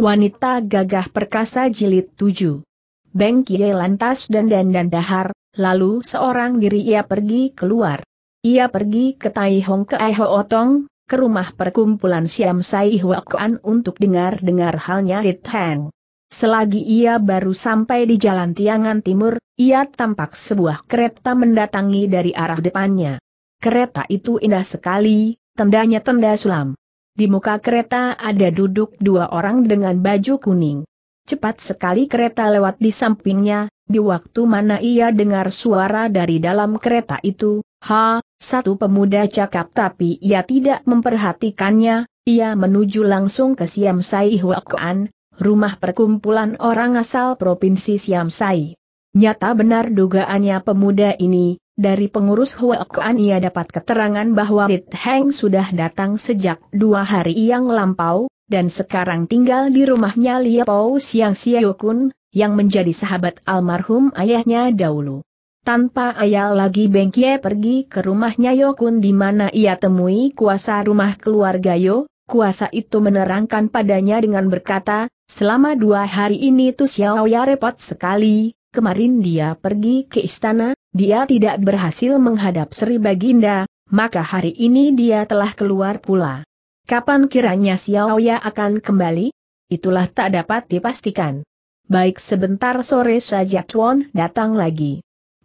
Wanita Gagah Perkasa Jilid 7 Beng Kie lantas dandan dan dahar, lalu seorang diri ia pergi keluar. Ia pergi ke Tai Hong ke Ai Ho Otong, ke rumah perkumpulan Siam Sai Hwakuan untuk dengar-dengar halnya Rit Hang. Selagi ia baru sampai di jalan Tiangan Timur, ia tampak sebuah kereta mendatangi dari arah depannya. Kereta itu indah sekali, tendanya tenda sulam. Di muka kereta ada duduk dua orang dengan baju kuning. Cepat sekali kereta lewat di sampingnya, di waktu mana ia dengar suara dari dalam kereta itu, ha, satu pemuda cakap tapi ia tidak memperhatikannya, ia menuju langsung ke Siam Sai Hwakuan, rumah perkumpulan orang asal Provinsi Siam Sai. Nyata benar dugaannya pemuda ini, dari pengurus Huakuan ia dapat keterangan bahwa Rit Heng sudah datang sejak dua hari yang lampau, dan sekarang tinggal di rumahnya Pau Siang Siayokun, yang menjadi sahabat almarhum ayahnya dahulu. Tanpa ayah lagi Bengkie pergi ke rumahnya Yokun di mana ia temui kuasa rumah keluarga Yo, kuasa itu menerangkan padanya dengan berkata, selama dua hari ini Tu Xiao ya repot sekali, kemarin dia pergi ke istana, dia tidak berhasil menghadap Sri Baginda, maka hari ini dia telah keluar pula. Kapan kiranya Xiao Ya akan kembali? Itulah tak dapat dipastikan. Baik sebentar sore saja Chuan datang lagi.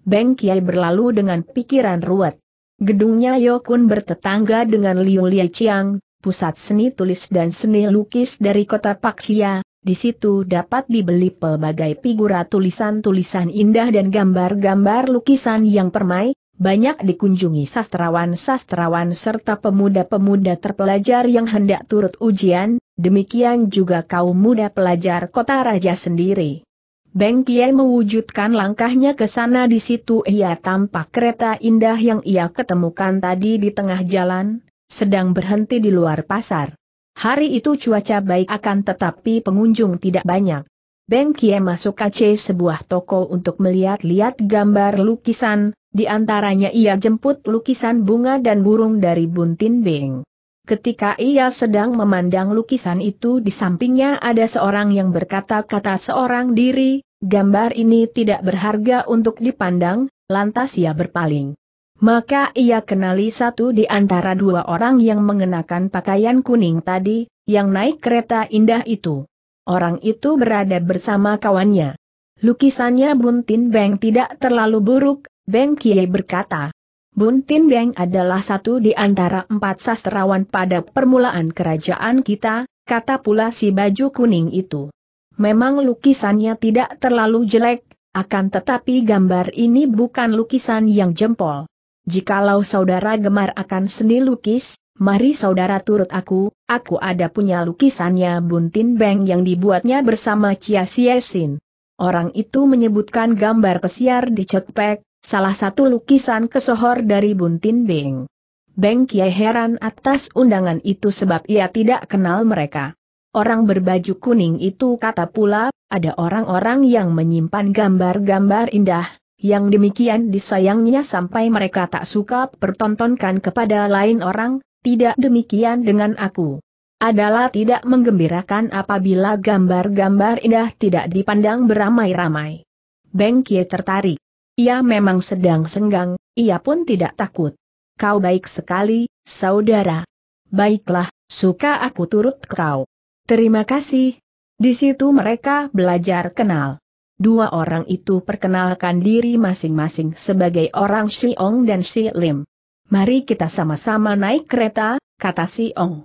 Beng Kiai berlalu dengan pikiran ruwet. Gedungnya Yokun bertetangga dengan Liu Liaciang, pusat seni tulis dan seni lukis dari kota Pakhia, di situ dapat dibeli pelbagai figura tulisan-tulisan indah dan gambar-gambar lukisan yang permai, banyak dikunjungi sastrawan-sastrawan serta pemuda-pemuda terpelajar yang hendak turut ujian, demikian juga kaum muda pelajar kota raja sendiri. Beng Kiai mewujudkan langkahnya ke sana di situ ia tampak kereta indah yang ia ketemukan tadi di tengah jalan, sedang berhenti di luar pasar. Hari itu cuaca baik akan tetapi pengunjung tidak banyak. Beng Kie masuk kace sebuah toko untuk melihat-lihat gambar lukisan, di antaranya ia jemput lukisan bunga dan burung dari Buntin Beng. Ketika ia sedang memandang lukisan itu di sampingnya ada seorang yang berkata-kata seorang diri, gambar ini tidak berharga untuk dipandang, lantas ia berpaling. Maka ia kenali satu di antara dua orang yang mengenakan pakaian kuning tadi, yang naik kereta indah itu. Orang itu berada bersama kawannya. Lukisannya Buntin Beng tidak terlalu buruk, Beng Kie berkata. Buntin Beng adalah satu di antara empat sastrawan pada permulaan kerajaan kita, kata pula si baju kuning itu. Memang lukisannya tidak terlalu jelek, akan tetapi gambar ini bukan lukisan yang jempol jikalau saudara gemar akan seni lukis, mari saudara turut aku, aku ada punya lukisannya Buntin Beng yang dibuatnya bersama Chia Siesin. Orang itu menyebutkan gambar pesiar di Cekpek, salah satu lukisan kesohor dari Buntin Beng. Beng Kiai heran atas undangan itu sebab ia tidak kenal mereka. Orang berbaju kuning itu kata pula, ada orang-orang yang menyimpan gambar-gambar indah, yang demikian disayangnya sampai mereka tak suka pertontonkan kepada lain orang, tidak demikian dengan aku. Adalah tidak menggembirakan apabila gambar-gambar indah tidak dipandang beramai-ramai. Beng Kie tertarik. Ia memang sedang senggang, ia pun tidak takut. Kau baik sekali, saudara. Baiklah, suka aku turut kau. Terima kasih. Di situ mereka belajar kenal. Dua orang itu perkenalkan diri masing-masing sebagai orang Si Ong dan Si Lim. Mari kita sama-sama naik kereta, kata Siong.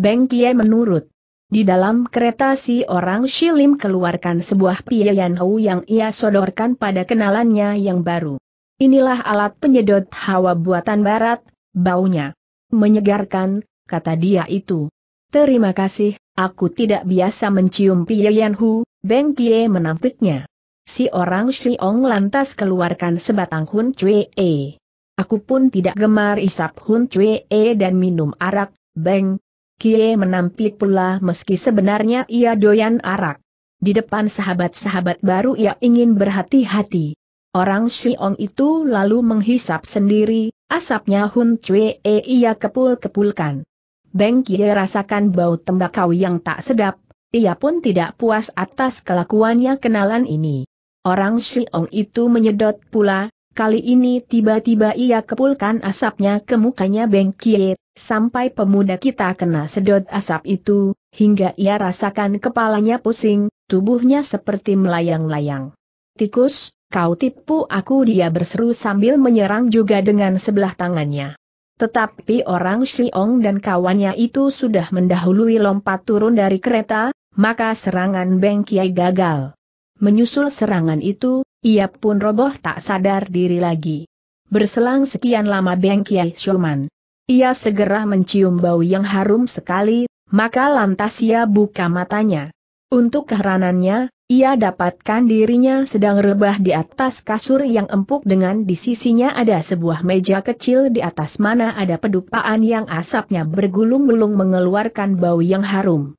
Beng Kie menurut. Di dalam kereta si orang Si Lim keluarkan sebuah piayan hou yang ia sodorkan pada kenalannya yang baru. Inilah alat penyedot hawa buatan barat, baunya. Menyegarkan, kata dia itu. Terima kasih, aku tidak biasa mencium piayan hou, Beng Kie menampiknya. Si orang Si Ong lantas keluarkan sebatang Hun Cue. Aku pun tidak gemar isap Hun Cue dan minum arak, Beng. Kie menampik pula meski sebenarnya ia doyan arak. Di depan sahabat-sahabat baru ia ingin berhati-hati. Orang Si Ong itu lalu menghisap sendiri, asapnya Hun Cue ia kepul-kepulkan. Beng Kie rasakan bau tembakau yang tak sedap, ia pun tidak puas atas kelakuannya kenalan ini. Orang Siong itu menyedot pula, kali ini tiba-tiba ia kepulkan asapnya ke mukanya Beng Kie, sampai pemuda kita kena sedot asap itu, hingga ia rasakan kepalanya pusing, tubuhnya seperti melayang-layang. Tikus, kau tipu aku dia berseru sambil menyerang juga dengan sebelah tangannya. Tetapi orang Siong dan kawannya itu sudah mendahului lompat turun dari kereta, maka serangan Beng Kiai gagal. Menyusul serangan itu, ia pun roboh tak sadar diri lagi. Berselang sekian lama Beng Kiai Shoman. Ia segera mencium bau yang harum sekali, maka lantas ia buka matanya. Untuk keheranannya, ia dapatkan dirinya sedang rebah di atas kasur yang empuk dengan di sisinya ada sebuah meja kecil di atas mana ada pedupaan yang asapnya bergulung-gulung mengeluarkan bau yang harum.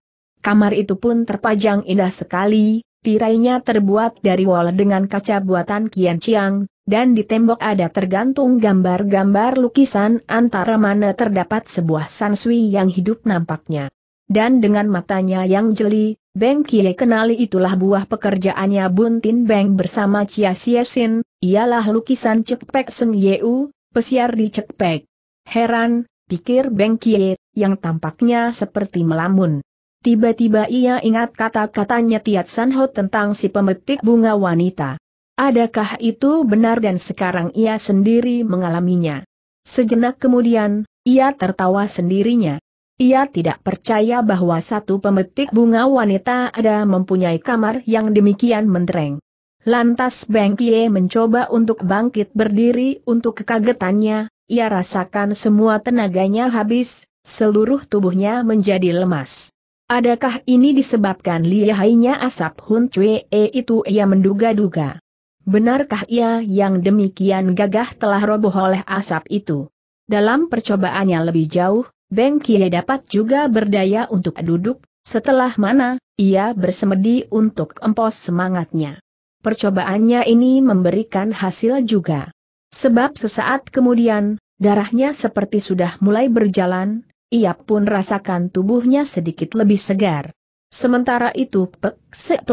Kamar itu pun terpajang indah sekali, Tirainya terbuat dari wall dengan kaca buatan Kian Chiang, dan di tembok ada tergantung gambar-gambar lukisan antara mana terdapat sebuah sansui yang hidup nampaknya. Dan dengan matanya yang jeli, Beng Kie kenali itulah buah pekerjaannya Buntin Beng bersama Chia Siesin, ialah lukisan Cekpek Seng Yeu, pesiar di Cekpek. Heran, pikir Beng Kie, yang tampaknya seperti melamun. Tiba-tiba ia ingat kata-katanya Tiat Sanhot tentang si pemetik bunga wanita. Adakah itu benar dan sekarang ia sendiri mengalaminya? Sejenak kemudian, ia tertawa sendirinya. Ia tidak percaya bahwa satu pemetik bunga wanita ada mempunyai kamar yang demikian mentereng. Lantas Beng Kie mencoba untuk bangkit berdiri untuk kekagetannya, ia rasakan semua tenaganya habis, seluruh tubuhnya menjadi lemas. Adakah ini disebabkan lihainya asap Hun Chue itu ia menduga-duga? Benarkah ia yang demikian gagah telah roboh oleh asap itu? Dalam percobaannya lebih jauh, Beng Kie dapat juga berdaya untuk duduk, setelah mana, ia bersemedi untuk empos semangatnya. Percobaannya ini memberikan hasil juga. Sebab sesaat kemudian, darahnya seperti sudah mulai berjalan, ia pun rasakan tubuhnya sedikit lebih segar. Sementara itu Pek Sek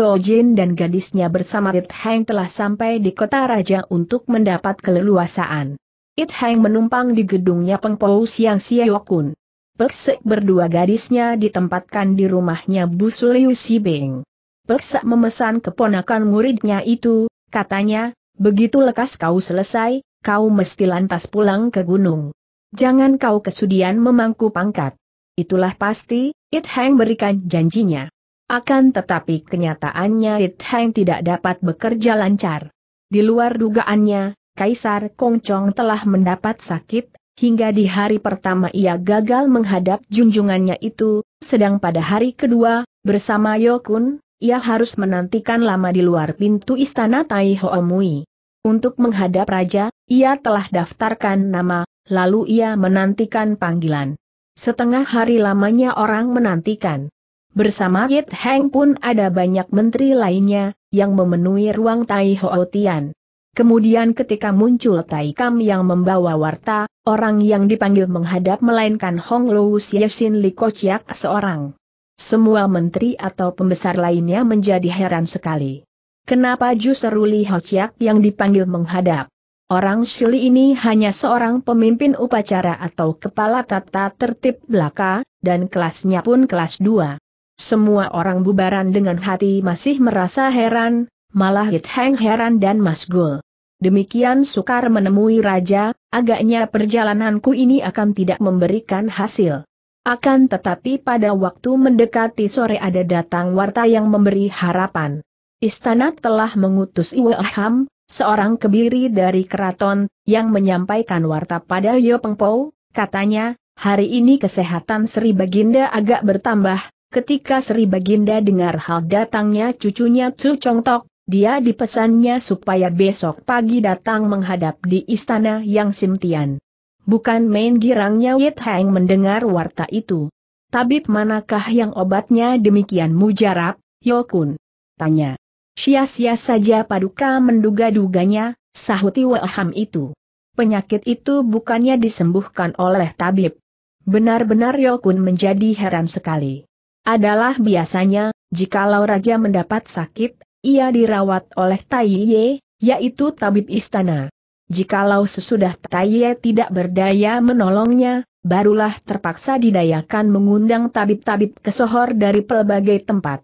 dan gadisnya bersama It Hang telah sampai di kota raja untuk mendapat keleluasaan. It Hang menumpang di gedungnya Pengpou Siang Siayokun. Pek Sek berdua gadisnya ditempatkan di rumahnya Busu Liu Beng. Pek Sek memesan keponakan muridnya itu, katanya, begitu lekas kau selesai, kau mesti lantas pulang ke gunung. Jangan kau kesudian memangku pangkat. Itulah pasti, It Hang berikan janjinya. Akan tetapi kenyataannya It Hang tidak dapat bekerja lancar. Di luar dugaannya, Kaisar Kong Chong telah mendapat sakit, hingga di hari pertama ia gagal menghadap junjungannya itu, sedang pada hari kedua, bersama Yokun, ia harus menantikan lama di luar pintu istana Tai Ho Mui. Untuk menghadap raja, ia telah daftarkan nama lalu ia menantikan panggilan. Setengah hari lamanya orang menantikan. Bersama Yit Heng pun ada banyak menteri lainnya, yang memenuhi ruang Tai Hoa Tian. Kemudian ketika muncul Tai Kam yang membawa warta, orang yang dipanggil menghadap melainkan Hong Lu Sin Li Kociak seorang. Semua menteri atau pembesar lainnya menjadi heran sekali. Kenapa justru Li Ho Chiak yang dipanggil menghadap? Orang Shili ini hanya seorang pemimpin upacara atau kepala tata tertib belaka, dan kelasnya pun kelas 2. Semua orang bubaran dengan hati masih merasa heran, malah Hit Heng heran dan masgul. Demikian sukar menemui raja, agaknya perjalananku ini akan tidak memberikan hasil. Akan tetapi pada waktu mendekati sore ada datang warta yang memberi harapan. Istana telah mengutus Iwaham, seorang kebiri dari keraton, yang menyampaikan warta pada Yo Pengpo, katanya, hari ini kesehatan Sri Baginda agak bertambah, ketika Sri Baginda dengar hal datangnya cucunya Tsu Tok, dia dipesannya supaya besok pagi datang menghadap di istana yang Simtian. Bukan main girangnya Yit Heng mendengar warta itu. Tabib manakah yang obatnya demikian mujarab, Yokun? Tanya. Sia-sia saja Paduka menduga-duganya, sahuti Waham itu. Penyakit itu bukannya disembuhkan oleh tabib. Benar-benar Yokun menjadi heran sekali. Adalah biasanya, jikalau raja mendapat sakit, ia dirawat oleh Taiye, yaitu tabib istana. Jikalau sesudah Taiye tidak berdaya menolongnya, barulah terpaksa didayakan mengundang tabib-tabib kesohor dari pelbagai tempat.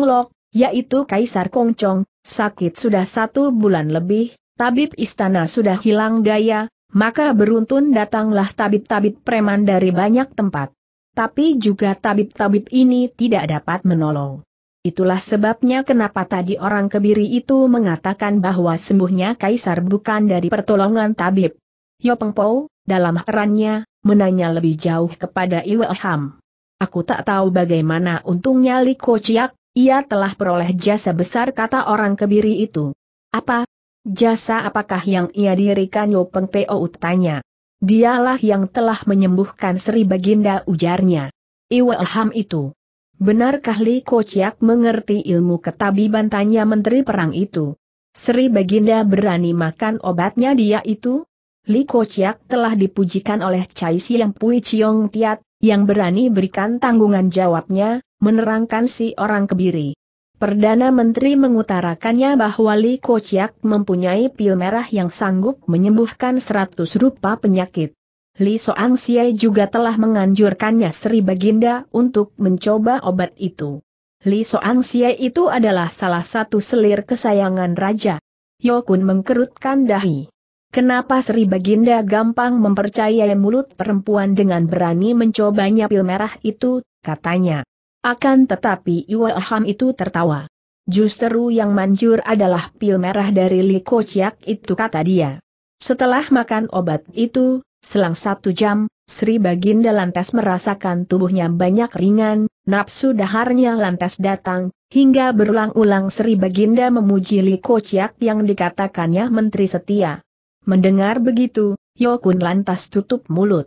Lok, yaitu Kaisar Kongcong, sakit sudah satu bulan lebih, tabib istana sudah hilang daya, maka beruntun datanglah tabib-tabib preman dari banyak tempat. Tapi juga tabib-tabib ini tidak dapat menolong. Itulah sebabnya kenapa tadi orang kebiri itu mengatakan bahwa sembuhnya kaisar bukan dari pertolongan tabib. Yopengpo, dalam herannya, menanya lebih jauh kepada Ham. Aku tak tahu bagaimana untungnya Li Kociak, ia telah peroleh jasa besar kata orang kebiri itu. Apa? Jasa apakah yang ia dirikan Yo Peng utanya. tanya. Dialah yang telah menyembuhkan Sri Baginda ujarnya. Iwa Ham itu. Benarkah Li Kociak mengerti ilmu ketabiban tanya Menteri Perang itu? Sri Baginda berani makan obatnya dia itu? Li Kociak telah dipujikan oleh Cai Siang Pui Chiong Tiat, yang berani berikan tanggungan jawabnya, menerangkan si orang kebiri. Perdana Menteri mengutarakannya bahwa Li Kociak mempunyai pil merah yang sanggup menyembuhkan seratus rupa penyakit. Li Soang Xie juga telah menganjurkannya Sri Baginda untuk mencoba obat itu. Li Soang Xie itu adalah salah satu selir kesayangan Raja. Yokun mengkerutkan dahi. Kenapa Sri Baginda gampang mempercayai mulut perempuan dengan berani mencobanya pil merah itu, katanya. Akan tetapi Iwa Ham itu tertawa. Justru yang manjur adalah pil merah dari Li Kociak itu kata dia. Setelah makan obat itu, selang satu jam, Sri Baginda lantas merasakan tubuhnya banyak ringan, nafsu daharnya lantas datang, hingga berulang-ulang Sri Baginda memuji Li Kociak yang dikatakannya Menteri Setia. Mendengar begitu, Yokun lantas tutup mulut.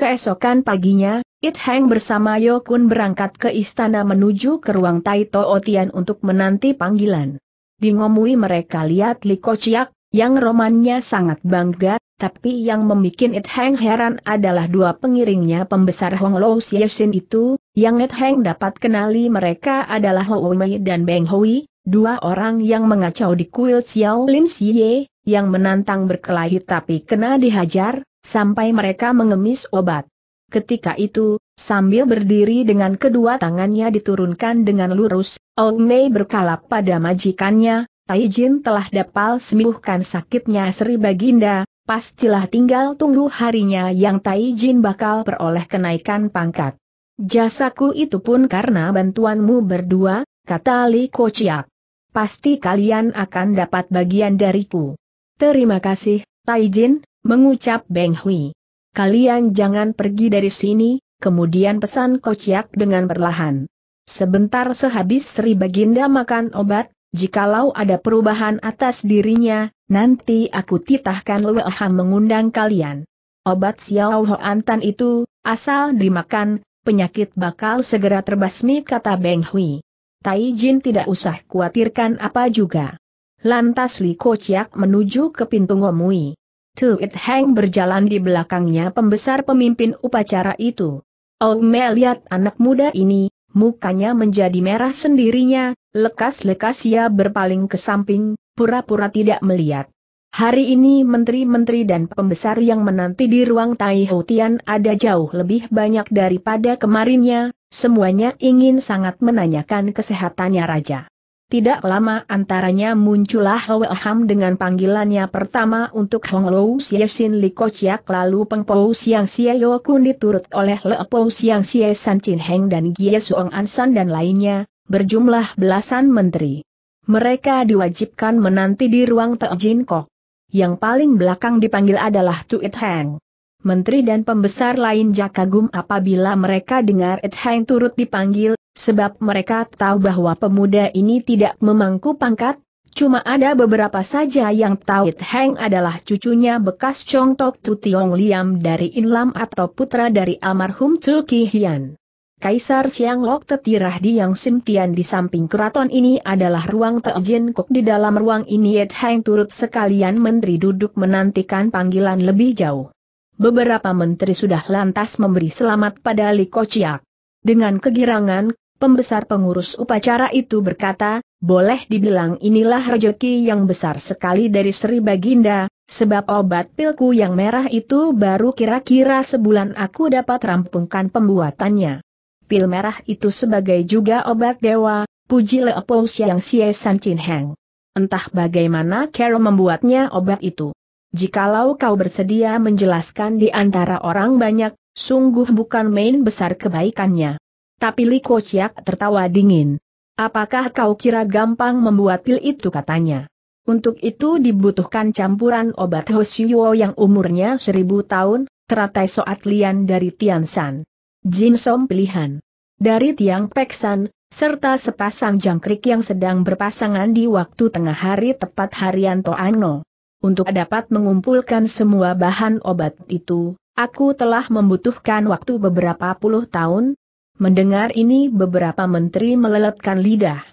Keesokan paginya, It Hang bersama Yokun berangkat ke istana menuju ke ruang Taito Otian untuk menanti panggilan. Di Ngomui mereka lihat Li Chiak, yang romannya sangat bangga, tapi yang membuat It Hang heran adalah dua pengiringnya pembesar Hong Lo Siesin itu, yang It Hang dapat kenali mereka adalah Ho Wei dan Beng Hui, dua orang yang mengacau di kuil Xiao Lim Xie, yang menantang berkelahi tapi kena dihajar, sampai mereka mengemis obat. Ketika itu, sambil berdiri dengan kedua tangannya diturunkan dengan lurus, Old Mei berkalap pada majikannya, Taijin telah dapal sembuhkan sakitnya Sri Baginda, pastilah tinggal tunggu harinya yang Taijin bakal peroleh kenaikan pangkat. Jasaku itu pun karena bantuanmu berdua, kata Li Kociak. Pasti kalian akan dapat bagian dariku. Terima kasih, Taijin, mengucap Beng Hui kalian jangan pergi dari sini, kemudian pesan kociak dengan perlahan. Sebentar sehabis Sri Baginda makan obat, jikalau ada perubahan atas dirinya, nanti aku titahkan Luaham mengundang kalian. Obat Xiao Ho Tan itu, asal dimakan, penyakit bakal segera terbasmi kata Beng Hui. Tai Jin tidak usah khawatirkan apa juga. Lantas Li Kociak menuju ke pintu Ngomui. Tu It Heng berjalan di belakangnya pembesar pemimpin upacara itu. Oh melihat anak muda ini, mukanya menjadi merah sendirinya, lekas-lekas ia berpaling ke samping, pura-pura tidak melihat. Hari ini menteri-menteri dan pembesar yang menanti di ruang Tai Houtian ada jauh lebih banyak daripada kemarinnya, semuanya ingin sangat menanyakan kesehatannya Raja. Tidak lama antaranya muncullah Hwe Ham dengan panggilannya pertama untuk Hong Lou Xie Sin Li Kociak lalu Peng Pou Siang Xie Yo Kun diturut oleh Le Pou Siang Xie San Chin Heng dan Gia Suong San dan lainnya, berjumlah belasan menteri. Mereka diwajibkan menanti di ruang Te Jin Kok. Yang paling belakang dipanggil adalah Tu It Heng. Menteri dan pembesar lain jakagum apabila mereka dengar It Heng turut dipanggil, sebab mereka tahu bahwa pemuda ini tidak memangku pangkat, cuma ada beberapa saja yang tahu It Heng adalah cucunya bekas Chong Tok Tu Tiong Liam dari Inlam atau putra dari almarhum Tu Ki Hian. Kaisar Chiang Lok tetirah di Yang Sim di samping keraton ini adalah ruang Teojin Kok. Di dalam ruang ini Yed Heng turut sekalian menteri duduk menantikan panggilan lebih jauh. Beberapa menteri sudah lantas memberi selamat pada Li Kociak. Dengan kegirangan, pembesar pengurus upacara itu berkata, boleh dibilang inilah rejeki yang besar sekali dari Sri Baginda, sebab obat pilku yang merah itu baru kira-kira sebulan aku dapat rampungkan pembuatannya. Pil merah itu sebagai juga obat dewa, puji Leopold yang Sia San Chin Heng. Entah bagaimana Carol membuatnya obat itu. Jikalau kau bersedia menjelaskan di antara orang banyak, sungguh bukan main besar kebaikannya. Tapi Li Kociak tertawa dingin. Apakah kau kira gampang membuat pil itu katanya? Untuk itu dibutuhkan campuran obat Hoshuo yang umurnya seribu tahun, teratai soat lian dari Tiansan. Jin Som pilihan. Dari Tiang Peksan, serta sepasang jangkrik yang sedang berpasangan di waktu tengah hari tepat harian Toano. Untuk dapat mengumpulkan semua bahan obat itu, aku telah membutuhkan waktu beberapa puluh tahun, Mendengar ini beberapa menteri meleletkan lidah.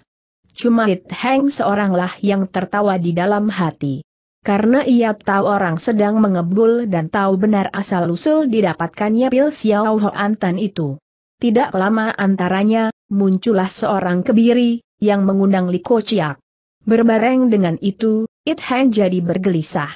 Cuma It Heng seoranglah yang tertawa di dalam hati. Karena ia tahu orang sedang mengebul dan tahu benar asal-usul didapatkannya pil Xiao Hoan Antan itu. Tidak lama antaranya, muncullah seorang kebiri, yang mengundang Li Chiak. Berbareng dengan itu, It Heng jadi bergelisah.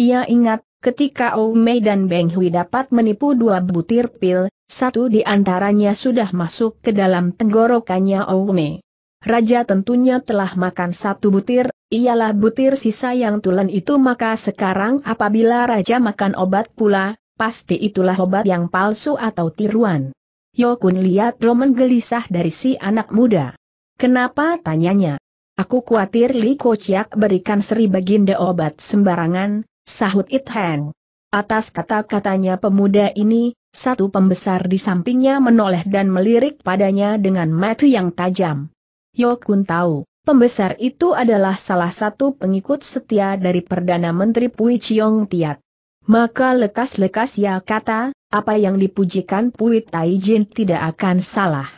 Ia ingat, ketika Ou Mei dan Beng Hui dapat menipu dua butir pil, satu di antaranya sudah masuk ke dalam tenggorokannya Oume. Raja tentunya telah makan satu butir, ialah butir sisa yang tulen itu maka sekarang apabila raja makan obat pula, pasti itulah obat yang palsu atau tiruan. Yokun lihat Roman gelisah dari si anak muda. Kenapa tanyanya? Aku khawatir Li Kociak berikan Sri Baginda obat sembarangan, sahut It Heng. Atas kata-katanya pemuda ini, satu pembesar di sampingnya menoleh dan melirik padanya dengan mata yang tajam. Yokun tahu, pembesar itu adalah salah satu pengikut setia dari Perdana Menteri Pui Chiong Tiat. Maka lekas-lekas ya kata, apa yang dipujikan Pui Taijin tidak akan salah.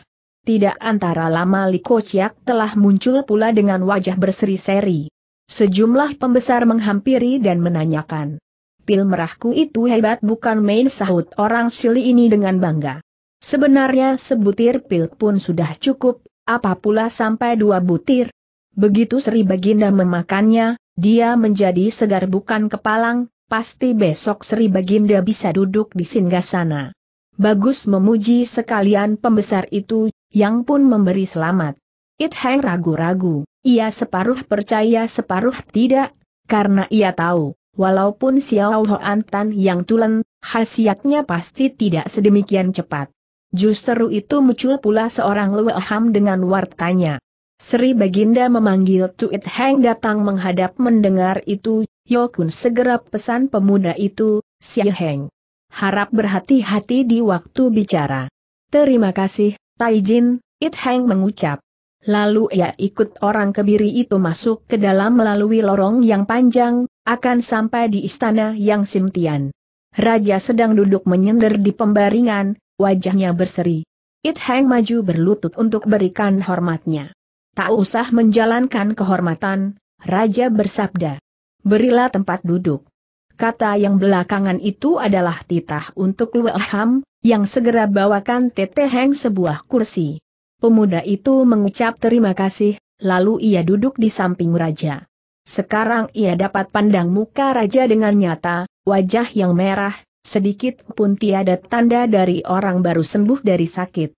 Tidak antara lama Li Chiak telah muncul pula dengan wajah berseri-seri. Sejumlah pembesar menghampiri dan menanyakan pil merahku itu hebat bukan main sahut orang Sili ini dengan bangga. Sebenarnya sebutir pil pun sudah cukup, apa pula sampai dua butir. Begitu Sri Baginda memakannya, dia menjadi segar bukan kepalang, pasti besok Sri Baginda bisa duduk di singgah sana. Bagus memuji sekalian pembesar itu, yang pun memberi selamat. It Heng ragu-ragu, ia separuh percaya separuh tidak, karena ia tahu, Walaupun Xiao Hoan Tan yang tulen, khasiatnya pasti tidak sedemikian cepat. Justru itu muncul pula seorang Luoham dengan wartanya. Sri Baginda memanggil Tuit Heng datang menghadap mendengar itu, Yokun segera pesan pemuda itu, Si Heng. Harap berhati-hati di waktu bicara. Terima kasih, Taijin, It Heng mengucap. Lalu ia ikut orang kebiri itu masuk ke dalam melalui lorong yang panjang, akan sampai di istana yang Simtian. Raja sedang duduk menyender di pembaringan, wajahnya berseri. It Hang maju berlutut untuk berikan hormatnya. Tak usah menjalankan kehormatan, Raja bersabda. Berilah tempat duduk. Kata yang belakangan itu adalah titah untuk Luelham, yang segera bawakan Tete Heng sebuah kursi. Pemuda itu mengucap terima kasih, lalu ia duduk di samping raja. Sekarang ia dapat pandang muka raja dengan nyata, wajah yang merah, sedikit pun tiada tanda dari orang baru sembuh dari sakit.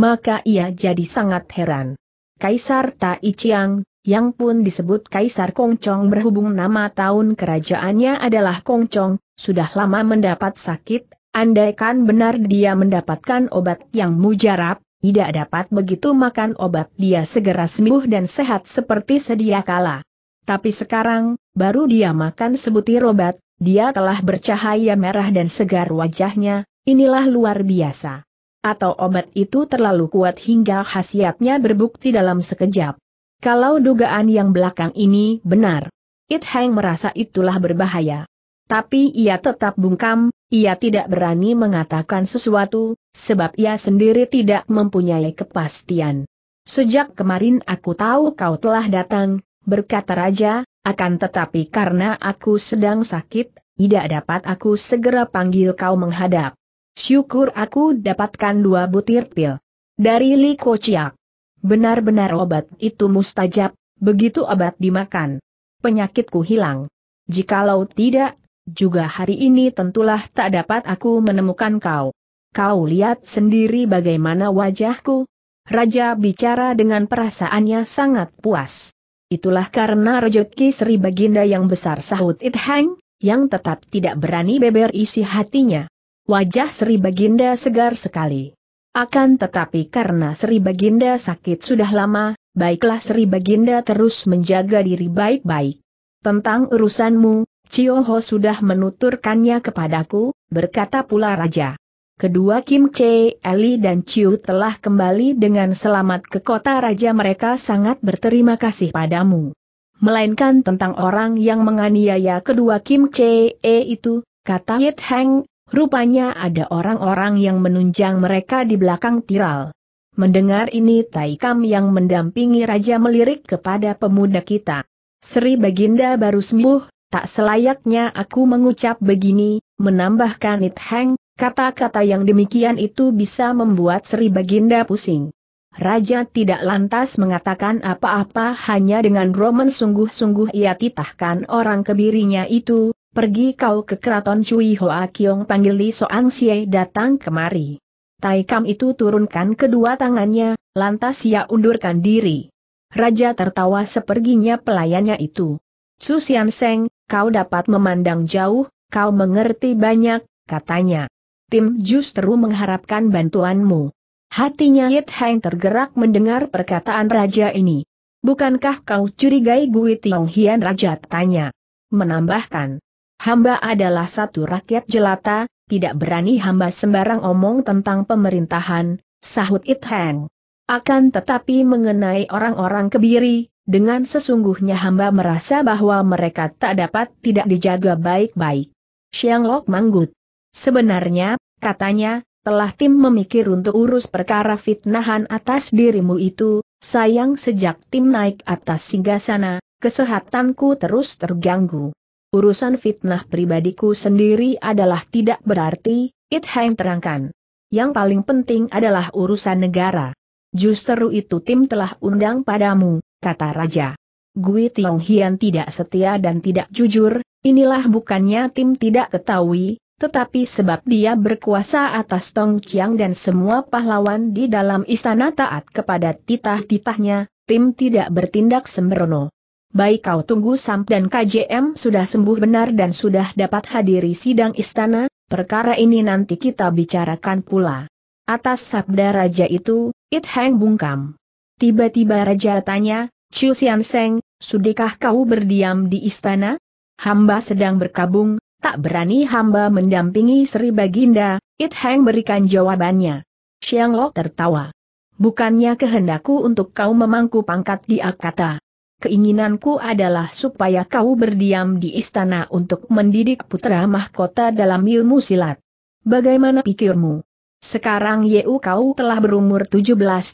Maka ia jadi sangat heran. Kaisar Tai Chiang, yang pun disebut Kaisar Kongcong berhubung nama tahun kerajaannya adalah Kongcong, sudah lama mendapat sakit, andaikan benar dia mendapatkan obat yang mujarab, tidak dapat begitu makan obat dia segera sembuh dan sehat seperti sedia kala. Tapi sekarang, baru dia makan sebutir obat, dia telah bercahaya merah dan segar wajahnya, inilah luar biasa. Atau obat itu terlalu kuat hingga khasiatnya berbukti dalam sekejap. Kalau dugaan yang belakang ini benar, It Hang merasa itulah berbahaya. Tapi ia tetap bungkam, ia tidak berani mengatakan sesuatu, sebab ia sendiri tidak mempunyai kepastian. Sejak kemarin aku tahu kau telah datang, berkata Raja, akan tetapi karena aku sedang sakit, tidak dapat aku segera panggil kau menghadap. Syukur aku dapatkan dua butir pil. Dari Li Kociak. Benar-benar obat itu mustajab, begitu obat dimakan. Penyakitku hilang. Jikalau tidak, juga hari ini tentulah tak dapat aku menemukan kau. Kau lihat sendiri bagaimana wajahku. Raja bicara dengan perasaannya sangat puas. Itulah karena rejeki Sri Baginda yang besar sahut It Hang, yang tetap tidak berani beber isi hatinya. Wajah Sri Baginda segar sekali. Akan tetapi karena Sri Baginda sakit sudah lama, baiklah Sri Baginda terus menjaga diri baik-baik. Tentang urusanmu, Cioho sudah menuturkannya kepadaku, berkata pula Raja. Kedua Kim Che, Eli dan Chiu telah kembali dengan selamat ke kota raja mereka sangat berterima kasih padamu. Melainkan tentang orang yang menganiaya kedua Kim Che E itu, kata Yit Heng, rupanya ada orang-orang yang menunjang mereka di belakang tiral. Mendengar ini Taikam yang mendampingi raja melirik kepada pemuda kita. Sri Baginda baru sembuh, tak selayaknya aku mengucap begini, menambahkan Yit Heng, Kata-kata yang demikian itu bisa membuat Sri Baginda pusing. Raja tidak lantas mengatakan apa-apa hanya dengan Roman sungguh-sungguh ia titahkan orang kebirinya itu, pergi kau ke keraton Cui Hoa Kiong panggil Li Soang Xie datang kemari. Tai Taikam itu turunkan kedua tangannya, lantas ia undurkan diri. Raja tertawa seperginya pelayannya itu. Su Sian Seng, kau dapat memandang jauh, kau mengerti banyak, katanya. Tim justru mengharapkan bantuanmu. Hatinya Yit Heng tergerak mendengar perkataan raja ini. Bukankah kau curigai Gui Tiong Hian Raja tanya. Menambahkan. Hamba adalah satu rakyat jelata, tidak berani hamba sembarang omong tentang pemerintahan, sahut It Heng. Akan tetapi mengenai orang-orang kebiri, dengan sesungguhnya hamba merasa bahwa mereka tak dapat tidak dijaga baik-baik. Xiang Lok manggut. Sebenarnya, katanya, telah tim memikir untuk urus perkara fitnahan atas dirimu itu, sayang sejak tim naik atas singgasana, kesehatanku terus terganggu. Urusan fitnah pribadiku sendiri adalah tidak berarti, It Hang terangkan. Yang paling penting adalah urusan negara. Justru itu tim telah undang padamu, kata Raja. Gui Tiong Hian tidak setia dan tidak jujur, inilah bukannya tim tidak ketahui, tetapi sebab dia berkuasa atas Tong Chiang dan semua pahlawan di dalam istana taat kepada titah-titahnya, tim tidak bertindak sembrono. Baik kau tunggu Samp dan KJM sudah sembuh benar dan sudah dapat hadiri sidang istana, perkara ini nanti kita bicarakan pula. Atas sabda raja itu, It Hang bungkam. Tiba-tiba raja tanya, Chu Sian Seng, sudikah kau berdiam di istana? Hamba sedang berkabung, tak berani hamba mendampingi Sri Baginda, It Heng berikan jawabannya. Xiang Lo tertawa. Bukannya kehendakku untuk kau memangku pangkat di Akata. Keinginanku adalah supaya kau berdiam di istana untuk mendidik putra mahkota dalam ilmu silat. Bagaimana pikirmu? Sekarang Yeu kau telah berumur 17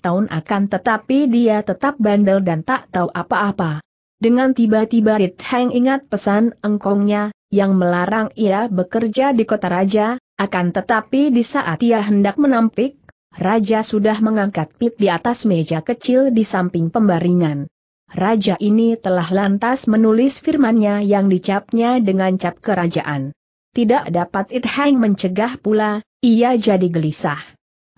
tahun akan tetapi dia tetap bandel dan tak tahu apa-apa. Dengan tiba-tiba Rit Heng ingat pesan engkongnya, yang melarang ia bekerja di kota raja, akan tetapi di saat ia hendak menampik, Raja sudah mengangkat pit di atas meja kecil di samping pembaringan. Raja ini telah lantas menulis firmannya yang dicapnya dengan cap kerajaan. Tidak dapat It Heng mencegah pula, ia jadi gelisah.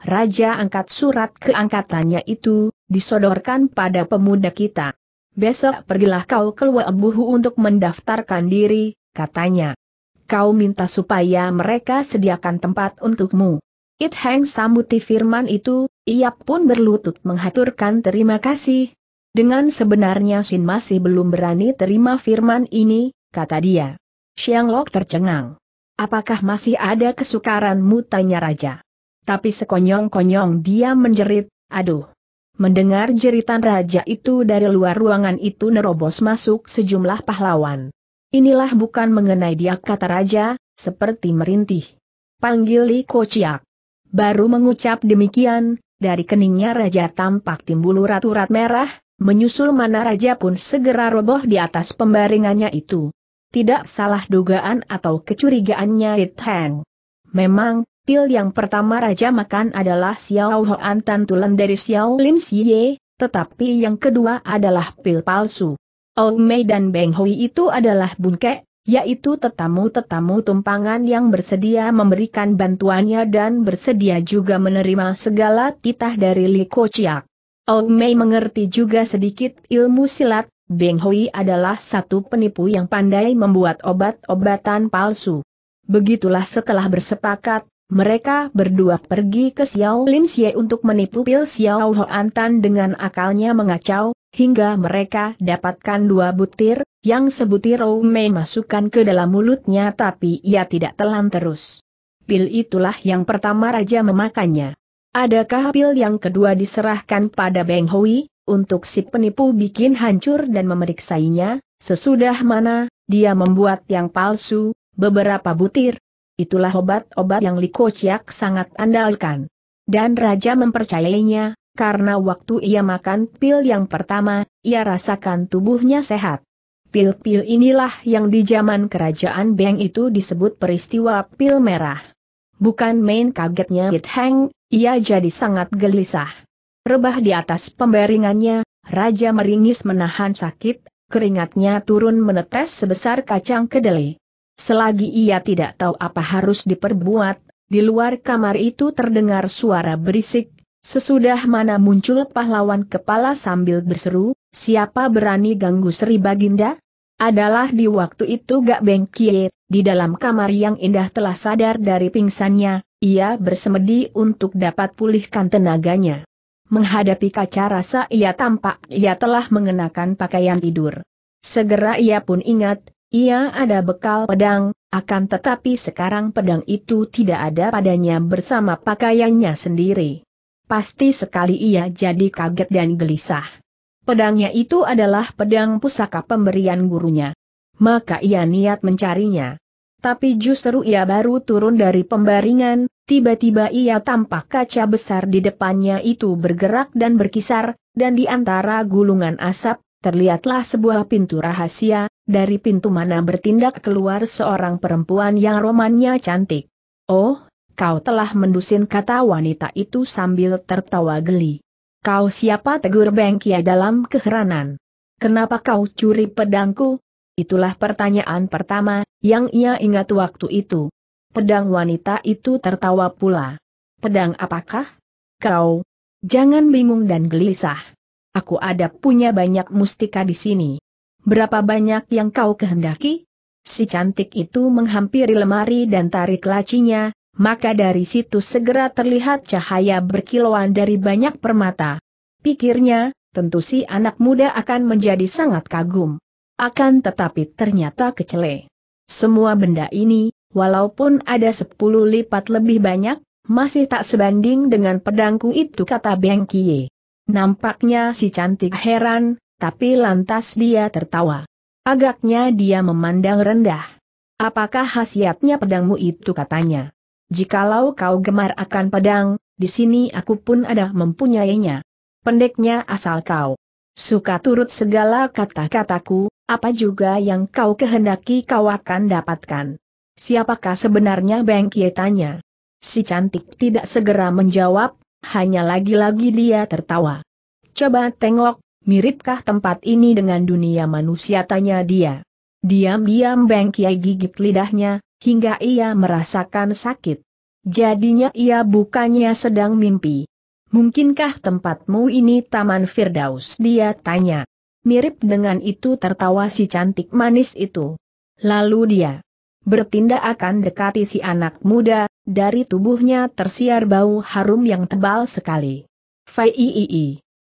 Raja angkat surat keangkatannya itu, disodorkan pada pemuda kita besok pergilah kau ke embuhu untuk mendaftarkan diri, katanya. Kau minta supaya mereka sediakan tempat untukmu. It Heng sambuti firman itu, ia pun berlutut menghaturkan terima kasih. Dengan sebenarnya Sin masih belum berani terima firman ini, kata dia. Xiang Lok tercengang. Apakah masih ada kesukaranmu tanya raja? Tapi sekonyong-konyong dia menjerit, aduh. Mendengar jeritan raja itu dari luar ruangan itu nerobos masuk sejumlah pahlawan. Inilah bukan mengenai dia kata raja, seperti merintih. Panggil Li Kociak. Baru mengucap demikian, dari keningnya raja tampak timbul urat-urat merah, menyusul mana raja pun segera roboh di atas pembaringannya itu. Tidak salah dugaan atau kecurigaannya It Memang, Pil yang pertama Raja makan adalah Xiao Hoan Tan Tulen dari Xiao Lim Xie, tetapi yang kedua adalah pil palsu. Mei dan Beng Hui itu adalah bunke, yaitu tetamu-tetamu tumpangan yang bersedia memberikan bantuannya dan bersedia juga menerima segala titah dari Li Kociak. Mei mengerti juga sedikit ilmu silat, Beng Hui adalah satu penipu yang pandai membuat obat-obatan palsu. Begitulah setelah bersepakat, mereka berdua pergi ke Xiao Lin Xie untuk menipu Pil Xiao Hoan Antan dengan akalnya mengacau, hingga mereka dapatkan dua butir, yang sebutir Mei masukkan ke dalam mulutnya tapi ia tidak telan terus. Pil itulah yang pertama raja memakannya. Adakah pil yang kedua diserahkan pada Beng Hui, untuk si penipu bikin hancur dan memeriksainya, sesudah mana, dia membuat yang palsu, beberapa butir, itulah obat-obat yang Liko Chiak sangat andalkan. Dan Raja mempercayainya, karena waktu ia makan pil yang pertama, ia rasakan tubuhnya sehat. Pil-pil inilah yang di zaman kerajaan Beng itu disebut peristiwa pil merah. Bukan main kagetnya It Heng, ia jadi sangat gelisah. Rebah di atas pembaringannya, Raja meringis menahan sakit, keringatnya turun menetes sebesar kacang kedelai. Selagi ia tidak tahu apa harus diperbuat, di luar kamar itu terdengar suara berisik, sesudah mana muncul pahlawan kepala sambil berseru, siapa berani ganggu Sri Baginda? Adalah di waktu itu Gak Bengkie, di dalam kamar yang indah telah sadar dari pingsannya, ia bersemedi untuk dapat pulihkan tenaganya. Menghadapi kaca rasa ia tampak ia telah mengenakan pakaian tidur. Segera ia pun ingat, ia ada bekal pedang, akan tetapi sekarang pedang itu tidak ada padanya bersama pakaiannya sendiri. Pasti sekali ia jadi kaget dan gelisah. Pedangnya itu adalah pedang pusaka pemberian gurunya. Maka ia niat mencarinya. Tapi justru ia baru turun dari pembaringan, tiba-tiba ia tampak kaca besar di depannya itu bergerak dan berkisar, dan di antara gulungan asap, terlihatlah sebuah pintu rahasia, dari pintu mana bertindak keluar seorang perempuan yang romannya cantik. Oh, kau telah mendusin kata wanita itu sambil tertawa geli. Kau siapa tegur Bengkia dalam keheranan. Kenapa kau curi pedangku? Itulah pertanyaan pertama, yang ia ingat waktu itu. Pedang wanita itu tertawa pula. Pedang apakah? Kau. Jangan bingung dan gelisah. Aku ada punya banyak mustika di sini. Berapa banyak yang kau kehendaki? Si cantik itu menghampiri lemari dan tarik lacinya, maka dari situ segera terlihat cahaya berkilauan dari banyak permata. Pikirnya, tentu si anak muda akan menjadi sangat kagum. Akan tetapi ternyata kecele. Semua benda ini, walaupun ada sepuluh lipat lebih banyak, masih tak sebanding dengan pedangku itu kata Beng Nampaknya si cantik heran, tapi lantas dia tertawa. Agaknya dia memandang rendah. Apakah khasiatnya pedangmu itu katanya? Jikalau kau gemar akan pedang, di sini aku pun ada mempunyainya. Pendeknya asal kau suka turut segala kata-kataku, apa juga yang kau kehendaki kau akan dapatkan. Siapakah sebenarnya Beng Kie tanya? Si cantik tidak segera menjawab, hanya lagi-lagi dia tertawa. Coba tengok, Miripkah tempat ini dengan dunia manusia tanya dia. Diam-diam Beng Kiai gigit lidahnya, hingga ia merasakan sakit. Jadinya ia bukannya sedang mimpi. Mungkinkah tempatmu ini Taman Firdaus? Dia tanya. Mirip dengan itu tertawa si cantik manis itu. Lalu dia bertindak akan dekati si anak muda, dari tubuhnya tersiar bau harum yang tebal sekali. Fai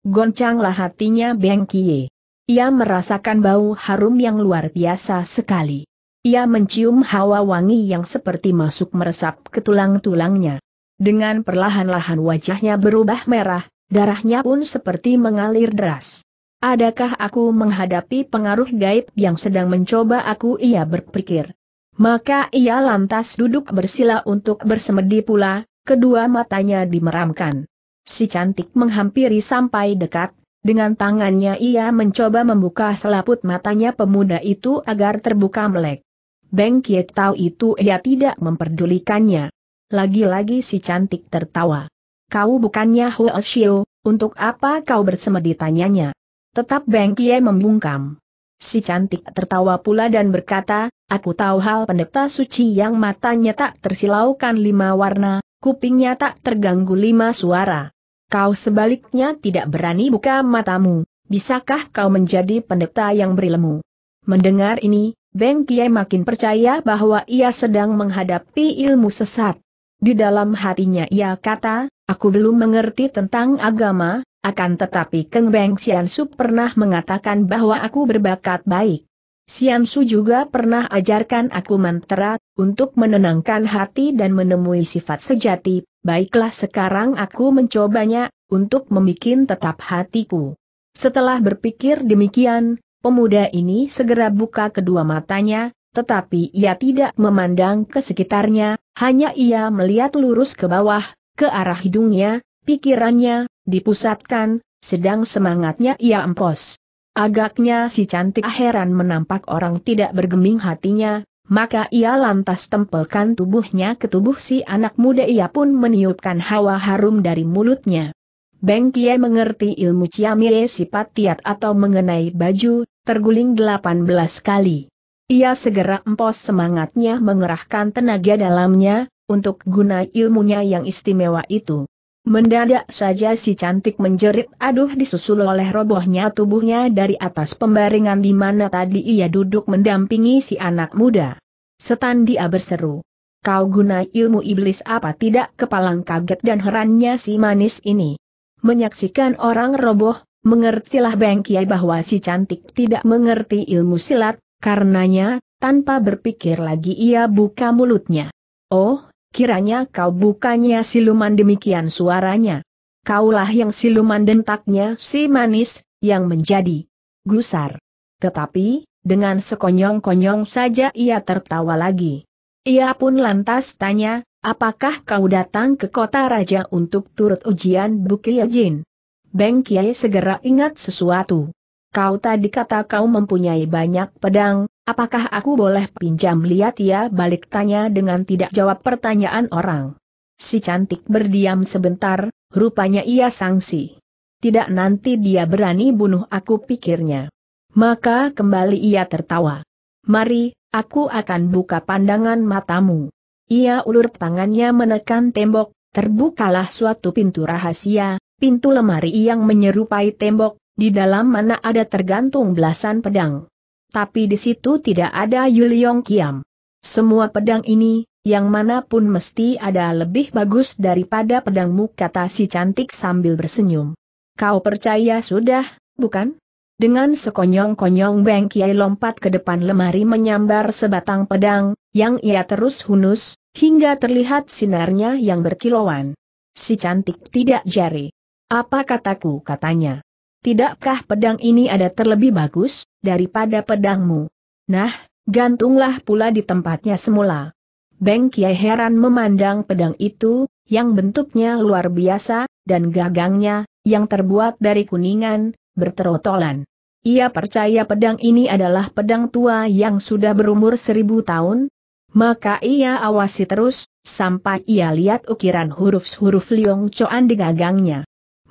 goncanglah hatinya Beng Kie. Ia merasakan bau harum yang luar biasa sekali. Ia mencium hawa wangi yang seperti masuk meresap ke tulang-tulangnya. Dengan perlahan-lahan wajahnya berubah merah, darahnya pun seperti mengalir deras. Adakah aku menghadapi pengaruh gaib yang sedang mencoba aku ia berpikir. Maka ia lantas duduk bersila untuk bersemedi pula, kedua matanya dimeramkan. Si cantik menghampiri sampai dekat, dengan tangannya ia mencoba membuka selaput matanya pemuda itu agar terbuka melek. Beng Kiet tahu itu ia tidak memperdulikannya. Lagi-lagi si cantik tertawa. Kau bukannya Huo Xiu, untuk apa kau bersemedi tanyanya? Tetap Beng Kiet membungkam. Si cantik tertawa pula dan berkata, aku tahu hal pendeta suci yang matanya tak tersilaukan lima warna, kupingnya tak terganggu lima suara. Kau sebaliknya tidak berani buka matamu, bisakah kau menjadi pendeta yang berilmu? Mendengar ini, Beng Kie makin percaya bahwa ia sedang menghadapi ilmu sesat. Di dalam hatinya ia kata, aku belum mengerti tentang agama, akan tetapi Keng Beng Xiansu pernah mengatakan bahwa aku berbakat baik. Su juga pernah ajarkan aku mantra, untuk menenangkan hati dan menemui sifat sejati, baiklah sekarang aku mencobanya, untuk membuat tetap hatiku. Setelah berpikir demikian, pemuda ini segera buka kedua matanya, tetapi ia tidak memandang ke sekitarnya, hanya ia melihat lurus ke bawah, ke arah hidungnya, pikirannya, dipusatkan, sedang semangatnya ia empos. Agaknya si cantik heran menampak orang tidak bergeming hatinya, maka ia lantas tempelkan tubuhnya ke tubuh si anak muda ia pun meniupkan hawa harum dari mulutnya. Beng Kie mengerti ilmu Ciamie sifat tiat atau mengenai baju, terguling 18 kali. Ia segera empos semangatnya mengerahkan tenaga dalamnya, untuk guna ilmunya yang istimewa itu. Mendadak saja si cantik menjerit aduh disusul oleh robohnya tubuhnya dari atas pembaringan di mana tadi ia duduk mendampingi si anak muda. Setan dia berseru. Kau guna ilmu iblis apa tidak kepalang kaget dan herannya si manis ini. Menyaksikan orang roboh, mengertilah Bengkiai Kiai bahwa si cantik tidak mengerti ilmu silat, karenanya, tanpa berpikir lagi ia buka mulutnya. Oh, kiranya kau bukannya siluman demikian suaranya. Kaulah yang siluman dentaknya si manis, yang menjadi gusar. Tetapi, dengan sekonyong-konyong saja ia tertawa lagi. Ia pun lantas tanya, apakah kau datang ke kota raja untuk turut ujian Bukia Jin? Beng Kiai segera ingat sesuatu. Kau tadi kata kau mempunyai banyak pedang, Apakah aku boleh pinjam lihat ya balik tanya dengan tidak jawab pertanyaan orang. Si cantik berdiam sebentar, rupanya ia sangsi. Tidak nanti dia berani bunuh aku pikirnya. Maka kembali ia tertawa. Mari, aku akan buka pandangan matamu. Ia ulur tangannya menekan tembok, terbukalah suatu pintu rahasia, pintu lemari yang menyerupai tembok, di dalam mana ada tergantung belasan pedang. Tapi di situ tidak ada Yuliong Kiam. Semua pedang ini, yang manapun mesti ada lebih bagus daripada pedangmu kata si cantik sambil bersenyum. Kau percaya sudah, bukan? Dengan sekonyong-konyong Beng Kiai lompat ke depan lemari menyambar sebatang pedang, yang ia terus hunus, hingga terlihat sinarnya yang berkilauan. Si cantik tidak jari. Apa kataku katanya. Tidakkah pedang ini ada terlebih bagus, daripada pedangmu? Nah, gantunglah pula di tempatnya semula. Beng Kiai heran memandang pedang itu, yang bentuknya luar biasa, dan gagangnya, yang terbuat dari kuningan, berterotolan. Ia percaya pedang ini adalah pedang tua yang sudah berumur seribu tahun, maka ia awasi terus, sampai ia lihat ukiran huruf-huruf Liong Coan di gagangnya.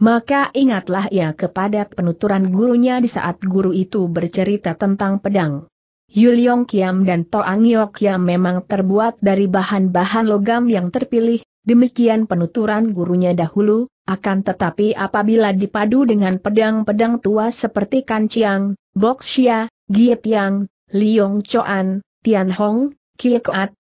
Maka ingatlah ia kepada penuturan gurunya di saat guru itu bercerita tentang pedang. Yuliong Kiam dan Toang Yok Kiam memang terbuat dari bahan-bahan logam yang terpilih, demikian penuturan gurunya dahulu, akan tetapi apabila dipadu dengan pedang-pedang tua seperti Kanciang, Boxia, Gietiang, Liong Choan, Tian Hong, Sun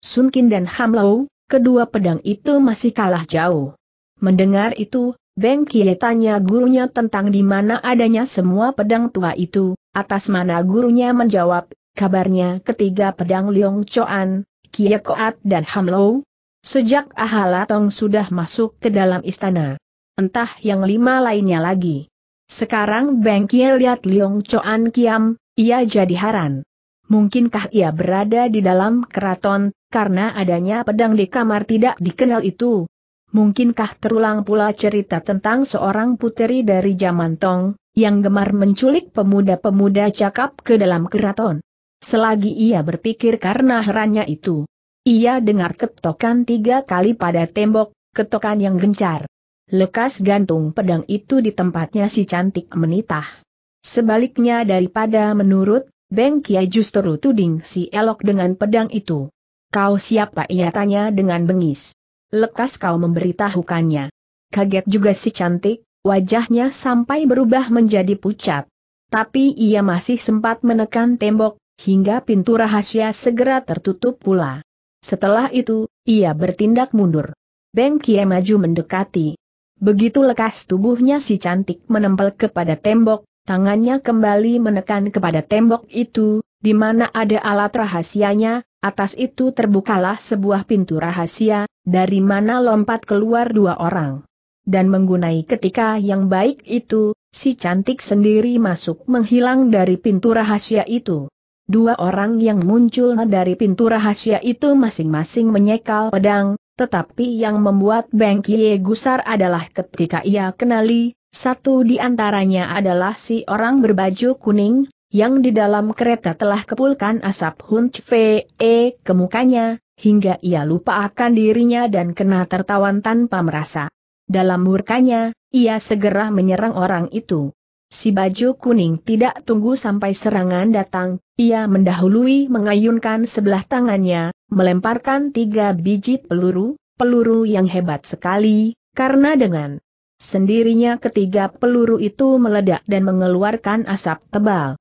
Sunkin dan Hamlau, kedua pedang itu masih kalah jauh. Mendengar itu, Beng Kie tanya gurunya tentang di mana adanya semua pedang tua itu, atas mana gurunya menjawab, kabarnya ketiga pedang Liong Choan, Kie Koat dan Ham Lou. Sejak Ahala Tong sudah masuk ke dalam istana. Entah yang lima lainnya lagi. Sekarang Beng Kie lihat Liong Choan Kiam, ia jadi haran. Mungkinkah ia berada di dalam keraton, karena adanya pedang di kamar tidak dikenal itu, Mungkinkah terulang pula cerita tentang seorang puteri dari zaman Tong, yang gemar menculik pemuda-pemuda cakap ke dalam keraton? Selagi ia berpikir karena herannya itu, ia dengar ketokan tiga kali pada tembok, ketokan yang gencar. Lekas gantung pedang itu di tempatnya si cantik menitah. Sebaliknya daripada menurut, Beng Kia justru tuding si elok dengan pedang itu. Kau siapa ia tanya dengan bengis lekas kau memberitahukannya. Kaget juga si cantik, wajahnya sampai berubah menjadi pucat. Tapi ia masih sempat menekan tembok, hingga pintu rahasia segera tertutup pula. Setelah itu, ia bertindak mundur. Beng Kie maju mendekati. Begitu lekas tubuhnya si cantik menempel kepada tembok, tangannya kembali menekan kepada tembok itu, di mana ada alat rahasianya, Atas itu terbukalah sebuah pintu rahasia, dari mana lompat keluar dua orang. Dan menggunai ketika yang baik itu, si cantik sendiri masuk menghilang dari pintu rahasia itu. Dua orang yang muncul dari pintu rahasia itu masing-masing menyekal pedang, tetapi yang membuat Beng Kie gusar adalah ketika ia kenali, satu di antaranya adalah si orang berbaju kuning, yang di dalam kereta telah kepulkan asap Hun Chvee e ke mukanya, hingga ia lupa akan dirinya dan kena tertawan tanpa merasa. Dalam murkanya, ia segera menyerang orang itu. Si baju kuning tidak tunggu sampai serangan datang, ia mendahului mengayunkan sebelah tangannya, melemparkan tiga biji peluru, peluru yang hebat sekali, karena dengan sendirinya ketiga peluru itu meledak dan mengeluarkan asap tebal.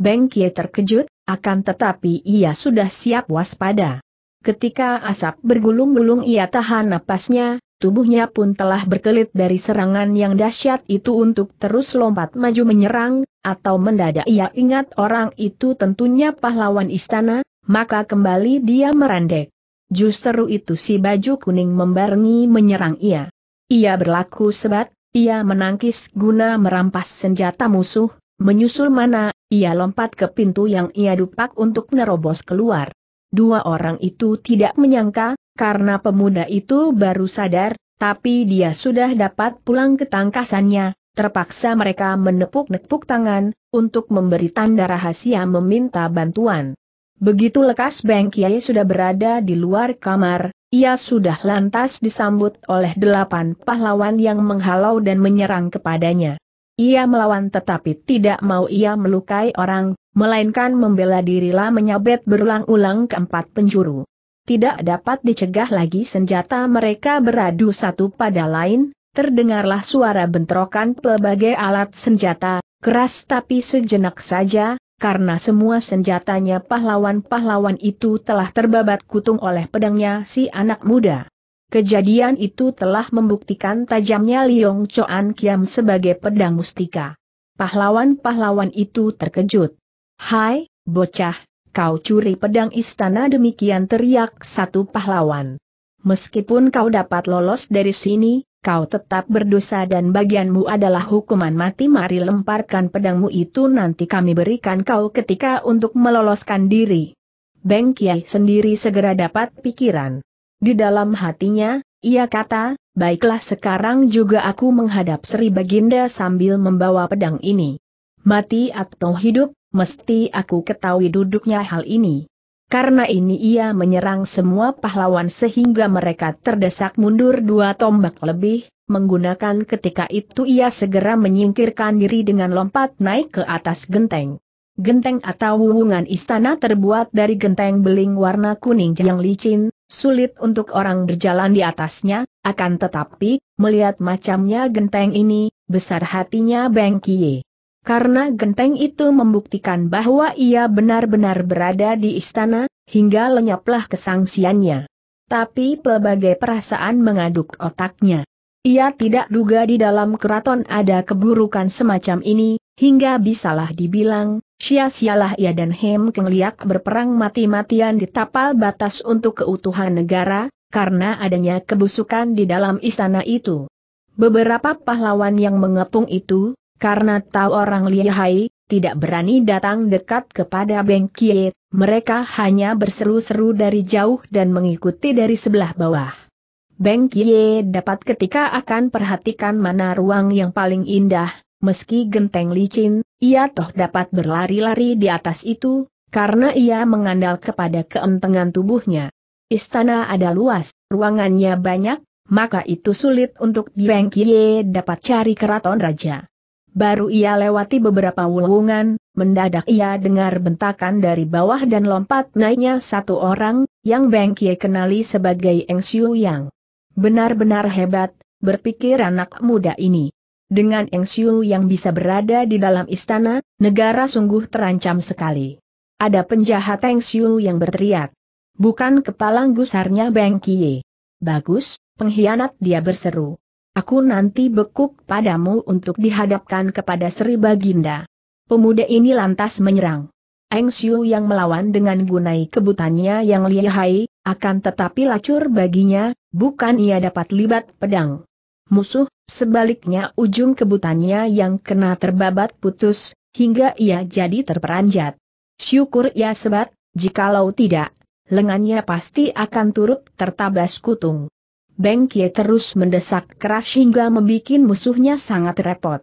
Beng Kie terkejut, akan tetapi ia sudah siap waspada. Ketika asap bergulung-gulung ia tahan napasnya, tubuhnya pun telah berkelit dari serangan yang dahsyat itu untuk terus lompat maju menyerang, atau mendadak ia ingat orang itu tentunya pahlawan istana, maka kembali dia merandek. Justru itu si baju kuning membarengi menyerang ia. Ia berlaku sebat, ia menangkis guna merampas senjata musuh, menyusul mana ia lompat ke pintu yang ia dupak untuk menerobos keluar. Dua orang itu tidak menyangka, karena pemuda itu baru sadar, tapi dia sudah dapat pulang ke tangkasannya, terpaksa mereka menepuk-nepuk tangan, untuk memberi tanda rahasia meminta bantuan. Begitu lekas Beng Kiai sudah berada di luar kamar, ia sudah lantas disambut oleh delapan pahlawan yang menghalau dan menyerang kepadanya. Ia melawan tetapi tidak mau ia melukai orang, melainkan membela dirilah menyabet berulang-ulang keempat penjuru. Tidak dapat dicegah lagi senjata mereka beradu satu pada lain, terdengarlah suara bentrokan pelbagai alat senjata, keras tapi sejenak saja, karena semua senjatanya pahlawan-pahlawan itu telah terbabat kutung oleh pedangnya si anak muda. Kejadian itu telah membuktikan tajamnya Liong Choan Kiam sebagai pedang mustika. Pahlawan-pahlawan itu terkejut. Hai, bocah, kau curi pedang istana demikian teriak satu pahlawan. Meskipun kau dapat lolos dari sini, kau tetap berdosa dan bagianmu adalah hukuman mati mari lemparkan pedangmu itu nanti kami berikan kau ketika untuk meloloskan diri. Beng Kiai sendiri segera dapat pikiran. Di dalam hatinya, ia kata, baiklah sekarang juga aku menghadap Sri Baginda sambil membawa pedang ini. Mati atau hidup, mesti aku ketahui duduknya hal ini. Karena ini ia menyerang semua pahlawan sehingga mereka terdesak mundur dua tombak lebih, menggunakan ketika itu ia segera menyingkirkan diri dengan lompat naik ke atas genteng. Genteng atau hubungan istana terbuat dari genteng beling warna kuning yang licin, sulit untuk orang berjalan di atasnya, akan tetapi, melihat macamnya genteng ini, besar hatinya Beng Kie. Karena genteng itu membuktikan bahwa ia benar-benar berada di istana, hingga lenyaplah kesangsiannya. Tapi pelbagai perasaan mengaduk otaknya. Ia tidak duga di dalam keraton ada keburukan semacam ini, hingga bisalah dibilang, sia-sialah ia dan Hem Kengliak berperang mati-matian di tapal batas untuk keutuhan negara, karena adanya kebusukan di dalam istana itu. Beberapa pahlawan yang mengepung itu, karena tahu orang lihai, tidak berani datang dekat kepada Beng mereka hanya berseru-seru dari jauh dan mengikuti dari sebelah bawah. Beng Kie dapat ketika akan perhatikan mana ruang yang paling indah, meski genteng licin, ia toh dapat berlari-lari di atas itu, karena ia mengandal kepada keentengan tubuhnya. Istana ada luas, ruangannya banyak, maka itu sulit untuk Beng Kie dapat cari keraton raja. Baru ia lewati beberapa wulungan, mendadak ia dengar bentakan dari bawah dan lompat naiknya satu orang, yang Kie kenali sebagai Eng Xiu Yang. Benar-benar hebat, berpikir anak muda ini. Dengan Eng Xiu yang bisa berada di dalam istana, negara sungguh terancam sekali. Ada penjahat Eng Xiu yang berteriak. Bukan kepala gusarnya Beng Kie. Bagus, pengkhianat dia berseru. Aku nanti bekuk padamu untuk dihadapkan kepada Sri Baginda. Pemuda ini lantas menyerang. Eng Xiu yang melawan dengan gunai kebutannya yang lihai, akan tetapi lacur baginya, bukan ia dapat libat pedang. Musuh, sebaliknya ujung kebutannya yang kena terbabat putus, hingga ia jadi terperanjat. Syukur ya sebat, jikalau tidak, lengannya pasti akan turut tertabas kutung. Beng terus mendesak keras hingga membuat musuhnya sangat repot.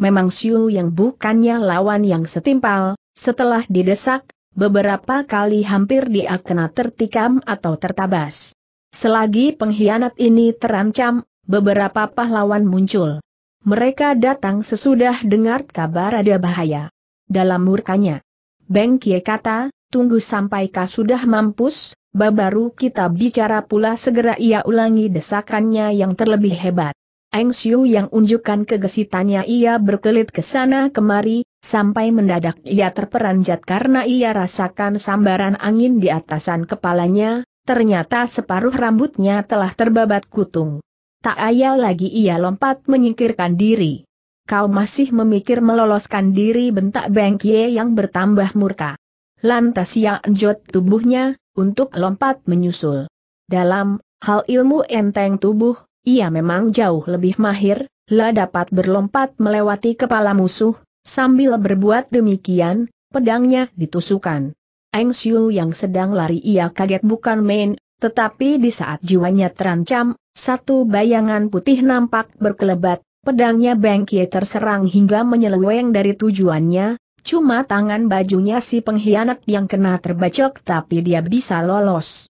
Memang Siu yang bukannya lawan yang setimpal, setelah didesak, Beberapa kali hampir dia kena tertikam atau tertabas. Selagi pengkhianat ini terancam, beberapa pahlawan muncul. Mereka datang sesudah dengar kabar ada bahaya. Dalam murkanya, Beng Kie kata, tunggu sampai kau sudah mampus, baru kita bicara pula segera ia ulangi desakannya yang terlebih hebat. Eng Xiu yang unjukkan kegesitannya ia berkelit ke sana kemari, Sampai mendadak ia terperanjat karena ia rasakan sambaran angin di atasan kepalanya, ternyata separuh rambutnya telah terbabat kutung. Tak ayal lagi ia lompat menyingkirkan diri. Kau masih memikir meloloskan diri bentak Bengkye yang bertambah murka. Lantas ia enjot tubuhnya, untuk lompat menyusul. Dalam hal ilmu enteng tubuh, ia memang jauh lebih mahir, lah dapat berlompat melewati kepala musuh, Sambil berbuat demikian, pedangnya ditusukan. Eng Xiu yang sedang lari ia kaget bukan main, tetapi di saat jiwanya terancam, satu bayangan putih nampak berkelebat, pedangnya Bengkie terserang hingga menyeleweng dari tujuannya, cuma tangan bajunya si pengkhianat yang kena terbacok tapi dia bisa lolos.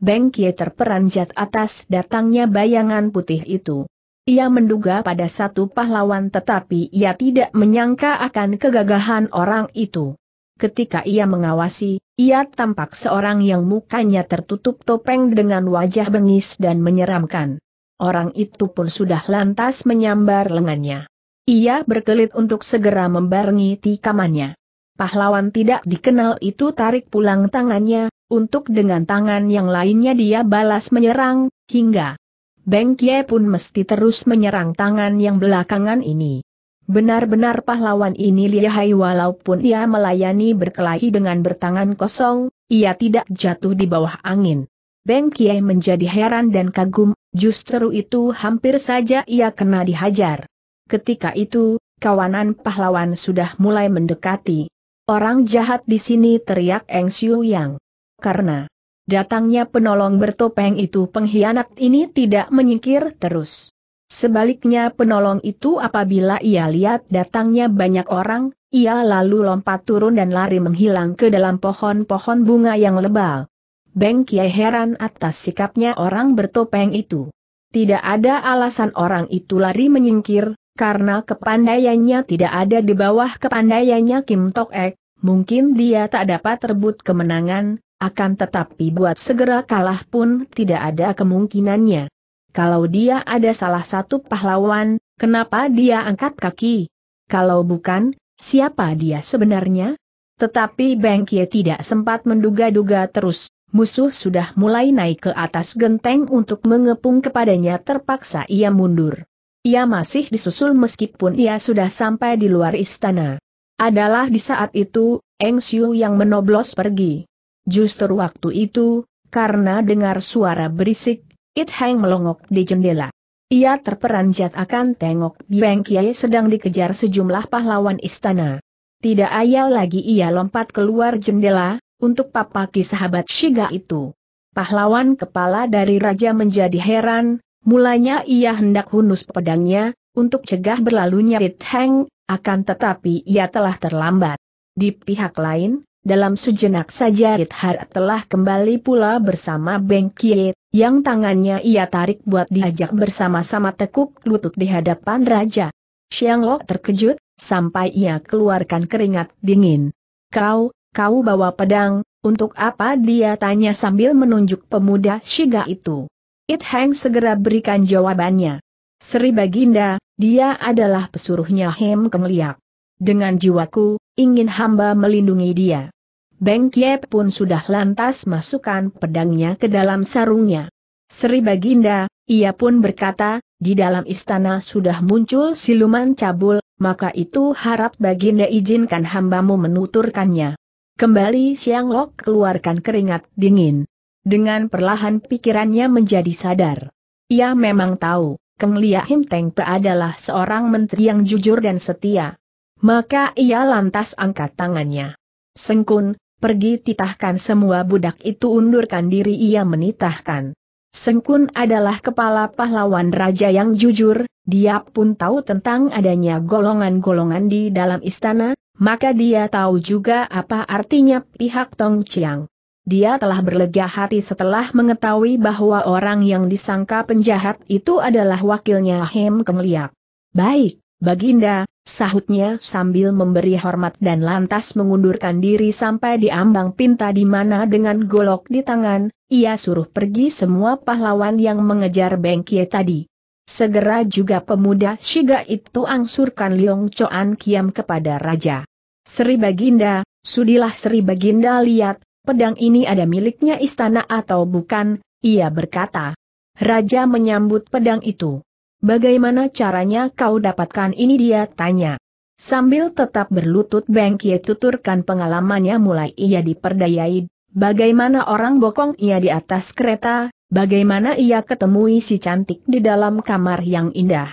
Bengkie terperanjat atas datangnya bayangan putih itu. Ia menduga pada satu pahlawan tetapi ia tidak menyangka akan kegagahan orang itu. Ketika ia mengawasi, ia tampak seorang yang mukanya tertutup topeng dengan wajah bengis dan menyeramkan. Orang itu pun sudah lantas menyambar lengannya. Ia berkelit untuk segera membarengi tikamannya. Pahlawan tidak dikenal itu tarik pulang tangannya, untuk dengan tangan yang lainnya dia balas menyerang, hingga Beng Kie pun mesti terus menyerang tangan yang belakangan ini. Benar-benar pahlawan ini lihai walaupun ia melayani berkelahi dengan bertangan kosong, ia tidak jatuh di bawah angin. Beng Kie menjadi heran dan kagum, justru itu hampir saja ia kena dihajar. Ketika itu, kawanan pahlawan sudah mulai mendekati. Orang jahat di sini teriak Eng Xiu Yang. Karena Datangnya penolong bertopeng itu pengkhianat ini tidak menyingkir terus. Sebaliknya penolong itu apabila ia lihat datangnya banyak orang, ia lalu lompat turun dan lari menghilang ke dalam pohon-pohon bunga yang lebal. Beng Kiai heran atas sikapnya orang bertopeng itu. Tidak ada alasan orang itu lari menyingkir, karena kepandaiannya tidak ada di bawah kepandaiannya Kim Tok Ek, mungkin dia tak dapat rebut kemenangan, akan tetapi buat segera kalah pun tidak ada kemungkinannya. Kalau dia ada salah satu pahlawan, kenapa dia angkat kaki? Kalau bukan, siapa dia sebenarnya? Tetapi Beng tidak sempat menduga-duga terus, musuh sudah mulai naik ke atas genteng untuk mengepung kepadanya terpaksa ia mundur. Ia masih disusul meskipun ia sudah sampai di luar istana. Adalah di saat itu, Eng Xiu yang menoblos pergi. Justru waktu itu, karena dengar suara berisik, It Hang melongok di jendela. Ia terperanjat akan tengok Biang Kiai sedang dikejar sejumlah pahlawan istana. Tidak ayal lagi ia lompat keluar jendela, untuk papaki sahabat Shiga itu. Pahlawan kepala dari raja menjadi heran, mulanya ia hendak hunus pedangnya, untuk cegah berlalunya It Hang, akan tetapi ia telah terlambat. Di pihak lain, dalam sejenak saja Ithar telah kembali pula bersama Beng Kie, yang tangannya ia tarik buat diajak bersama-sama tekuk lutut di hadapan raja. Xiang Lo terkejut, sampai ia keluarkan keringat dingin. Kau, kau bawa pedang, untuk apa dia tanya sambil menunjuk pemuda Shiga itu. It Hang segera berikan jawabannya. Sri Baginda, dia adalah pesuruhnya Hem Kemliak. Dengan jiwaku, ingin hamba melindungi dia. Beng Kie pun sudah lantas masukkan pedangnya ke dalam sarungnya. Sri Baginda, ia pun berkata, di dalam istana sudah muncul siluman cabul, maka itu harap Baginda izinkan hambamu menuturkannya. Kembali Siang Lok keluarkan keringat dingin. Dengan perlahan pikirannya menjadi sadar. Ia memang tahu, Keng Lia Him adalah seorang menteri yang jujur dan setia. Maka ia lantas angkat tangannya. Sengkun, pergi titahkan semua budak itu undurkan diri ia menitahkan. Sengkun adalah kepala pahlawan raja yang jujur, dia pun tahu tentang adanya golongan-golongan di dalam istana, maka dia tahu juga apa artinya pihak Tong Chiang. Dia telah berlega hati setelah mengetahui bahwa orang yang disangka penjahat itu adalah wakilnya Hem Kengliak. Baik, Baginda, sahutnya sambil memberi hormat dan lantas mengundurkan diri sampai di ambang pinta di mana dengan golok di tangan, ia suruh pergi semua pahlawan yang mengejar Bengkie tadi. Segera juga pemuda Shiga itu angsurkan Liong Choan Kiam kepada Raja. Sri Baginda, sudilah Sri Baginda lihat, pedang ini ada miliknya istana atau bukan, ia berkata. Raja menyambut pedang itu. Bagaimana caranya kau dapatkan ini dia tanya. Sambil tetap berlutut Beng Kie tuturkan pengalamannya mulai ia diperdayai, bagaimana orang bokong ia di atas kereta, bagaimana ia ketemui si cantik di dalam kamar yang indah.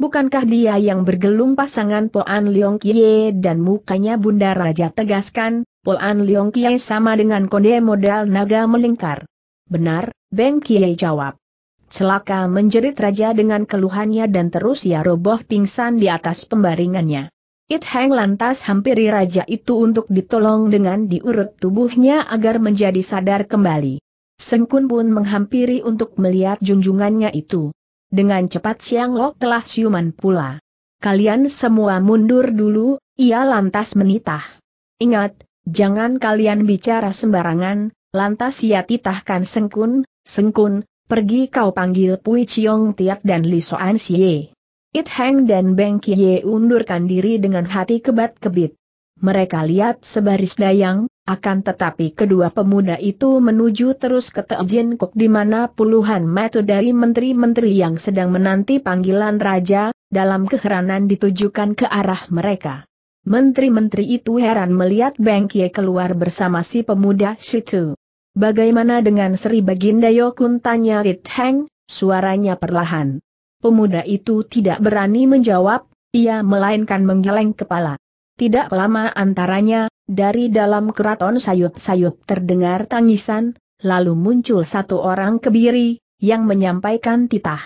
Bukankah dia yang bergelung pasangan Poan Leong Kie dan mukanya Bunda Raja tegaskan, Poan Leong Kie sama dengan konde modal naga melingkar. Benar, Beng Kie jawab. Celaka menjerit raja dengan keluhannya dan terus ia roboh pingsan di atas pembaringannya. It Hang lantas hampiri raja itu untuk ditolong dengan diurut tubuhnya agar menjadi sadar kembali. Sengkun pun menghampiri untuk melihat junjungannya itu. Dengan cepat Siang Lok telah siuman pula. Kalian semua mundur dulu, ia lantas menitah. Ingat, jangan kalian bicara sembarangan, lantas ia titahkan Sengkun, Sengkun, pergi kau panggil Pui Chiong Tiat dan Li Soan Xie. It Heng dan Beng Kie undurkan diri dengan hati kebat-kebit. Mereka lihat sebaris dayang, akan tetapi kedua pemuda itu menuju terus ke Teojin Kok di mana puluhan metu dari menteri-menteri yang sedang menanti panggilan raja, dalam keheranan ditujukan ke arah mereka. Menteri-menteri itu heran melihat Beng Kie keluar bersama si pemuda situ. Bagaimana dengan Sri Baginda Yokun tanya Rit Heng, suaranya perlahan. Pemuda itu tidak berani menjawab, ia melainkan menggeleng kepala. Tidak lama antaranya, dari dalam keraton sayup-sayup terdengar tangisan, lalu muncul satu orang kebiri, yang menyampaikan titah.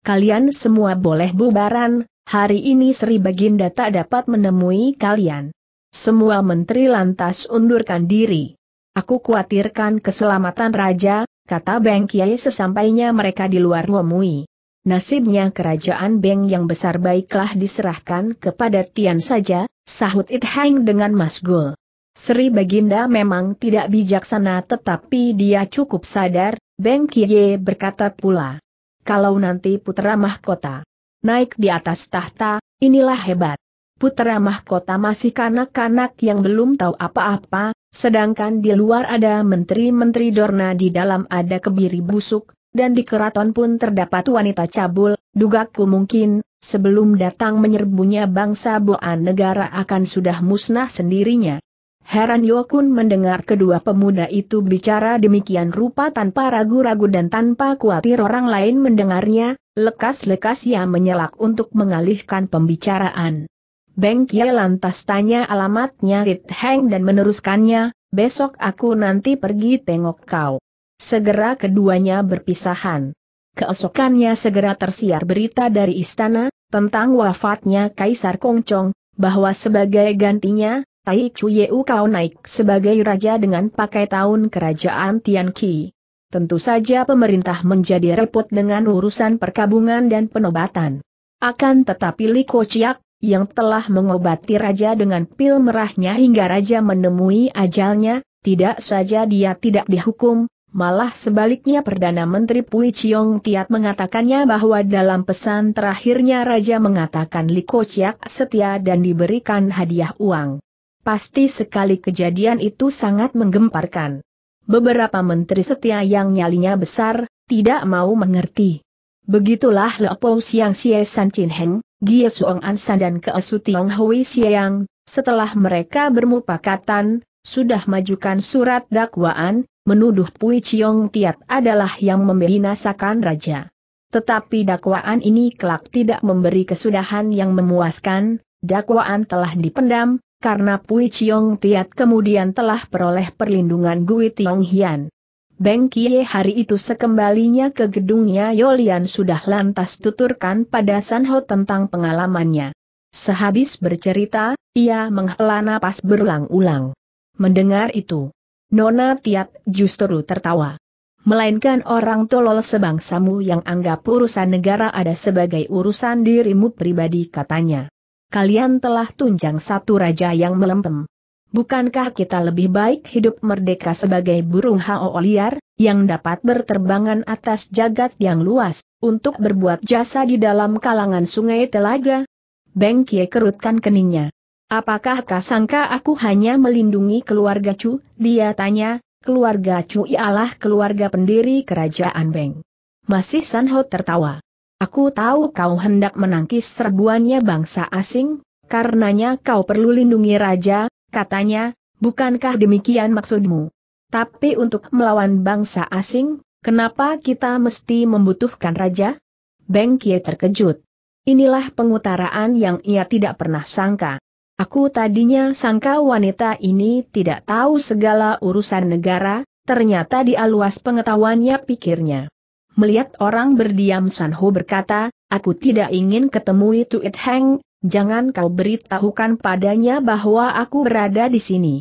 Kalian semua boleh bubaran, hari ini Sri Baginda tak dapat menemui kalian. Semua menteri lantas undurkan diri. Aku khawatirkan keselamatan raja, kata Beng Kiai sesampainya mereka di luar Ngomui. Nasibnya kerajaan Beng yang besar baiklah diserahkan kepada Tian saja, sahut It Heng dengan masgul. Sri Baginda memang tidak bijaksana tetapi dia cukup sadar, Beng Kiai berkata pula. Kalau nanti putra mahkota naik di atas tahta, inilah hebat. Putra mahkota masih kanak-kanak yang belum tahu apa-apa, Sedangkan di luar ada menteri-menteri Dorna di dalam ada kebiri busuk, dan di keraton pun terdapat wanita cabul, dugaku mungkin, sebelum datang menyerbunya bangsa Boan negara akan sudah musnah sendirinya. Heran Yokun mendengar kedua pemuda itu bicara demikian rupa tanpa ragu-ragu dan tanpa khawatir orang lain mendengarnya, lekas-lekas ia menyelak untuk mengalihkan pembicaraan. Beng Kia lantas tanya alamatnya Rit Heng dan meneruskannya, besok aku nanti pergi tengok kau. Segera keduanya berpisahan. Keesokannya segera tersiar berita dari istana, tentang wafatnya Kaisar Kongcong, bahwa sebagai gantinya, Tai Yeu kau naik sebagai raja dengan pakai tahun kerajaan Tian Qi. Tentu saja pemerintah menjadi repot dengan urusan perkabungan dan penobatan. Akan tetapi Li Kociak, yang telah mengobati raja dengan pil merahnya hingga raja menemui ajalnya, tidak saja dia tidak dihukum, malah sebaliknya Perdana Menteri Pui Chiong Tiat mengatakannya bahwa dalam pesan terakhirnya raja mengatakan Li Chiak setia dan diberikan hadiah uang. Pasti sekali kejadian itu sangat menggemparkan. Beberapa menteri setia yang nyalinya besar, tidak mau mengerti. Begitulah Leopold Siang Sie San Chin Heng, Gie Suong Ansan dan Keesu Tiong Hui Siang, setelah mereka bermupakatan, sudah majukan surat dakwaan, menuduh Pui Chiong Tiat adalah yang membinasakan raja. Tetapi dakwaan ini kelak tidak memberi kesudahan yang memuaskan, dakwaan telah dipendam, karena Pui Chiong Tiat kemudian telah peroleh perlindungan Gui Tiong Hian. Beng Kie hari itu sekembalinya ke gedungnya Yolian sudah lantas tuturkan pada Sanho tentang pengalamannya. Sehabis bercerita, ia menghela napas berulang-ulang. Mendengar itu, Nona Tiat justru tertawa. Melainkan orang tolol sebangsamu yang anggap urusan negara ada sebagai urusan dirimu pribadi katanya. Kalian telah tunjang satu raja yang melempem. Bukankah kita lebih baik hidup merdeka sebagai burung hao liar, yang dapat berterbangan atas jagat yang luas, untuk berbuat jasa di dalam kalangan sungai telaga? Beng Kie kerutkan keningnya. Apakah kasangka aku hanya melindungi keluarga Chu? Dia tanya, keluarga Chu ialah keluarga pendiri kerajaan Beng. Masih Sanho tertawa. Aku tahu kau hendak menangkis serbuannya bangsa asing, karenanya kau perlu lindungi raja, katanya, bukankah demikian maksudmu? Tapi untuk melawan bangsa asing, kenapa kita mesti membutuhkan raja? Beng Kie terkejut. Inilah pengutaraan yang ia tidak pernah sangka. Aku tadinya sangka wanita ini tidak tahu segala urusan negara, ternyata dia luas pengetahuannya pikirnya. Melihat orang berdiam Sanho berkata, aku tidak ingin ketemu Tuit Heng, jangan kau beritahukan padanya bahwa aku berada di sini.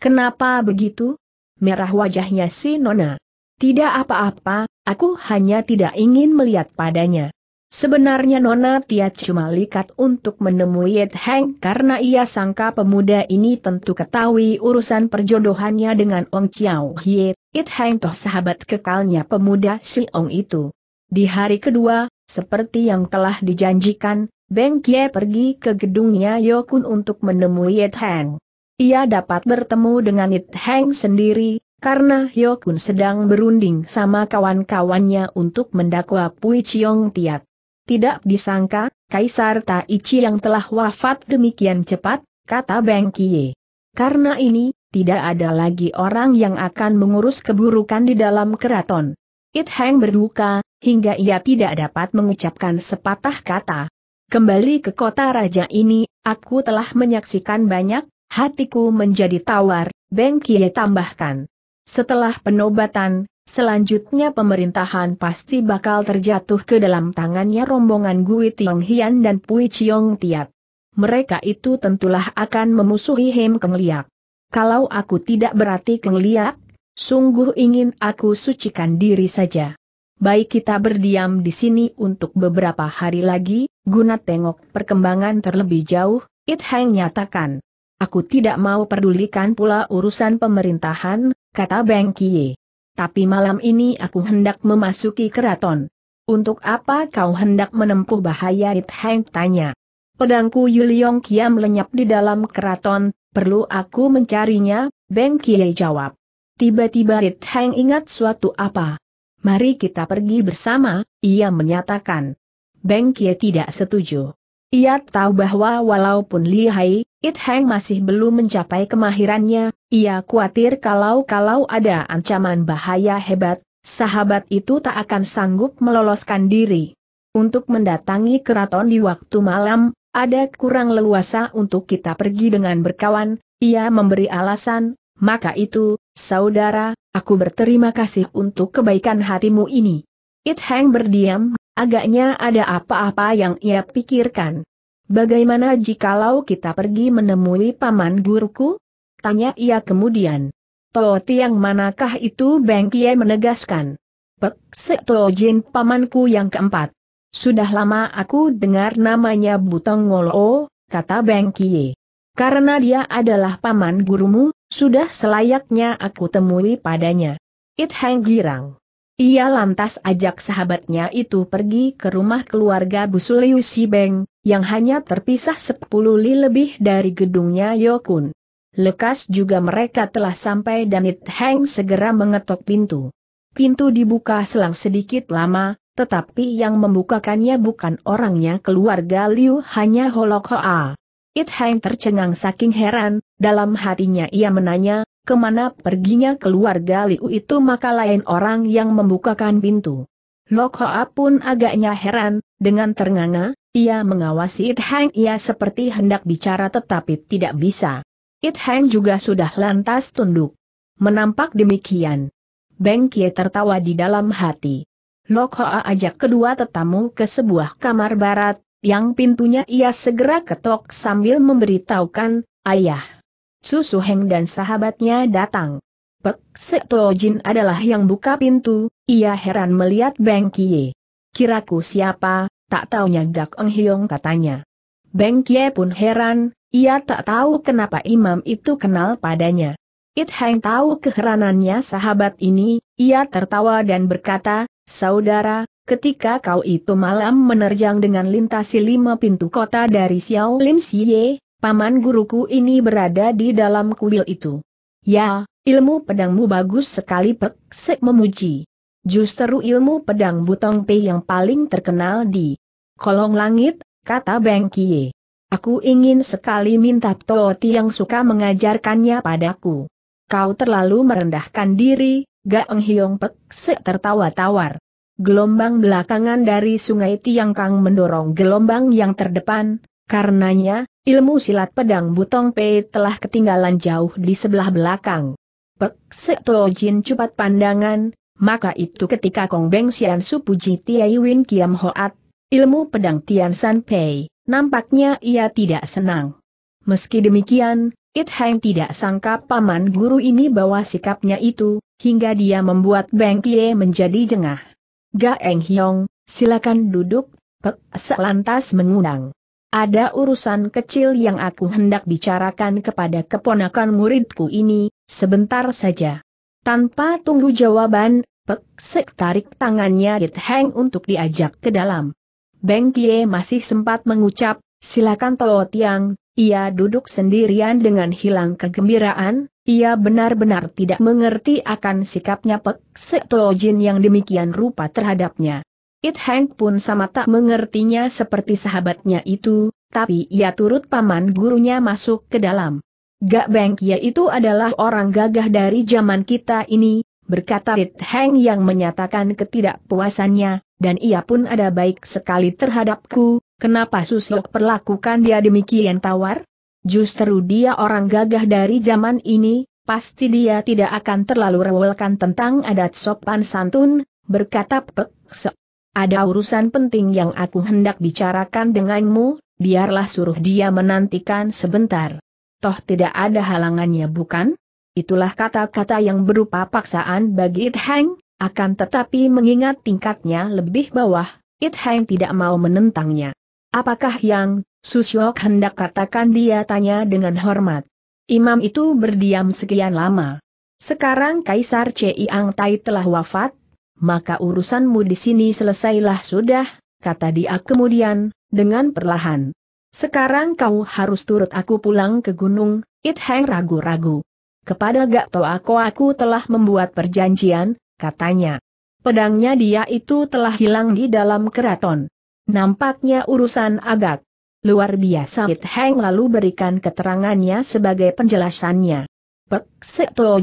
Kenapa begitu? Merah wajahnya si Nona. Tidak apa-apa, aku hanya tidak ingin melihat padanya. Sebenarnya Nona Tia cuma likat untuk menemui Ed Heng karena ia sangka pemuda ini tentu ketahui urusan perjodohannya dengan Ong Chiao Hie, It Heng toh sahabat kekalnya pemuda si Ong itu. Di hari kedua, seperti yang telah dijanjikan, Beng Kie pergi ke gedungnya Yokun untuk menemui Yit Heng. Ia dapat bertemu dengan Yit Heng sendiri, karena Yokun sedang berunding sama kawan-kawannya untuk mendakwa Pui Chiong Tiat. Tidak disangka, Kaisar Taichi yang telah wafat demikian cepat, kata Beng Kie. Karena ini, tidak ada lagi orang yang akan mengurus keburukan di dalam keraton. It Heng berduka, hingga ia tidak dapat mengucapkan sepatah kata. Kembali ke kota raja ini, aku telah menyaksikan banyak, hatiku menjadi tawar, Beng Kie tambahkan. Setelah penobatan, Selanjutnya pemerintahan pasti bakal terjatuh ke dalam tangannya rombongan Gui Tiong Hian dan Pui Chiong Tiat. Mereka itu tentulah akan memusuhi Hem Keng Liak. Kalau aku tidak berarti Keng Liak, sungguh ingin aku sucikan diri saja baik kita berdiam di sini untuk beberapa hari lagi, guna tengok perkembangan terlebih jauh, It Heng nyatakan. Aku tidak mau pedulikan pula urusan pemerintahan, kata Beng Kie. Tapi malam ini aku hendak memasuki keraton. Untuk apa kau hendak menempuh bahaya It Heng tanya. Pedangku Yuliong Kiam lenyap di dalam keraton, perlu aku mencarinya, Beng Kie jawab. Tiba-tiba It Heng ingat suatu apa. Mari kita pergi bersama, ia menyatakan. Beng Kie tidak setuju. Ia tahu bahwa walaupun Li Hai, It Heng masih belum mencapai kemahirannya, ia khawatir kalau-kalau ada ancaman bahaya hebat, sahabat itu tak akan sanggup meloloskan diri. Untuk mendatangi keraton di waktu malam, ada kurang leluasa untuk kita pergi dengan berkawan, ia memberi alasan, maka itu, saudara, aku berterima kasih untuk kebaikan hatimu ini. It Hang berdiam, agaknya ada apa-apa yang ia pikirkan. Bagaimana jikalau kita pergi menemui paman guruku? Tanya ia kemudian. Toh yang manakah itu Beng Kie menegaskan. Pek Tojin Jin pamanku yang keempat. Sudah lama aku dengar namanya Butong Ngolo, kata Beng Kie. Karena dia adalah paman gurumu, sudah selayaknya aku temui padanya. It Hang girang. Ia lantas ajak sahabatnya itu pergi ke rumah keluarga Busuliu Sibeng, yang hanya terpisah sepuluh li lebih dari gedungnya Yokun. Lekas juga mereka telah sampai dan It Hang segera mengetok pintu. Pintu dibuka selang sedikit lama, tetapi yang membukakannya bukan orangnya keluarga Liu hanya Holok Hoa. It Hang tercengang saking heran, dalam hatinya ia menanya, kemana perginya keluarga Liu itu maka lain orang yang membukakan pintu. Lok Hoa pun agaknya heran, dengan ternganga, ia mengawasi It Hang ia seperti hendak bicara tetapi tidak bisa. It Hang juga sudah lantas tunduk. Menampak demikian. Beng Kie tertawa di dalam hati. Lok Hoa ajak kedua tetamu ke sebuah kamar barat, yang pintunya ia segera ketok sambil memberitahukan, ayah. Susu Heng dan sahabatnya datang. Pek Jin adalah yang buka pintu, ia heran melihat Beng Kie. Kiraku siapa, tak taunya Gak Eng Hiong katanya. Beng Kie pun heran, ia tak tahu kenapa imam itu kenal padanya. It Heng tahu keheranannya sahabat ini, ia tertawa dan berkata, Saudara, Ketika kau itu malam menerjang dengan lintasi lima pintu kota dari Xiao Lim Xie, paman guruku ini berada di dalam kuil itu. Ya, ilmu pedangmu bagus sekali Pek Sek memuji. Justru ilmu pedang Butong Pei yang paling terkenal di kolong langit, kata Beng Kie. Aku ingin sekali minta Toti yang suka mengajarkannya padaku. Kau terlalu merendahkan diri, Gaeng Hiong Pek Sek tertawa tawar. Gelombang belakangan dari sungai Tiangkang mendorong gelombang yang terdepan, karenanya, ilmu silat pedang Butong Pei telah ketinggalan jauh di sebelah belakang. Pek Seto Jin cepat pandangan, maka itu ketika Kong Beng Sian Su puji Tiai Win Kiam Hoat, ilmu pedang Tian San Pei, nampaknya ia tidak senang. Meski demikian, It Heng tidak sangka paman guru ini bawa sikapnya itu, hingga dia membuat Beng Kie menjadi jengah. Gaeng Hyong, silakan duduk, Pek lantas mengundang. Ada urusan kecil yang aku hendak bicarakan kepada keponakan muridku ini, sebentar saja. Tanpa tunggu jawaban, Pek Sek tarik tangannya Yit Heng untuk diajak ke dalam. Beng Kie masih sempat mengucap, silakan tolong. Ia duduk sendirian dengan hilang kegembiraan, ia benar-benar tidak mengerti akan sikapnya Pek Setojin yang demikian rupa terhadapnya. It Hank pun sama tak mengertinya seperti sahabatnya itu, tapi ia turut paman gurunya masuk ke dalam. Gak Beng Kia itu adalah orang gagah dari zaman kita ini, berkata It Hank yang menyatakan ketidakpuasannya, dan ia pun ada baik sekali terhadapku, Kenapa Susok perlakukan dia demikian tawar? Justru dia orang gagah dari zaman ini, pasti dia tidak akan terlalu rewelkan tentang adat sopan santun, berkata Pekse. Ada urusan penting yang aku hendak bicarakan denganmu, biarlah suruh dia menantikan sebentar. Toh tidak ada halangannya bukan? Itulah kata-kata yang berupa paksaan bagi It Hang, akan tetapi mengingat tingkatnya lebih bawah, It Hang tidak mau menentangnya. Apakah yang, Susyok hendak katakan dia tanya dengan hormat. Imam itu berdiam sekian lama. Sekarang Kaisar Ciang Tai telah wafat, maka urusanmu di sini selesailah sudah, kata dia kemudian, dengan perlahan. Sekarang kau harus turut aku pulang ke gunung, It Heng ragu-ragu. Kepada Gakto aku aku telah membuat perjanjian, katanya. Pedangnya dia itu telah hilang di dalam keraton. Nampaknya urusan agak luar biasa It Heng lalu berikan keterangannya sebagai penjelasannya. Pek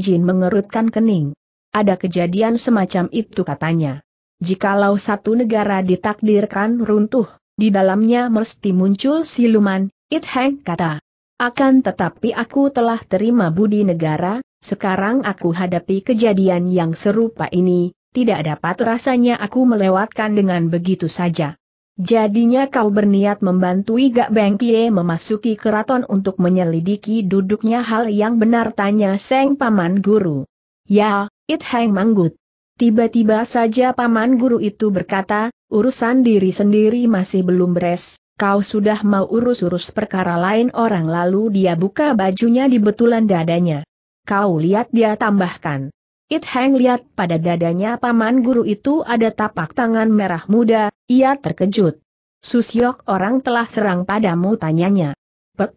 Jin mengerutkan kening. Ada kejadian semacam itu katanya. Jikalau satu negara ditakdirkan runtuh, di dalamnya mesti muncul siluman, It Heng kata. Akan tetapi aku telah terima budi negara, sekarang aku hadapi kejadian yang serupa ini, tidak dapat rasanya aku melewatkan dengan begitu saja. Jadinya kau berniat membantu Iga Bengkie memasuki keraton untuk menyelidiki duduknya hal yang benar tanya Seng Paman Guru. Ya, It Hang Manggut. Tiba-tiba saja Paman Guru itu berkata, urusan diri sendiri masih belum beres, kau sudah mau urus-urus perkara lain orang lalu dia buka bajunya di betulan dadanya. Kau lihat dia tambahkan. It Hang lihat pada dadanya paman guru itu ada tapak tangan merah muda, ia terkejut. Susyok orang telah serang padamu tanyanya. Pek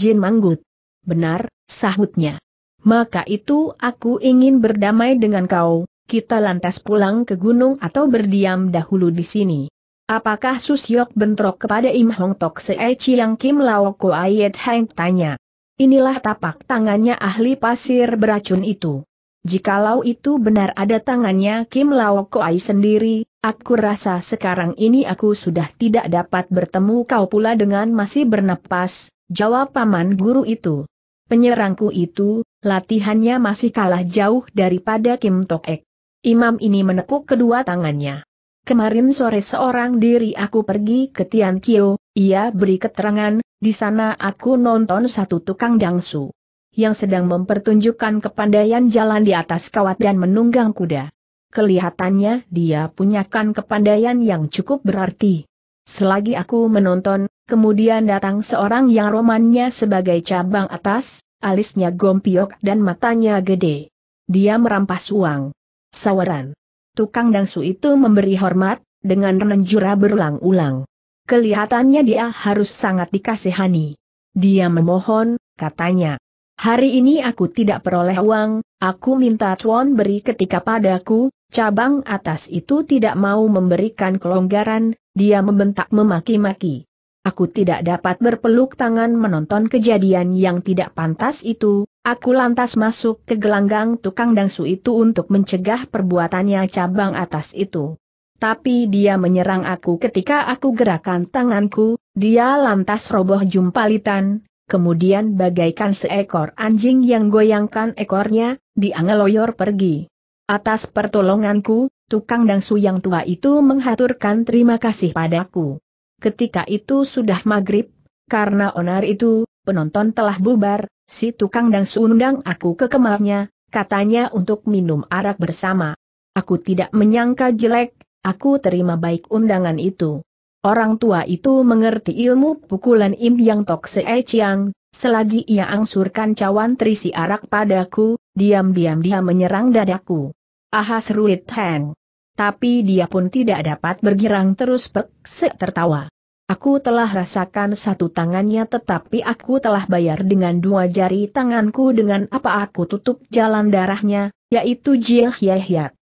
Jin manggut. Benar, sahutnya. Maka itu aku ingin berdamai dengan kau, kita lantas pulang ke gunung atau berdiam dahulu di sini. Apakah Susyok bentrok kepada Im Hong Tok Seai Chiang Kim Lao Ko Ayet Hang tanya. Inilah tapak tangannya ahli pasir beracun itu. Jikalau itu benar ada tangannya Kim Lao Koai sendiri, aku rasa sekarang ini aku sudah tidak dapat bertemu kau pula dengan masih bernapas, jawab paman guru itu. Penyerangku itu, latihannya masih kalah jauh daripada Kim Tok Ek. Imam ini menepuk kedua tangannya. Kemarin sore seorang diri aku pergi ke Tian Kio, ia beri keterangan, di sana aku nonton satu tukang dangsu yang sedang mempertunjukkan kepandaian jalan di atas kawat dan menunggang kuda. Kelihatannya dia punyakan kepandaian yang cukup berarti. Selagi aku menonton, kemudian datang seorang yang romannya sebagai cabang atas, alisnya gompiok dan matanya gede. Dia merampas uang. Sawaran. Tukang dangsu itu memberi hormat, dengan renjura berulang-ulang. Kelihatannya dia harus sangat dikasihani. Dia memohon, katanya. Hari ini aku tidak peroleh uang, aku minta Tuan beri ketika padaku, cabang atas itu tidak mau memberikan kelonggaran, dia membentak memaki-maki. Aku tidak dapat berpeluk tangan menonton kejadian yang tidak pantas itu, aku lantas masuk ke gelanggang tukang dangsu itu untuk mencegah perbuatannya cabang atas itu. Tapi dia menyerang aku ketika aku gerakan tanganku, dia lantas roboh jumpalitan, kemudian bagaikan seekor anjing yang goyangkan ekornya, diangeloyor pergi. Atas pertolonganku, tukang dangsu yang tua itu menghaturkan terima kasih padaku. Ketika itu sudah maghrib, karena onar itu, penonton telah bubar, si tukang dangsu undang aku ke kemarnya, katanya untuk minum arak bersama. Aku tidak menyangka jelek, aku terima baik undangan itu. Orang tua itu mengerti ilmu pukulan Im Yang Tok Se selagi ia angsurkan cawan terisi arak padaku, diam-diam dia menyerang dadaku. Ahas Ruit Heng. Tapi dia pun tidak dapat bergirang terus Pek tertawa. Aku telah rasakan satu tangannya tetapi aku telah bayar dengan dua jari tanganku dengan apa aku tutup jalan darahnya, yaitu Jie Yahyat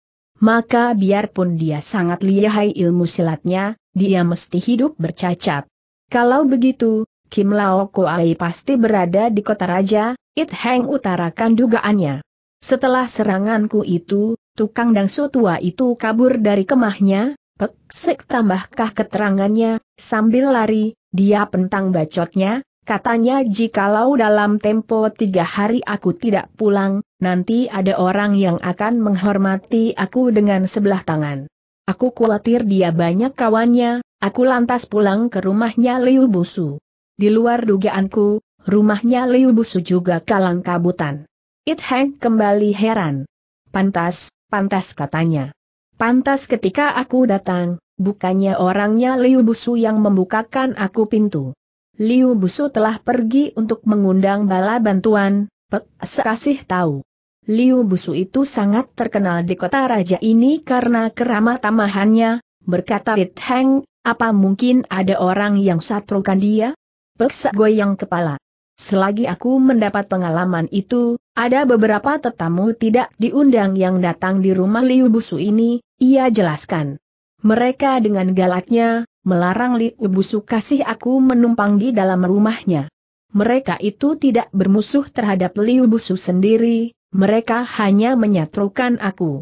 maka biarpun dia sangat lihai ilmu silatnya, dia mesti hidup bercacat. Kalau begitu, Kim Lao Koai pasti berada di kota raja, It Heng utarakan dugaannya. Setelah seranganku itu, tukang dan tua itu kabur dari kemahnya, Peksik tambahkah keterangannya, sambil lari, dia pentang bacotnya, Katanya jikalau dalam tempo tiga hari aku tidak pulang, nanti ada orang yang akan menghormati aku dengan sebelah tangan. Aku khawatir dia banyak kawannya, aku lantas pulang ke rumahnya Liu Busu. Di luar dugaanku, rumahnya Liu Busu juga kalang kabutan. It Hank kembali heran. Pantas, pantas katanya. Pantas ketika aku datang, bukannya orangnya Liu Busu yang membukakan aku pintu. Liu Busu telah pergi untuk mengundang bala bantuan, Pek Sekasih tahu. Liu Busu itu sangat terkenal di kota raja ini karena kerama tamahannya, berkata Rit Heng, apa mungkin ada orang yang satrukan dia? Peksa goyang kepala. Selagi aku mendapat pengalaman itu, ada beberapa tetamu tidak diundang yang datang di rumah Liu Busu ini, ia jelaskan. Mereka dengan galaknya, melarang Li Ubusu kasih aku menumpang di dalam rumahnya. Mereka itu tidak bermusuh terhadap Li Ubusu sendiri, mereka hanya menyatrukan aku.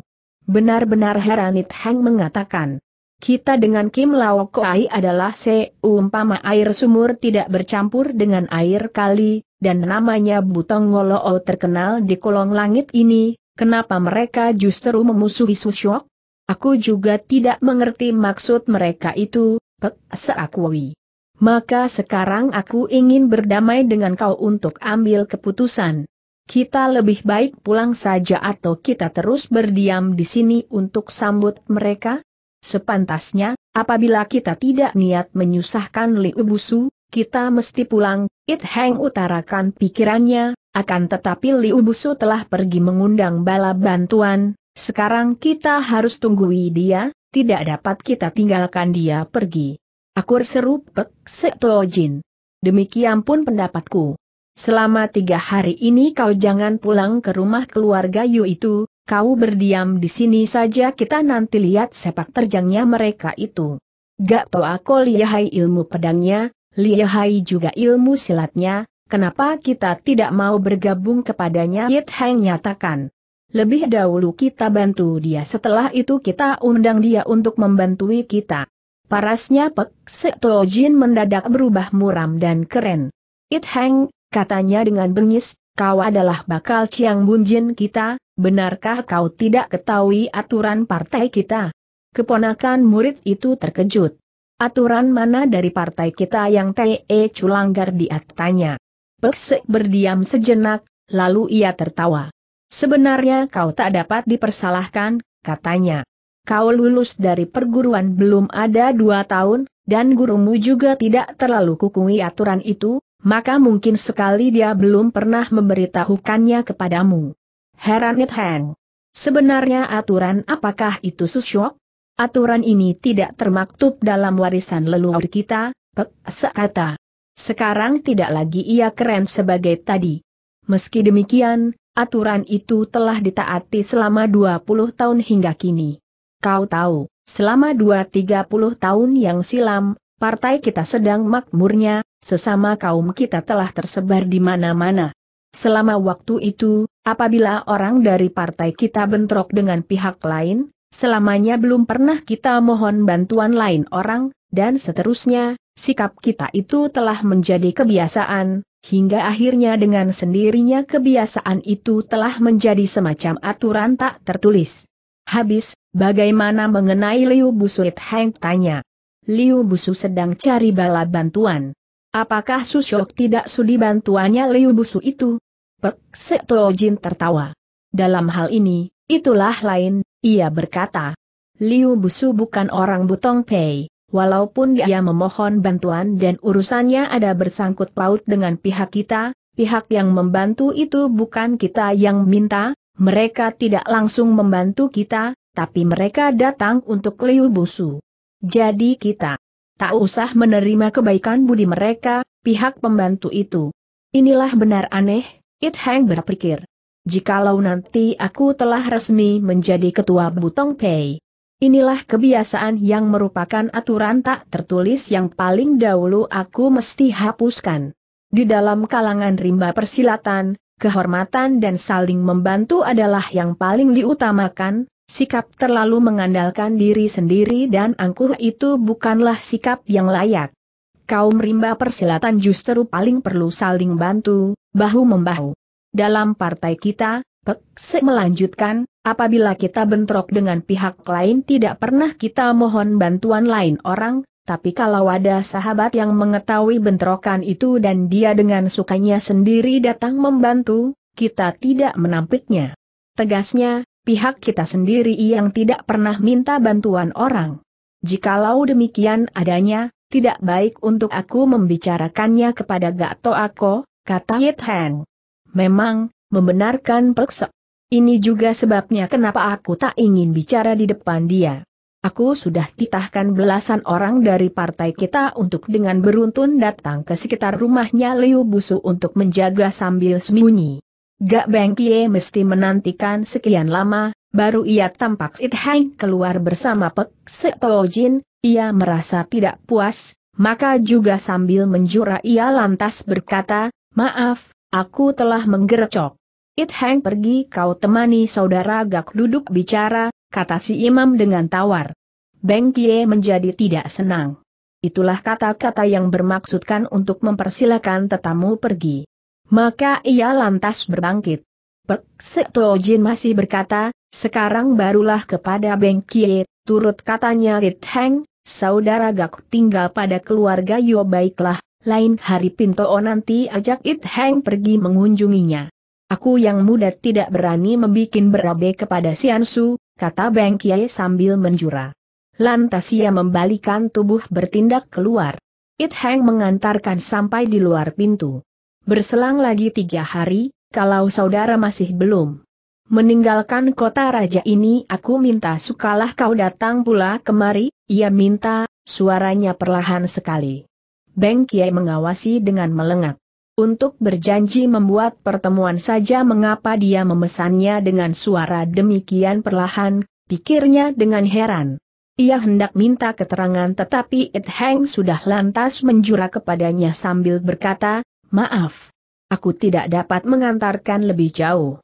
Benar-benar Heranit Hang mengatakan. Kita dengan Kim Lao Koai adalah seumpama air sumur tidak bercampur dengan air kali, dan namanya Butong Ngoloo terkenal di kolong langit ini, kenapa mereka justru memusuhi Susyok? Aku juga tidak mengerti maksud mereka itu, seakuwi. Maka sekarang aku ingin berdamai dengan kau untuk ambil keputusan. Kita lebih baik pulang saja atau kita terus berdiam di sini untuk sambut mereka? Sepantasnya, apabila kita tidak niat menyusahkan Liu Busu, kita mesti pulang, It Heng utarakan pikirannya, akan tetapi Liu Busu telah pergi mengundang bala bantuan, sekarang kita harus tunggui dia, tidak dapat kita tinggalkan dia pergi. Aku seru Pek Setojin. Demikian pun pendapatku. Selama tiga hari ini kau jangan pulang ke rumah keluarga Yu itu, kau berdiam di sini saja kita nanti lihat sepak terjangnya mereka itu. Gak tau aku lihai ilmu pedangnya, lihai juga ilmu silatnya, kenapa kita tidak mau bergabung kepadanya Yit Heng nyatakan. Lebih dahulu kita bantu dia setelah itu kita undang dia untuk membantui kita. Parasnya Pek Seto Jin mendadak berubah muram dan keren. It Hang, katanya dengan bengis, kau adalah bakal Chiang Bun Jin kita, benarkah kau tidak ketahui aturan partai kita? Keponakan murid itu terkejut. Aturan mana dari partai kita yang T.E. Culanggar diatanya? tanya. Sek berdiam sejenak, lalu ia tertawa. Sebenarnya kau tak dapat dipersalahkan, katanya. Kau lulus dari perguruan belum ada dua tahun, dan gurumu juga tidak terlalu kukui aturan itu, maka mungkin sekali dia belum pernah memberitahukannya kepadamu. Heran Heng. Sebenarnya aturan apakah itu Susyok? Aturan ini tidak termaktub dalam warisan leluhur kita, Pek kata. Sekarang tidak lagi ia keren sebagai tadi. Meski demikian, Aturan itu telah ditaati selama 20 tahun hingga kini. Kau tahu, selama 2-30 tahun yang silam, partai kita sedang makmurnya, sesama kaum kita telah tersebar di mana-mana. Selama waktu itu, apabila orang dari partai kita bentrok dengan pihak lain, selamanya belum pernah kita mohon bantuan lain orang, dan seterusnya, sikap kita itu telah menjadi kebiasaan, hingga akhirnya dengan sendirinya kebiasaan itu telah menjadi semacam aturan tak tertulis. Habis, bagaimana mengenai Liu Busu Heng tanya. Liu Busu sedang cari bala bantuan. Apakah Susyok tidak sudi bantuannya Liu Busu itu? Pek Jin tertawa. Dalam hal ini, itulah lain, ia berkata. Liu Busu bukan orang Butong Pei walaupun dia memohon bantuan dan urusannya ada bersangkut paut dengan pihak kita, pihak yang membantu itu bukan kita yang minta, mereka tidak langsung membantu kita, tapi mereka datang untuk Liu Busu. Jadi kita tak usah menerima kebaikan budi mereka, pihak pembantu itu. Inilah benar aneh, It Hang berpikir. Jikalau nanti aku telah resmi menjadi ketua Butong Pei, Inilah kebiasaan yang merupakan aturan tak tertulis yang paling dahulu aku mesti hapuskan. Di dalam kalangan rimba persilatan, kehormatan dan saling membantu adalah yang paling diutamakan, sikap terlalu mengandalkan diri sendiri dan angkuh itu bukanlah sikap yang layak. Kaum rimba persilatan justru paling perlu saling bantu, bahu-membahu. Dalam partai kita, Pekse melanjutkan, Apabila kita bentrok dengan pihak lain tidak pernah kita mohon bantuan lain orang, tapi kalau ada sahabat yang mengetahui bentrokan itu dan dia dengan sukanya sendiri datang membantu, kita tidak menampiknya. Tegasnya, pihak kita sendiri yang tidak pernah minta bantuan orang. Jikalau demikian adanya, tidak baik untuk aku membicarakannya kepada Gato Ako, kata Yit Heng. Memang, membenarkan Peksek. Ini juga sebabnya kenapa aku tak ingin bicara di depan dia. Aku sudah titahkan belasan orang dari partai kita untuk dengan beruntun datang ke sekitar rumahnya Liu Busu untuk menjaga sambil sembunyi. Gak Beng Kie mesti menantikan sekian lama, baru ia tampak It Hang keluar bersama Pek Jin, ia merasa tidak puas, maka juga sambil menjura ia lantas berkata, maaf, aku telah menggerecok. It Hang pergi kau temani saudara Gak duduk bicara, kata si imam dengan tawar. Beng Kie menjadi tidak senang. Itulah kata-kata yang bermaksudkan untuk mempersilahkan tetamu pergi. Maka ia lantas berbangkit. Pek Jin masih berkata, sekarang barulah kepada Beng Kie, turut katanya It Hang, saudara Gak tinggal pada keluarga Yo baiklah, lain hari Pinto nanti ajak It Hang pergi mengunjunginya. Aku yang muda tidak berani membuat berabe kepada Siansu, kata Beng Kiai sambil menjura. Lantas ia membalikan tubuh bertindak keluar. It Heng mengantarkan sampai di luar pintu. Berselang lagi tiga hari, kalau saudara masih belum meninggalkan kota raja ini aku minta sukalah kau datang pula kemari, ia minta, suaranya perlahan sekali. Beng Kiai mengawasi dengan melengak untuk berjanji membuat pertemuan saja mengapa dia memesannya dengan suara demikian perlahan, pikirnya dengan heran. Ia hendak minta keterangan tetapi It Heng sudah lantas menjura kepadanya sambil berkata, maaf. Aku tidak dapat mengantarkan lebih jauh.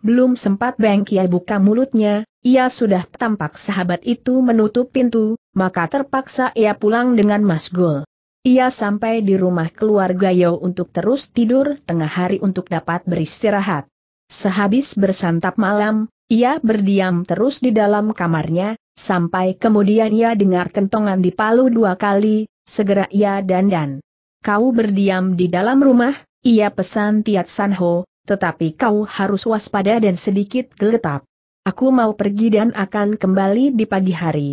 Belum sempat Beng Kiai buka mulutnya, ia sudah tampak sahabat itu menutup pintu, maka terpaksa ia pulang dengan Mas Gul. Ia sampai di rumah keluarga Yao untuk terus tidur tengah hari untuk dapat beristirahat. Sehabis bersantap malam, ia berdiam terus di dalam kamarnya, sampai kemudian ia dengar kentongan di palu dua kali, segera ia dandan. Kau berdiam di dalam rumah, ia pesan Tiat Sanho, tetapi kau harus waspada dan sedikit geletap. Aku mau pergi dan akan kembali di pagi hari.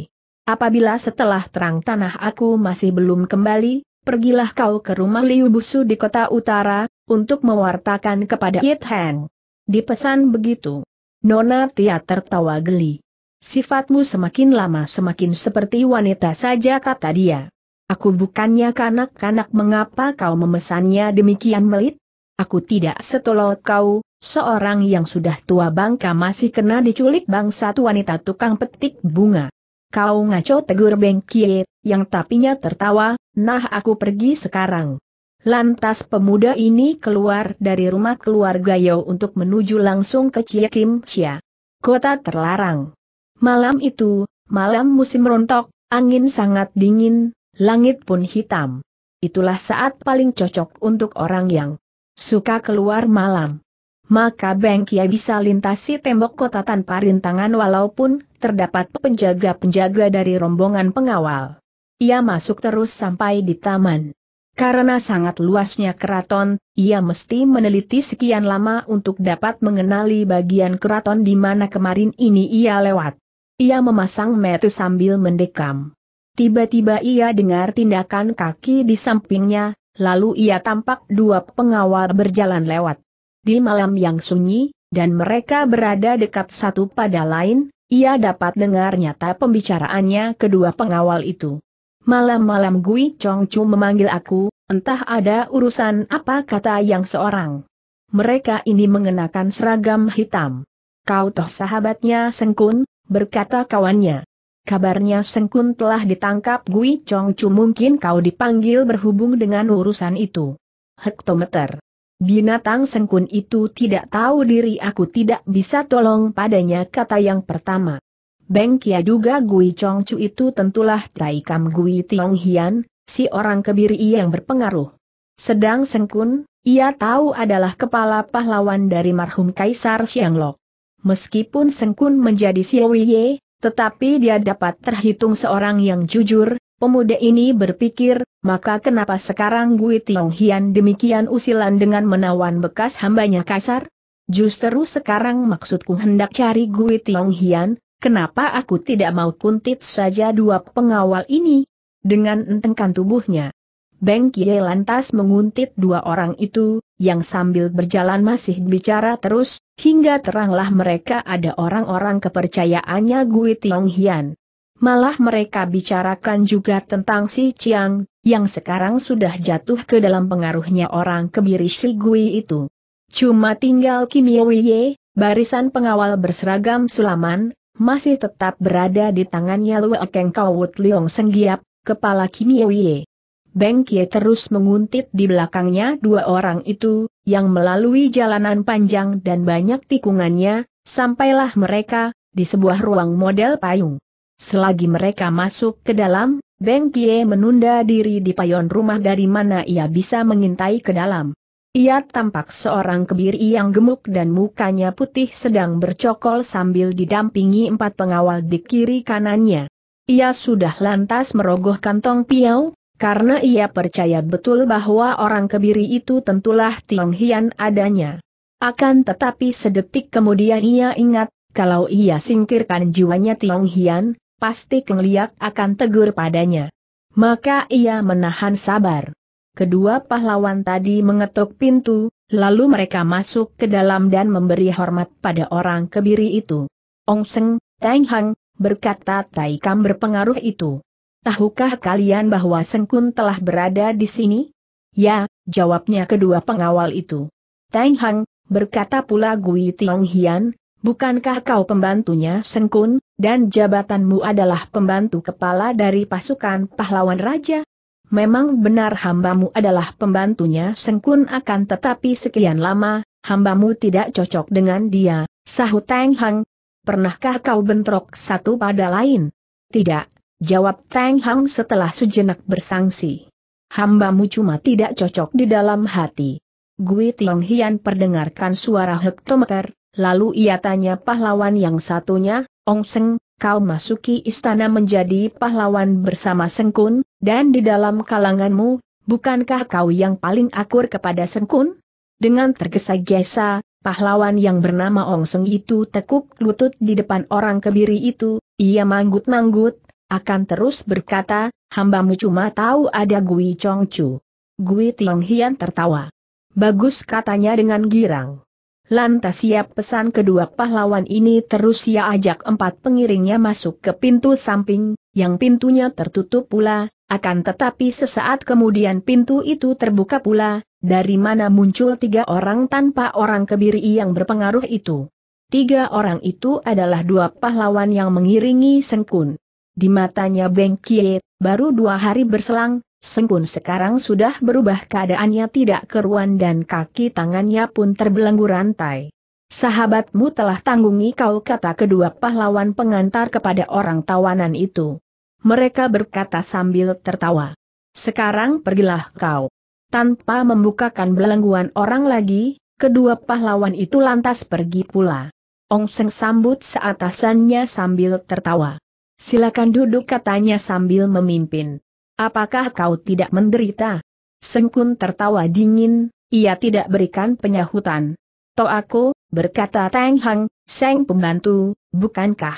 Apabila setelah terang tanah aku masih belum kembali, pergilah kau ke rumah Liu Busu di kota utara, untuk mewartakan kepada Yit Heng. Dipesan begitu. Nona Tia tertawa geli. Sifatmu semakin lama semakin seperti wanita saja kata dia. Aku bukannya kanak-kanak mengapa kau memesannya demikian melit? Aku tidak setolol kau, seorang yang sudah tua bangka masih kena diculik bangsa wanita tukang petik bunga. Kau ngaco tegur Kie, yang tapinya tertawa, nah aku pergi sekarang. Lantas pemuda ini keluar dari rumah keluarga Yo untuk menuju langsung ke Kim Chia. Kota terlarang. Malam itu, malam musim rontok, angin sangat dingin, langit pun hitam. Itulah saat paling cocok untuk orang yang suka keluar malam. Maka Beng Kie bisa lintasi tembok kota tanpa rintangan walaupun terdapat penjaga-penjaga dari rombongan pengawal. Ia masuk terus sampai di taman. Karena sangat luasnya keraton, ia mesti meneliti sekian lama untuk dapat mengenali bagian keraton di mana kemarin ini ia lewat. Ia memasang metu sambil mendekam. Tiba-tiba ia dengar tindakan kaki di sampingnya, lalu ia tampak dua pengawal berjalan lewat. Di malam yang sunyi, dan mereka berada dekat satu pada lain, ia dapat dengar nyata pembicaraannya kedua pengawal itu. Malam-malam Gui Chong Chu memanggil aku, entah ada urusan apa kata yang seorang. Mereka ini mengenakan seragam hitam. Kau toh sahabatnya Sengkun, berkata kawannya. Kabarnya Sengkun telah ditangkap Gui Chong Chu mungkin kau dipanggil berhubung dengan urusan itu. Hektometer. Binatang sengkun itu tidak tahu diri aku tidak bisa tolong padanya kata yang pertama. Beng Kia duga Gui Chong Chu itu tentulah Taikam Gui Tiong Hian, si orang kebiri yang berpengaruh. Sedang sengkun, ia tahu adalah kepala pahlawan dari marhum Kaisar Lok. Meskipun sengkun menjadi Xiaoye, tetapi dia dapat terhitung seorang yang jujur, Pemuda ini berpikir, maka kenapa sekarang Gui Tiong Hian demikian usilan dengan menawan bekas hambanya kasar? Justru sekarang maksudku hendak cari Gui Tiong Hian, kenapa aku tidak mau kuntit saja dua pengawal ini? Dengan entengkan tubuhnya. Beng Kie lantas menguntit dua orang itu, yang sambil berjalan masih bicara terus, hingga teranglah mereka ada orang-orang kepercayaannya Gui Tiong Hian. Malah mereka bicarakan juga tentang si Chiang, yang sekarang sudah jatuh ke dalam pengaruhnya orang kebiri si Gui itu. Cuma tinggal Kim Yowie, barisan pengawal berseragam sulaman, masih tetap berada di tangannya Lue Keng Kowut Leong Senggiap, kepala Kim Yowie. Beng Kie terus menguntit di belakangnya dua orang itu, yang melalui jalanan panjang dan banyak tikungannya, sampailah mereka, di sebuah ruang model payung. Selagi mereka masuk ke dalam, Beng Kie menunda diri di payon rumah dari mana ia bisa mengintai ke dalam. Ia tampak seorang kebiri yang gemuk dan mukanya putih sedang bercokol sambil didampingi empat pengawal di kiri kanannya. Ia sudah lantas merogoh kantong piau, karena ia percaya betul bahwa orang kebiri itu tentulah Tiong Hian adanya. Akan tetapi sedetik kemudian ia ingat, kalau ia singkirkan jiwanya Tiong Hian, pasti Keng Liak akan tegur padanya. Maka ia menahan sabar. Kedua pahlawan tadi mengetuk pintu, lalu mereka masuk ke dalam dan memberi hormat pada orang kebiri itu. Ong Seng, Tang Hang, berkata Tai Kam berpengaruh itu. Tahukah kalian bahwa Sengkun telah berada di sini? Ya, jawabnya kedua pengawal itu. Tang Hang, berkata pula Gui Tiong Hian, Bukankah kau pembantunya Sengkun, dan jabatanmu adalah pembantu kepala dari pasukan pahlawan raja? Memang benar hambamu adalah pembantunya Sengkun akan tetapi sekian lama, hambamu tidak cocok dengan dia, sahut Teng Hang. Pernahkah kau bentrok satu pada lain? Tidak, jawab Teng Hang setelah sejenak bersangsi. Hambamu cuma tidak cocok di dalam hati. Gui Tiong Hian perdengarkan suara hektometer, Lalu ia tanya pahlawan yang satunya, Ong Seng, kau masuki istana menjadi pahlawan bersama Sengkun, dan di dalam kalanganmu, bukankah kau yang paling akur kepada Sengkun? Dengan tergesa-gesa, pahlawan yang bernama Ong Seng itu tekuk lutut di depan orang kebiri itu, ia manggut-manggut, akan terus berkata, hambamu cuma tahu ada Gui Chu. Gui Tiong Hian tertawa. Bagus katanya dengan girang. Lantas siap pesan kedua pahlawan ini terus ia ajak empat pengiringnya masuk ke pintu samping, yang pintunya tertutup pula, akan tetapi sesaat kemudian pintu itu terbuka pula, dari mana muncul tiga orang tanpa orang kebiri yang berpengaruh itu. Tiga orang itu adalah dua pahlawan yang mengiringi Sengkun. Di matanya Beng Kie, baru dua hari berselang, Sengkun sekarang sudah berubah keadaannya tidak keruan dan kaki tangannya pun terbelenggu rantai. Sahabatmu telah tanggungi kau kata kedua pahlawan pengantar kepada orang tawanan itu. Mereka berkata sambil tertawa. Sekarang pergilah kau. Tanpa membukakan belengguan orang lagi, kedua pahlawan itu lantas pergi pula. Ong Seng sambut seatasannya sambil tertawa. Silakan duduk katanya sambil memimpin. Apakah kau tidak menderita? Sengkun tertawa dingin, ia tidak berikan penyahutan. To aku, berkata Tang Hang, Seng pembantu, bukankah?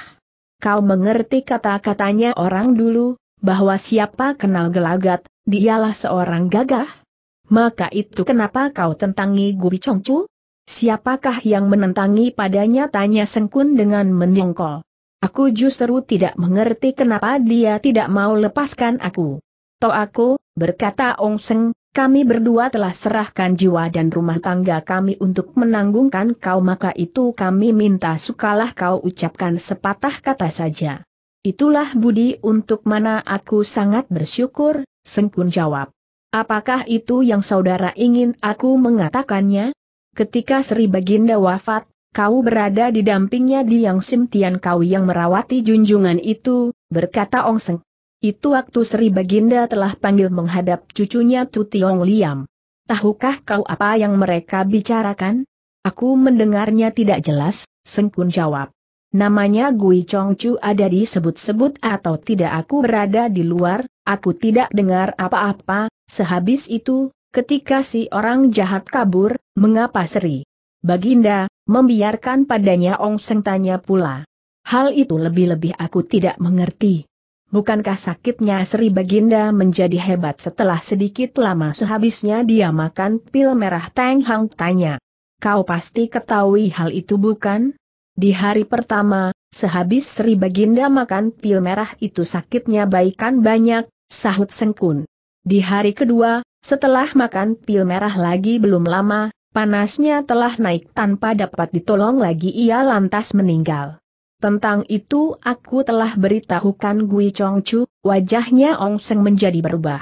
Kau mengerti kata-katanya orang dulu, bahwa siapa kenal gelagat, dialah seorang gagah? Maka itu kenapa kau tentangi Gubi Chongchu? Siapakah yang menentangi padanya tanya Sengkun dengan menyengkol. Aku justru tidak mengerti kenapa dia tidak mau lepaskan aku. To aku, berkata Ong Seng, kami berdua telah serahkan jiwa dan rumah tangga kami untuk menanggungkan kau maka itu kami minta sukalah kau ucapkan sepatah kata saja. Itulah budi untuk mana aku sangat bersyukur, Sengkun jawab. Apakah itu yang saudara ingin aku mengatakannya? Ketika Sri Baginda wafat, kau berada di dampingnya di Yang Simtian kau yang merawati junjungan itu, berkata Ong Seng. Itu waktu Sri Baginda telah panggil menghadap cucunya Tutiong Liam. Tahukah kau apa yang mereka bicarakan? Aku mendengarnya tidak jelas, Sengkun jawab. Namanya Gui Chu ada disebut-sebut atau tidak aku berada di luar, aku tidak dengar apa-apa, sehabis itu, ketika si orang jahat kabur, mengapa Sri? Baginda, membiarkan padanya Ong Seng tanya pula. Hal itu lebih-lebih aku tidak mengerti. Bukankah sakitnya Sri Baginda menjadi hebat setelah sedikit lama sehabisnya dia makan pil merah Teng Hang tanya. Kau pasti ketahui hal itu bukan? Di hari pertama, sehabis Sri Baginda makan pil merah itu sakitnya baikan banyak, sahut Sengkun. Di hari kedua, setelah makan pil merah lagi belum lama, Panasnya telah naik tanpa dapat ditolong lagi ia lantas meninggal. Tentang itu aku telah beritahukan Gui Chongcu, wajahnya Ong Seng menjadi berubah.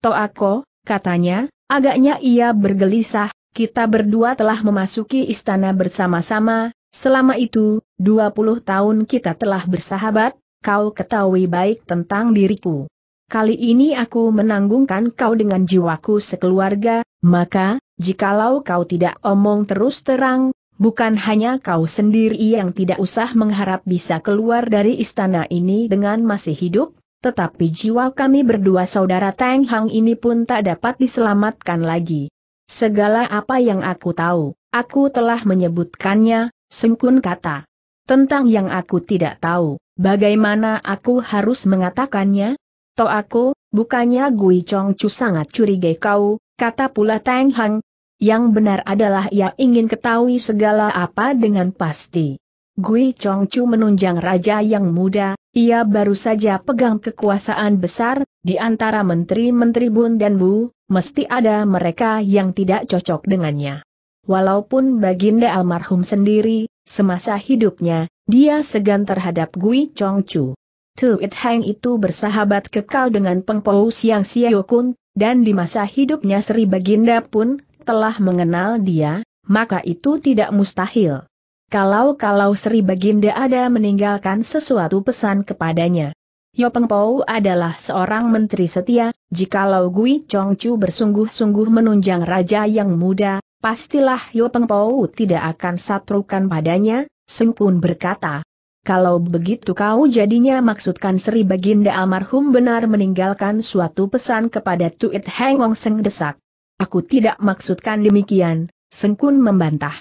Toako, katanya, agaknya ia bergelisah, kita berdua telah memasuki istana bersama-sama, selama itu, 20 tahun kita telah bersahabat, kau ketahui baik tentang diriku. Kali ini aku menanggungkan kau dengan jiwaku sekeluarga, maka, Jikalau kau tidak omong terus terang, bukan hanya kau sendiri yang tidak usah mengharap bisa keluar dari istana ini dengan masih hidup, tetapi jiwa kami berdua saudara Tang Hang ini pun tak dapat diselamatkan lagi. Segala apa yang aku tahu, aku telah menyebutkannya, Sengkun kata. Tentang yang aku tidak tahu, bagaimana aku harus mengatakannya? Toh aku, bukannya Gui Chong Chu sangat curigai kau, kata pula Tang Hang, yang benar adalah ia ingin ketahui segala apa dengan pasti. Gui Chongchu menunjang raja yang muda, ia baru saja pegang kekuasaan besar, di antara menteri-menteri Bun dan Bu, mesti ada mereka yang tidak cocok dengannya. Walaupun baginda almarhum sendiri, semasa hidupnya, dia segan terhadap Gui Chongchu. Tuit Heng itu bersahabat kekal dengan Pengpou Siang Siyokun, dan di masa hidupnya Sri Baginda pun telah mengenal dia, maka itu tidak mustahil. Kalau-kalau Sri Baginda ada meninggalkan sesuatu pesan kepadanya. Yo Peng adalah seorang menteri setia, jikalau Gui Chong bersungguh-sungguh menunjang raja yang muda, pastilah Yo Peng tidak akan satrukan padanya, Sengkun berkata. Kalau begitu kau jadinya maksudkan Sri Baginda almarhum benar meninggalkan suatu pesan kepada Tuit Hengong Seng Desak. Aku tidak maksudkan demikian, Sengkun membantah.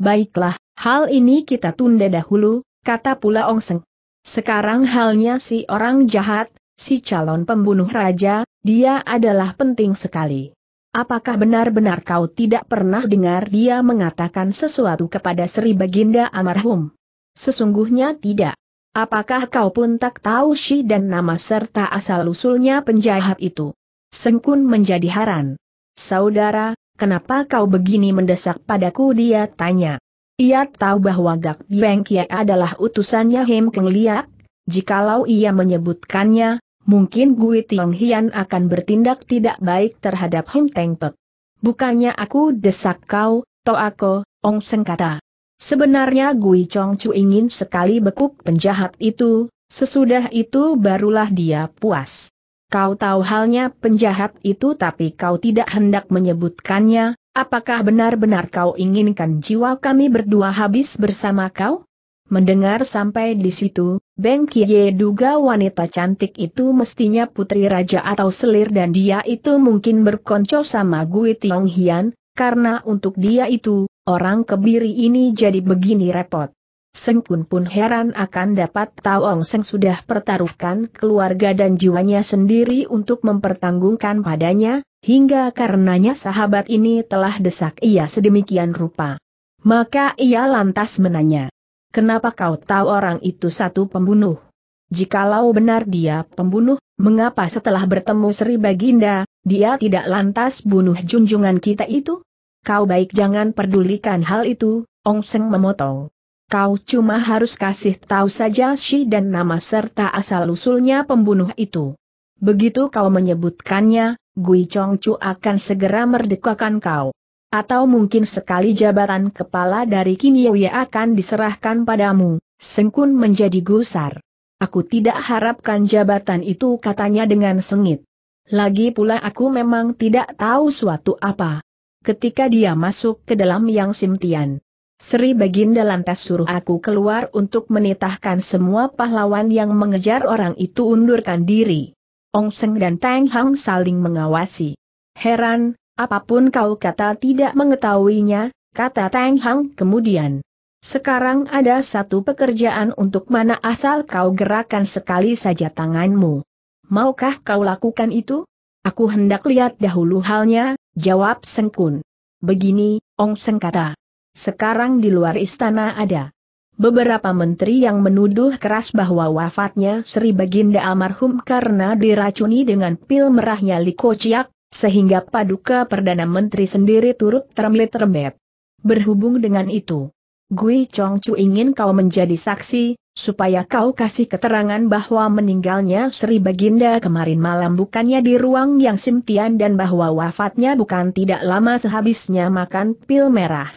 Baiklah, hal ini kita tunda dahulu, kata pula Ong Seng. Sekarang halnya si orang jahat, si calon pembunuh raja, dia adalah penting sekali. Apakah benar-benar kau tidak pernah dengar dia mengatakan sesuatu kepada Sri Baginda Amarhum? Sesungguhnya tidak. Apakah kau pun tak tahu si dan nama serta asal-usulnya penjahat itu? Sengkun menjadi haran. Saudara, kenapa kau begini mendesak padaku dia tanya. Ia tahu bahwa Gak Beng Kie adalah utusannya Hem Keng Liak, jikalau ia menyebutkannya, mungkin Gui Tiong Hian akan bertindak tidak baik terhadap Heng Teng Pek. Bukannya aku desak kau, aku, Ong Seng kata. Sebenarnya Gui Chong Chu ingin sekali bekuk penjahat itu, sesudah itu barulah dia puas. Kau tahu halnya penjahat itu tapi kau tidak hendak menyebutkannya, apakah benar-benar kau inginkan jiwa kami berdua habis bersama kau? Mendengar sampai di situ, Beng Kie duga wanita cantik itu mestinya putri raja atau selir dan dia itu mungkin berkonco sama Gui Tiong Hian, karena untuk dia itu, orang kebiri ini jadi begini repot. Seng Kun pun heran akan dapat tahu Ong Seng sudah pertaruhkan keluarga dan jiwanya sendiri untuk mempertanggungkan padanya, hingga karenanya sahabat ini telah desak ia sedemikian rupa. Maka ia lantas menanya, Kenapa kau tahu orang itu satu pembunuh? Jikalau benar dia pembunuh, mengapa setelah bertemu Sri Baginda, dia tidak lantas bunuh junjungan kita itu? Kau baik jangan pedulikan hal itu, Ong Seng memotong. Kau cuma harus kasih tahu saja si dan nama serta asal-usulnya pembunuh itu. Begitu kau menyebutkannya, Gui Chu akan segera merdekakan kau. Atau mungkin sekali jabatan kepala dari Kinyewe akan diserahkan padamu, Sengkun menjadi gusar. Aku tidak harapkan jabatan itu katanya dengan sengit. Lagi pula aku memang tidak tahu suatu apa. Ketika dia masuk ke dalam Yang Simtian, Sri Baginda lantas suruh aku keluar untuk menitahkan semua pahlawan yang mengejar orang itu undurkan diri. Ong Seng dan Tang Hang saling mengawasi. Heran, apapun kau kata tidak mengetahuinya, kata Tang Hang kemudian. Sekarang ada satu pekerjaan untuk mana asal kau gerakan sekali saja tanganmu. Maukah kau lakukan itu? Aku hendak lihat dahulu halnya, jawab Sengkun. Begini, Ong Seng kata. Sekarang di luar istana ada beberapa menteri yang menuduh keras bahwa wafatnya Sri Baginda almarhum karena diracuni dengan pil merahnya Liko Chiak, sehingga paduka Perdana Menteri sendiri turut termlet Berhubung dengan itu, Gui Chong Chu ingin kau menjadi saksi, supaya kau kasih keterangan bahwa meninggalnya Sri Baginda kemarin malam bukannya di ruang yang Simtian dan bahwa wafatnya bukan tidak lama sehabisnya makan pil merah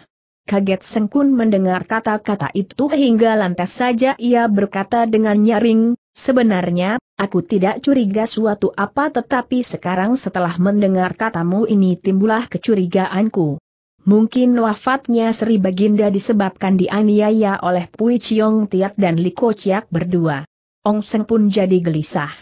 kaget Sengkun mendengar kata-kata itu hingga lantas saja ia berkata dengan nyaring, sebenarnya, aku tidak curiga suatu apa tetapi sekarang setelah mendengar katamu ini timbullah kecurigaanku. Mungkin wafatnya Sri Baginda disebabkan dianiaya oleh Pui Chiong Tiat dan Li Chiak berdua. Ong Seng pun jadi gelisah.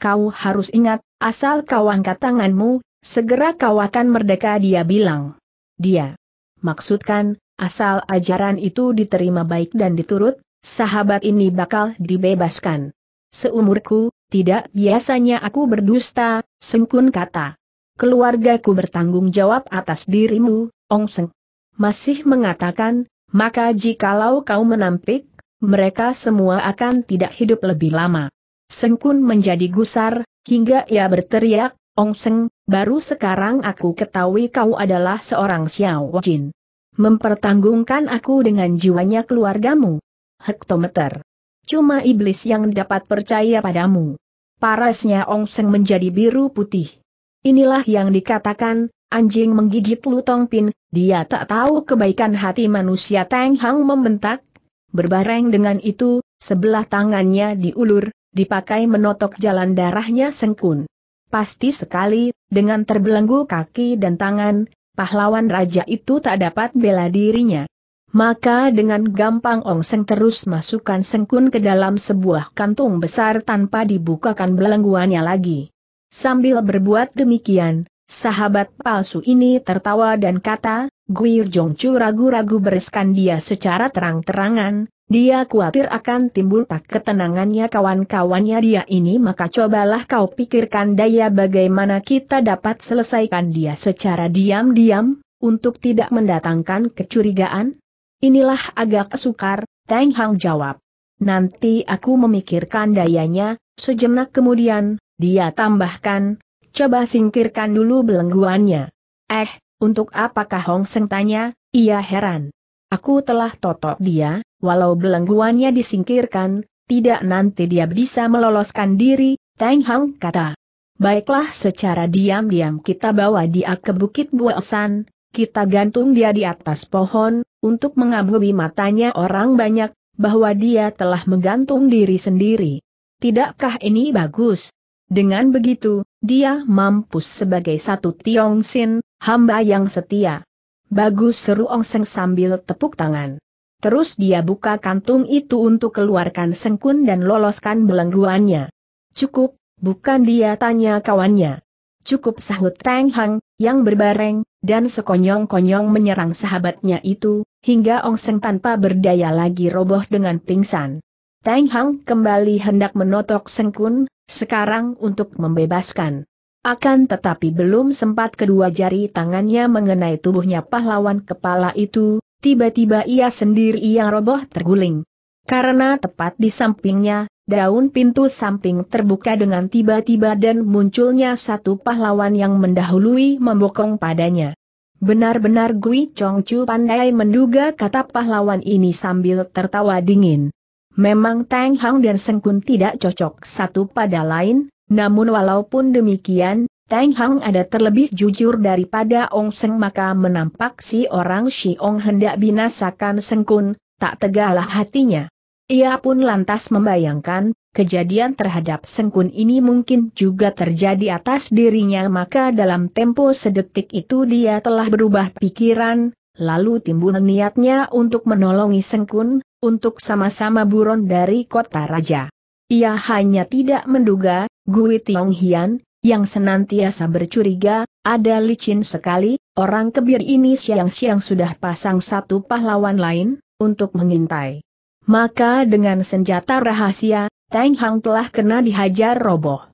Kau harus ingat, asal kau angkat tanganmu, segera kau akan merdeka dia bilang. Dia maksudkan, Asal ajaran itu diterima baik dan diturut, sahabat ini bakal dibebaskan. Seumurku, tidak biasanya aku berdusta, Sengkun kata. Keluargaku bertanggung jawab atas dirimu, Ong Seng. Masih mengatakan, maka jikalau kau menampik, mereka semua akan tidak hidup lebih lama. Sengkun menjadi gusar, hingga ia berteriak, Ong Seng, baru sekarang aku ketahui kau adalah seorang Xiao Jin mempertanggungkan aku dengan jiwanya keluargamu. Hektometer. Cuma iblis yang dapat percaya padamu. Parasnya Ong Seng menjadi biru putih. Inilah yang dikatakan, anjing menggigit lutong pin, dia tak tahu kebaikan hati manusia Teng Hang membentak. Berbareng dengan itu, sebelah tangannya diulur, dipakai menotok jalan darahnya sengkun. Pasti sekali, dengan terbelenggu kaki dan tangan, pahlawan raja itu tak dapat bela dirinya. Maka dengan gampang Ong Seng terus masukkan Sengkun ke dalam sebuah kantung besar tanpa dibukakan belengguannya lagi. Sambil berbuat demikian, sahabat palsu ini tertawa dan kata, Guir Jongcu ragu-ragu bereskan dia secara terang-terangan, dia khawatir akan timbul tak ketenangannya kawan-kawannya dia ini maka cobalah kau pikirkan daya bagaimana kita dapat selesaikan dia secara diam-diam, untuk tidak mendatangkan kecurigaan? Inilah agak sukar, Tang Hang jawab. Nanti aku memikirkan dayanya, sejenak kemudian, dia tambahkan, coba singkirkan dulu belengguannya. Eh, untuk apakah Hong Seng tanya, ia heran. Aku telah totok dia, walau belengguannya disingkirkan, tidak nanti dia bisa meloloskan diri, Tang Hang kata. Baiklah secara diam-diam kita bawa dia ke Bukit Buasan, kita gantung dia di atas pohon, untuk mengabui matanya orang banyak, bahwa dia telah menggantung diri sendiri. Tidakkah ini bagus? Dengan begitu, dia mampus sebagai satu Tiong Sin, hamba yang setia. Bagus seru Ong Seng sambil tepuk tangan. Terus dia buka kantung itu untuk keluarkan sengkun dan loloskan belengguannya. Cukup, bukan dia tanya kawannya. Cukup sahut Tang Hang, yang berbareng, dan sekonyong-konyong menyerang sahabatnya itu, hingga Ong Seng tanpa berdaya lagi roboh dengan pingsan. Tang Hang kembali hendak menotok sengkun, sekarang untuk membebaskan. Akan tetapi belum sempat kedua jari tangannya mengenai tubuhnya pahlawan kepala itu, tiba-tiba ia sendiri yang roboh terguling. Karena tepat di sampingnya, daun pintu samping terbuka dengan tiba-tiba dan munculnya satu pahlawan yang mendahului membokong padanya. Benar-benar Gui Chongcu pandai menduga kata pahlawan ini sambil tertawa dingin. Memang Tang Hang dan Sengkun tidak cocok satu pada lain, namun walaupun demikian, Tang Hang ada terlebih jujur daripada Ong Seng maka menampak si orang Si Ong hendak binasakan Sengkun, tak tegalah hatinya. Ia pun lantas membayangkan, kejadian terhadap Sengkun ini mungkin juga terjadi atas dirinya maka dalam tempo sedetik itu dia telah berubah pikiran, lalu timbul niatnya untuk menolongi Sengkun, untuk sama-sama buron dari kota raja. Ia hanya tidak menduga, Gui Tiong Hian, yang senantiasa bercuriga, ada licin sekali, orang kebir ini siang-siang sudah pasang satu pahlawan lain, untuk mengintai. Maka dengan senjata rahasia, Tang Hang telah kena dihajar roboh.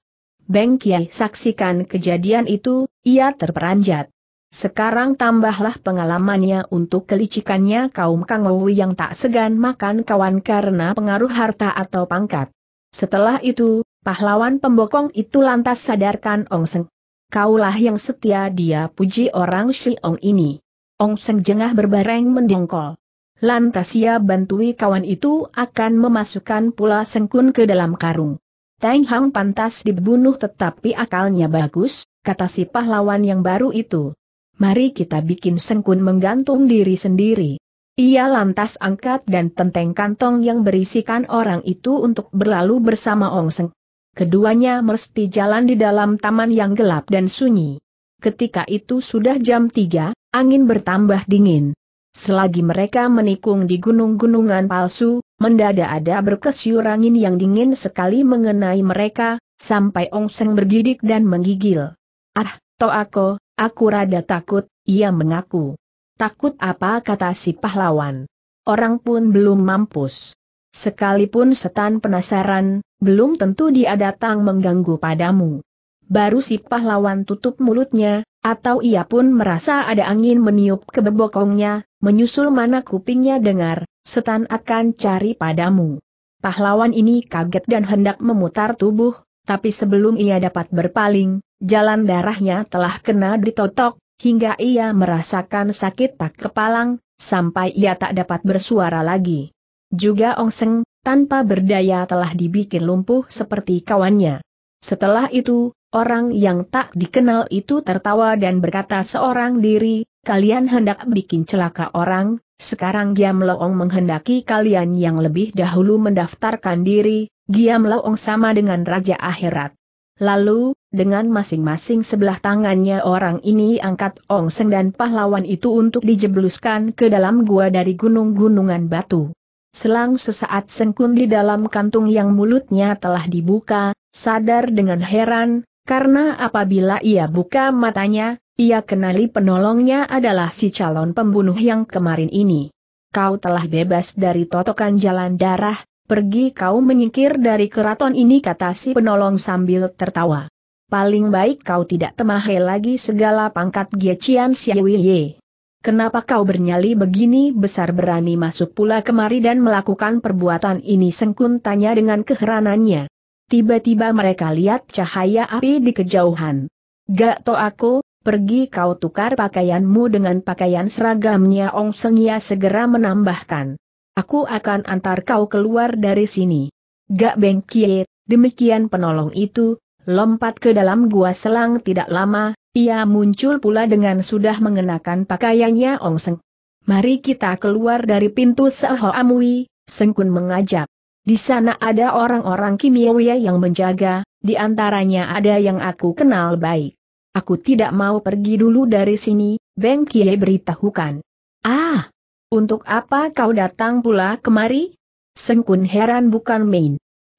Beng Kiai saksikan kejadian itu, ia terperanjat. Sekarang tambahlah pengalamannya untuk kelicikannya kaum Kangowi yang tak segan makan kawan karena pengaruh harta atau pangkat. Setelah itu, Pahlawan pembokong itu lantas sadarkan Ong Seng. Kaulah yang setia dia puji orang si Ong ini. Ong Seng jengah berbareng mendongkol. Lantas ia bantui kawan itu akan memasukkan pula Sengkun ke dalam karung. Tang Hang pantas dibunuh tetapi akalnya bagus, kata si pahlawan yang baru itu. Mari kita bikin Sengkun menggantung diri sendiri. Ia lantas angkat dan tenteng kantong yang berisikan orang itu untuk berlalu bersama Ong Seng. Keduanya mesti jalan di dalam taman yang gelap dan sunyi. Ketika itu sudah jam 3, angin bertambah dingin. Selagi mereka menikung di gunung-gunungan palsu, mendadak ada berkesiur angin yang dingin sekali mengenai mereka, sampai Ong Seng bergidik dan menggigil. Ah, aku, aku rada takut, ia mengaku. Takut apa kata si pahlawan. Orang pun belum mampus. Sekalipun setan penasaran, belum tentu dia datang mengganggu padamu. Baru si pahlawan tutup mulutnya, atau ia pun merasa ada angin meniup ke bebokongnya, menyusul mana kupingnya dengar, setan akan cari padamu. Pahlawan ini kaget dan hendak memutar tubuh, tapi sebelum ia dapat berpaling, jalan darahnya telah kena ditotok, hingga ia merasakan sakit tak kepalang, sampai ia tak dapat bersuara lagi. Juga Ong Seng, tanpa berdaya telah dibikin lumpuh seperti kawannya. Setelah itu, orang yang tak dikenal itu tertawa dan berkata seorang diri, kalian hendak bikin celaka orang, sekarang Giam Loong menghendaki kalian yang lebih dahulu mendaftarkan diri, Giam Loong sama dengan Raja Akhirat. Lalu, dengan masing-masing sebelah tangannya orang ini angkat Ong Seng dan pahlawan itu untuk dijebluskan ke dalam gua dari gunung-gunungan batu. Selang sesaat sengkun di dalam kantung yang mulutnya telah dibuka, sadar dengan heran, karena apabila ia buka matanya, ia kenali penolongnya adalah si calon pembunuh yang kemarin ini. Kau telah bebas dari totokan jalan darah, pergi kau menyingkir dari keraton ini kata si penolong sambil tertawa. Paling baik kau tidak temahe lagi segala pangkat Giecian Siawiye. Kenapa kau bernyali begini besar berani masuk pula kemari dan melakukan perbuatan ini sengkun tanya dengan keheranannya. Tiba-tiba mereka lihat cahaya api di kejauhan. Gak to aku, pergi kau tukar pakaianmu dengan pakaian seragamnya Ong Sengia segera menambahkan. Aku akan antar kau keluar dari sini. Gak bengkit, demikian penolong itu, lompat ke dalam gua selang tidak lama, ia muncul pula dengan sudah mengenakan pakaiannya Ong Seng. Mari kita keluar dari pintu Seho Amui, Sengkun mengajak. Di sana ada orang-orang kimiawi yang menjaga, di antaranya ada yang aku kenal baik. Aku tidak mau pergi dulu dari sini, Beng Kie beritahukan. Ah, untuk apa kau datang pula kemari? Sengkun heran bukan main.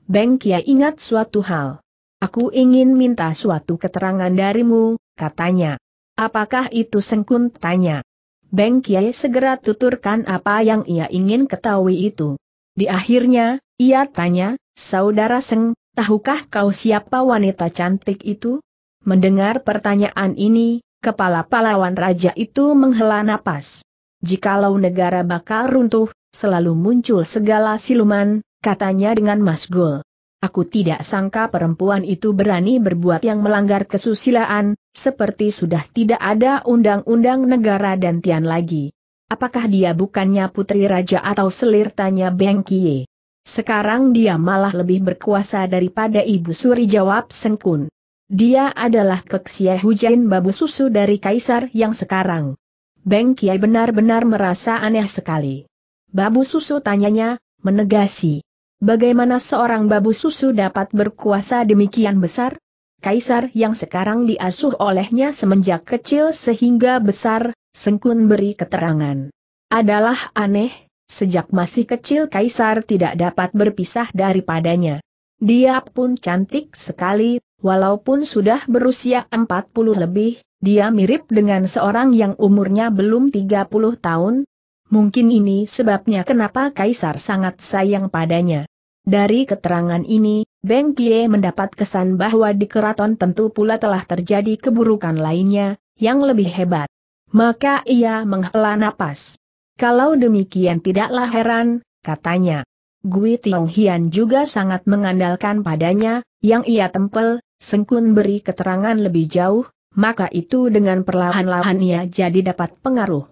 Beng Kie ingat suatu hal. Aku ingin minta suatu keterangan darimu, katanya. Apakah itu sengkun tanya? Beng Kiai segera tuturkan apa yang ia ingin ketahui itu. Di akhirnya, ia tanya, Saudara Seng, tahukah kau siapa wanita cantik itu? Mendengar pertanyaan ini, kepala pahlawan raja itu menghela napas. Jikalau negara bakal runtuh, selalu muncul segala siluman, katanya dengan masgul. Aku tidak sangka perempuan itu berani berbuat yang melanggar kesusilaan, seperti sudah tidak ada undang-undang negara dan Tian lagi. Apakah dia bukannya putri raja atau selir tanya Beng Kie? Sekarang dia malah lebih berkuasa daripada ibu suri jawab Sengkun. Dia adalah Keksia Hujain babu susu dari kaisar yang sekarang. Beng Kie benar-benar merasa aneh sekali. Babu susu tanyanya, menegasi. Bagaimana seorang babu susu dapat berkuasa demikian besar? Kaisar yang sekarang diasuh olehnya semenjak kecil sehingga besar, Sengkun beri keterangan. Adalah aneh, sejak masih kecil Kaisar tidak dapat berpisah daripadanya. Dia pun cantik sekali, walaupun sudah berusia 40 lebih, dia mirip dengan seorang yang umurnya belum 30 tahun, Mungkin ini sebabnya kenapa Kaisar sangat sayang padanya. Dari keterangan ini, Beng Kie mendapat kesan bahwa di keraton tentu pula telah terjadi keburukan lainnya, yang lebih hebat. Maka ia menghela napas. Kalau demikian tidaklah heran, katanya. Gui Tiong Hian juga sangat mengandalkan padanya, yang ia tempel, Sengkun beri keterangan lebih jauh, maka itu dengan perlahan-lahan ia jadi dapat pengaruh.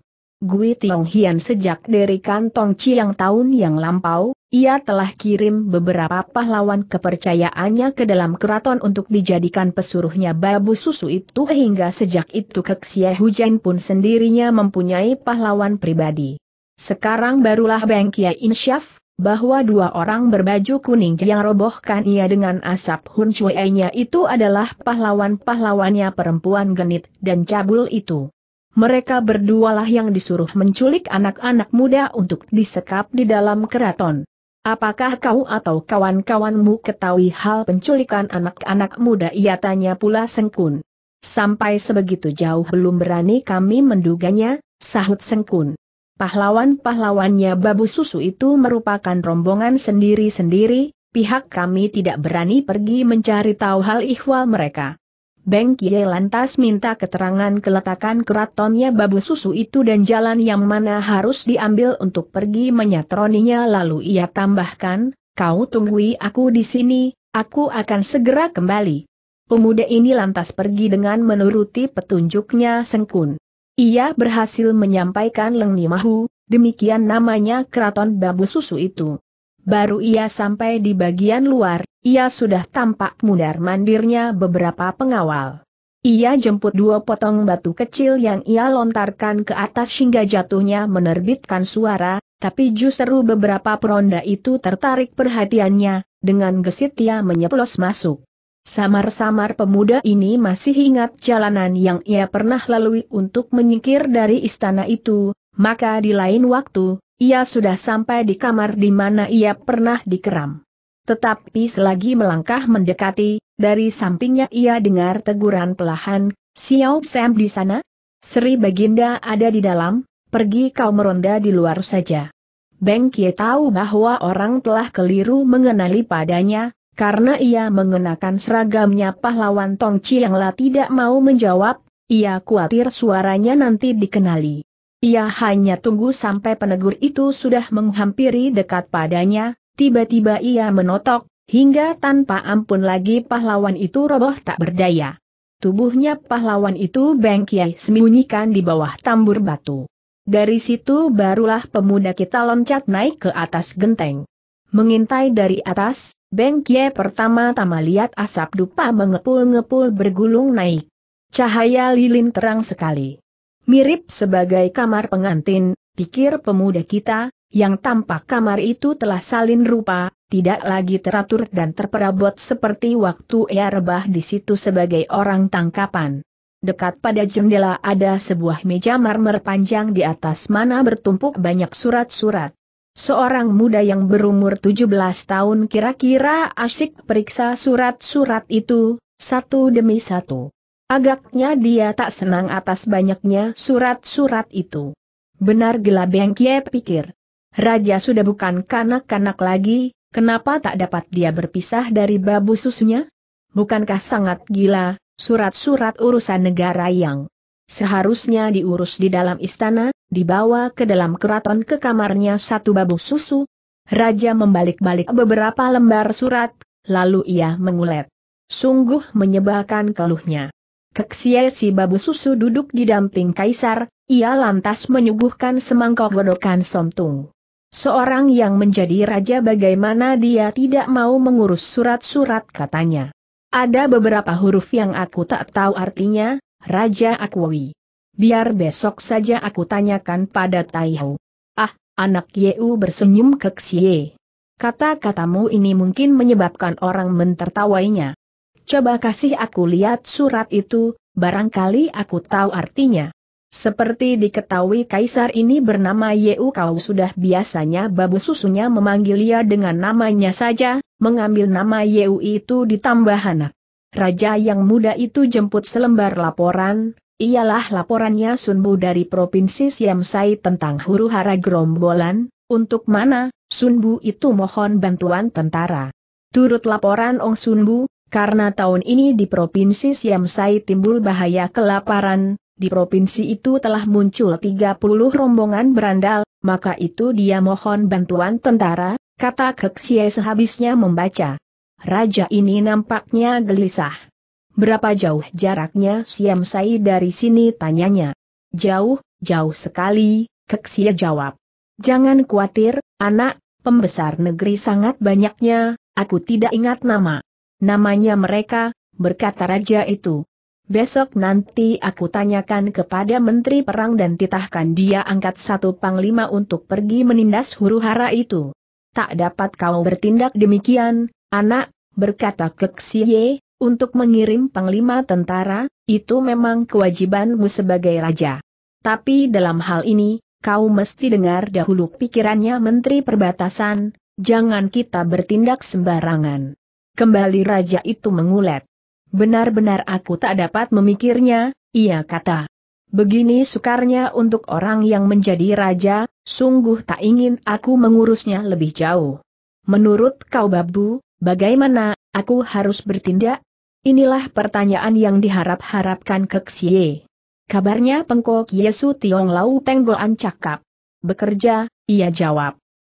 Gui Tiong Hian sejak dari kantong Ciang tahun yang lampau, ia telah kirim beberapa pahlawan kepercayaannya ke dalam keraton untuk dijadikan pesuruhnya babu susu itu hingga sejak itu Keksia Hujan pun sendirinya mempunyai pahlawan pribadi. Sekarang barulah Beng Kia Insyaf, bahwa dua orang berbaju kuning yang robohkan ia dengan asap Hun nya itu adalah pahlawan-pahlawannya perempuan genit dan cabul itu mereka berdualah yang disuruh menculik anak-anak muda untuk disekap di dalam keraton. Apakah kau atau kawan-kawanmu ketahui hal penculikan anak-anak muda? Ia tanya pula Sengkun. Sampai sebegitu jauh belum berani kami menduganya, sahut Sengkun. Pahlawan-pahlawannya babu susu itu merupakan rombongan sendiri-sendiri, pihak kami tidak berani pergi mencari tahu hal ihwal mereka. Beng Kie lantas minta keterangan keletakan keratonnya babu susu itu dan jalan yang mana harus diambil untuk pergi menyatroninya lalu ia tambahkan, kau tunggui aku di sini, aku akan segera kembali. Pemuda ini lantas pergi dengan menuruti petunjuknya Sengkun. Ia berhasil menyampaikan Leng Nimahu, demikian namanya keraton babu susu itu. Baru ia sampai di bagian luar, ia sudah tampak mudar mandirnya beberapa pengawal. Ia jemput dua potong batu kecil yang ia lontarkan ke atas hingga jatuhnya menerbitkan suara, tapi justru beberapa peronda itu tertarik perhatiannya, dengan gesit ia menyeplos masuk. Samar-samar pemuda ini masih ingat jalanan yang ia pernah lalui untuk menyingkir dari istana itu, maka di lain waktu, ia sudah sampai di kamar di mana ia pernah dikeram. Tetapi selagi melangkah mendekati, dari sampingnya ia dengar teguran pelahan, Xiao Sam di sana? Sri Baginda ada di dalam, pergi kau meronda di luar saja. Beng Kie tahu bahwa orang telah keliru mengenali padanya, karena ia mengenakan seragamnya pahlawan Chi yang lah tidak mau menjawab, ia khawatir suaranya nanti dikenali. Ia hanya tunggu sampai penegur itu sudah menghampiri dekat padanya, tiba-tiba ia menotok, hingga tanpa ampun lagi pahlawan itu roboh tak berdaya. Tubuhnya pahlawan itu bengkiai sembunyikan di bawah tambur batu. Dari situ barulah pemuda kita loncat naik ke atas genteng. Mengintai dari atas, Beng Kie pertama-tama lihat asap dupa mengepul-ngepul bergulung naik. Cahaya lilin terang sekali. Mirip sebagai kamar pengantin, pikir pemuda kita, yang tampak kamar itu telah salin rupa, tidak lagi teratur dan terperabot seperti waktu ia rebah di situ sebagai orang tangkapan. Dekat pada jendela ada sebuah meja marmer panjang di atas mana bertumpuk banyak surat-surat. Seorang muda yang berumur 17 tahun kira-kira asik periksa surat-surat itu, satu demi satu. Agaknya dia tak senang atas banyaknya surat-surat itu. Benar gila Bengkie pikir. Raja sudah bukan kanak-kanak lagi, kenapa tak dapat dia berpisah dari babu susunya? Bukankah sangat gila, surat-surat urusan negara yang seharusnya diurus di dalam istana, dibawa ke dalam keraton ke kamarnya satu babu susu? Raja membalik-balik beberapa lembar surat, lalu ia mengulet. Sungguh menyebalkan keluhnya. Keksie si babu susu duduk di damping kaisar, ia lantas menyuguhkan semangkok godokan somtung. Seorang yang menjadi raja bagaimana dia tidak mau mengurus surat-surat katanya. Ada beberapa huruf yang aku tak tahu artinya, Raja Akwawi. Biar besok saja aku tanyakan pada Taihu. Ah, anak Yeu bersenyum keksie. Kata-katamu ini mungkin menyebabkan orang mentertawainya. Coba kasih aku lihat surat itu, barangkali aku tahu artinya. Seperti diketahui kaisar ini bernama Yeu Kau sudah biasanya babu susunya memanggil ia dengan namanya saja, mengambil nama Yeu itu ditambah anak. Raja yang muda itu jemput selembar laporan, ialah laporannya Sunbu dari Provinsi Siamsai tentang huru-hara gerombolan, untuk mana, Sunbu itu mohon bantuan tentara. Turut laporan Ong Sunbu, karena tahun ini di Provinsi Siamsai timbul bahaya kelaparan, di provinsi itu telah muncul 30 rombongan berandal, maka itu dia mohon bantuan tentara, kata Keksie sehabisnya membaca. Raja ini nampaknya gelisah. Berapa jauh jaraknya Siamsai dari sini tanyanya. Jauh, jauh sekali, Keksie jawab. Jangan khawatir, anak, pembesar negeri sangat banyaknya, aku tidak ingat nama. Namanya mereka, berkata raja itu. Besok nanti aku tanyakan kepada Menteri Perang dan titahkan dia angkat satu panglima untuk pergi menindas huru hara itu. Tak dapat kau bertindak demikian, anak, berkata Keksiye, untuk mengirim panglima tentara, itu memang kewajibanmu sebagai raja. Tapi dalam hal ini, kau mesti dengar dahulu pikirannya Menteri Perbatasan, jangan kita bertindak sembarangan. Kembali raja itu mengulet. Benar-benar aku tak dapat memikirnya, ia kata. Begini sukarnya untuk orang yang menjadi raja, sungguh tak ingin aku mengurusnya lebih jauh. Menurut kau babu, bagaimana, aku harus bertindak? Inilah pertanyaan yang diharap-harapkan Keksie. Kabarnya pengkok Yesu Tiong Lau Tenggoan cakap. Bekerja, ia jawab.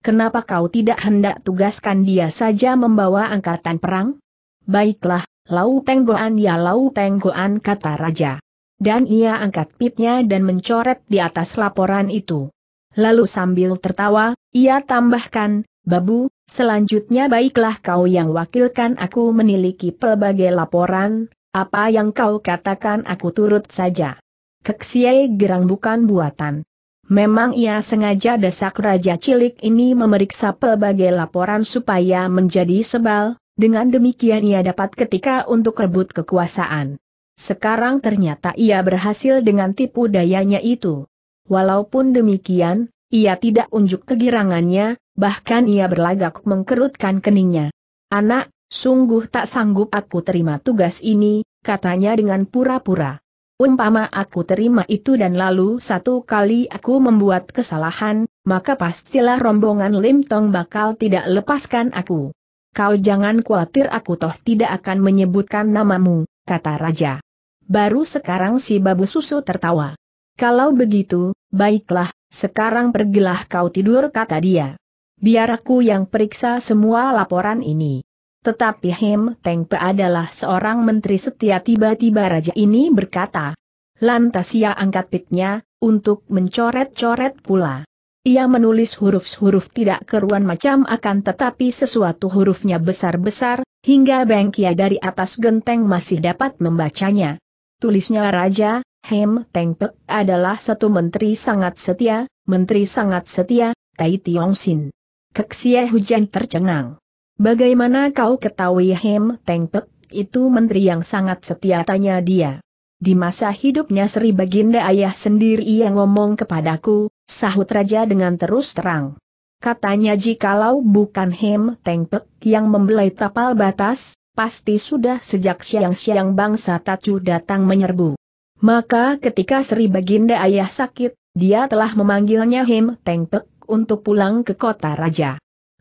Kenapa kau tidak hendak tugaskan dia saja membawa angkatan perang? Baiklah, Lau Tenggoan ya Lau Tenggoan kata raja. Dan ia angkat pitnya dan mencoret di atas laporan itu. Lalu sambil tertawa, ia tambahkan, Babu, selanjutnya baiklah kau yang wakilkan aku meniliki pelbagai laporan, apa yang kau katakan aku turut saja. Keksiai gerang bukan buatan. Memang ia sengaja desak Raja Cilik ini memeriksa pelbagai laporan supaya menjadi sebal, dengan demikian ia dapat ketika untuk rebut kekuasaan. Sekarang ternyata ia berhasil dengan tipu dayanya itu. Walaupun demikian, ia tidak unjuk kegirangannya, bahkan ia berlagak mengkerutkan keningnya. Anak, sungguh tak sanggup aku terima tugas ini, katanya dengan pura-pura. Umpama aku terima itu dan lalu satu kali aku membuat kesalahan, maka pastilah rombongan Lim Tong bakal tidak lepaskan aku. Kau jangan khawatir aku toh tidak akan menyebutkan namamu, kata Raja. Baru sekarang si babu susu tertawa. Kalau begitu, baiklah, sekarang pergilah kau tidur kata dia. Biar aku yang periksa semua laporan ini. Tetapi Him Teng Pe adalah seorang menteri setia tiba-tiba raja ini berkata. Lantas ia angkat pitnya, untuk mencoret-coret pula. Ia menulis huruf-huruf tidak keruan macam akan tetapi sesuatu hurufnya besar-besar, hingga bengkia dari atas genteng masih dapat membacanya. Tulisnya Raja, Hem Teng Pe adalah satu menteri sangat setia, menteri sangat setia, Tai Tiong Sin. Keksia hujan tercengang. Bagaimana kau ketahui Hem Teng Pek, itu menteri yang sangat setia tanya dia. Di masa hidupnya Sri Baginda ayah sendiri yang ngomong kepadaku, sahut raja dengan terus terang. Katanya jikalau bukan Hem Teng Pek yang membelai tapal batas, pasti sudah sejak siang-siang bangsa Tacu datang menyerbu. Maka ketika Sri Baginda ayah sakit, dia telah memanggilnya Hem Teng Pek untuk pulang ke kota raja.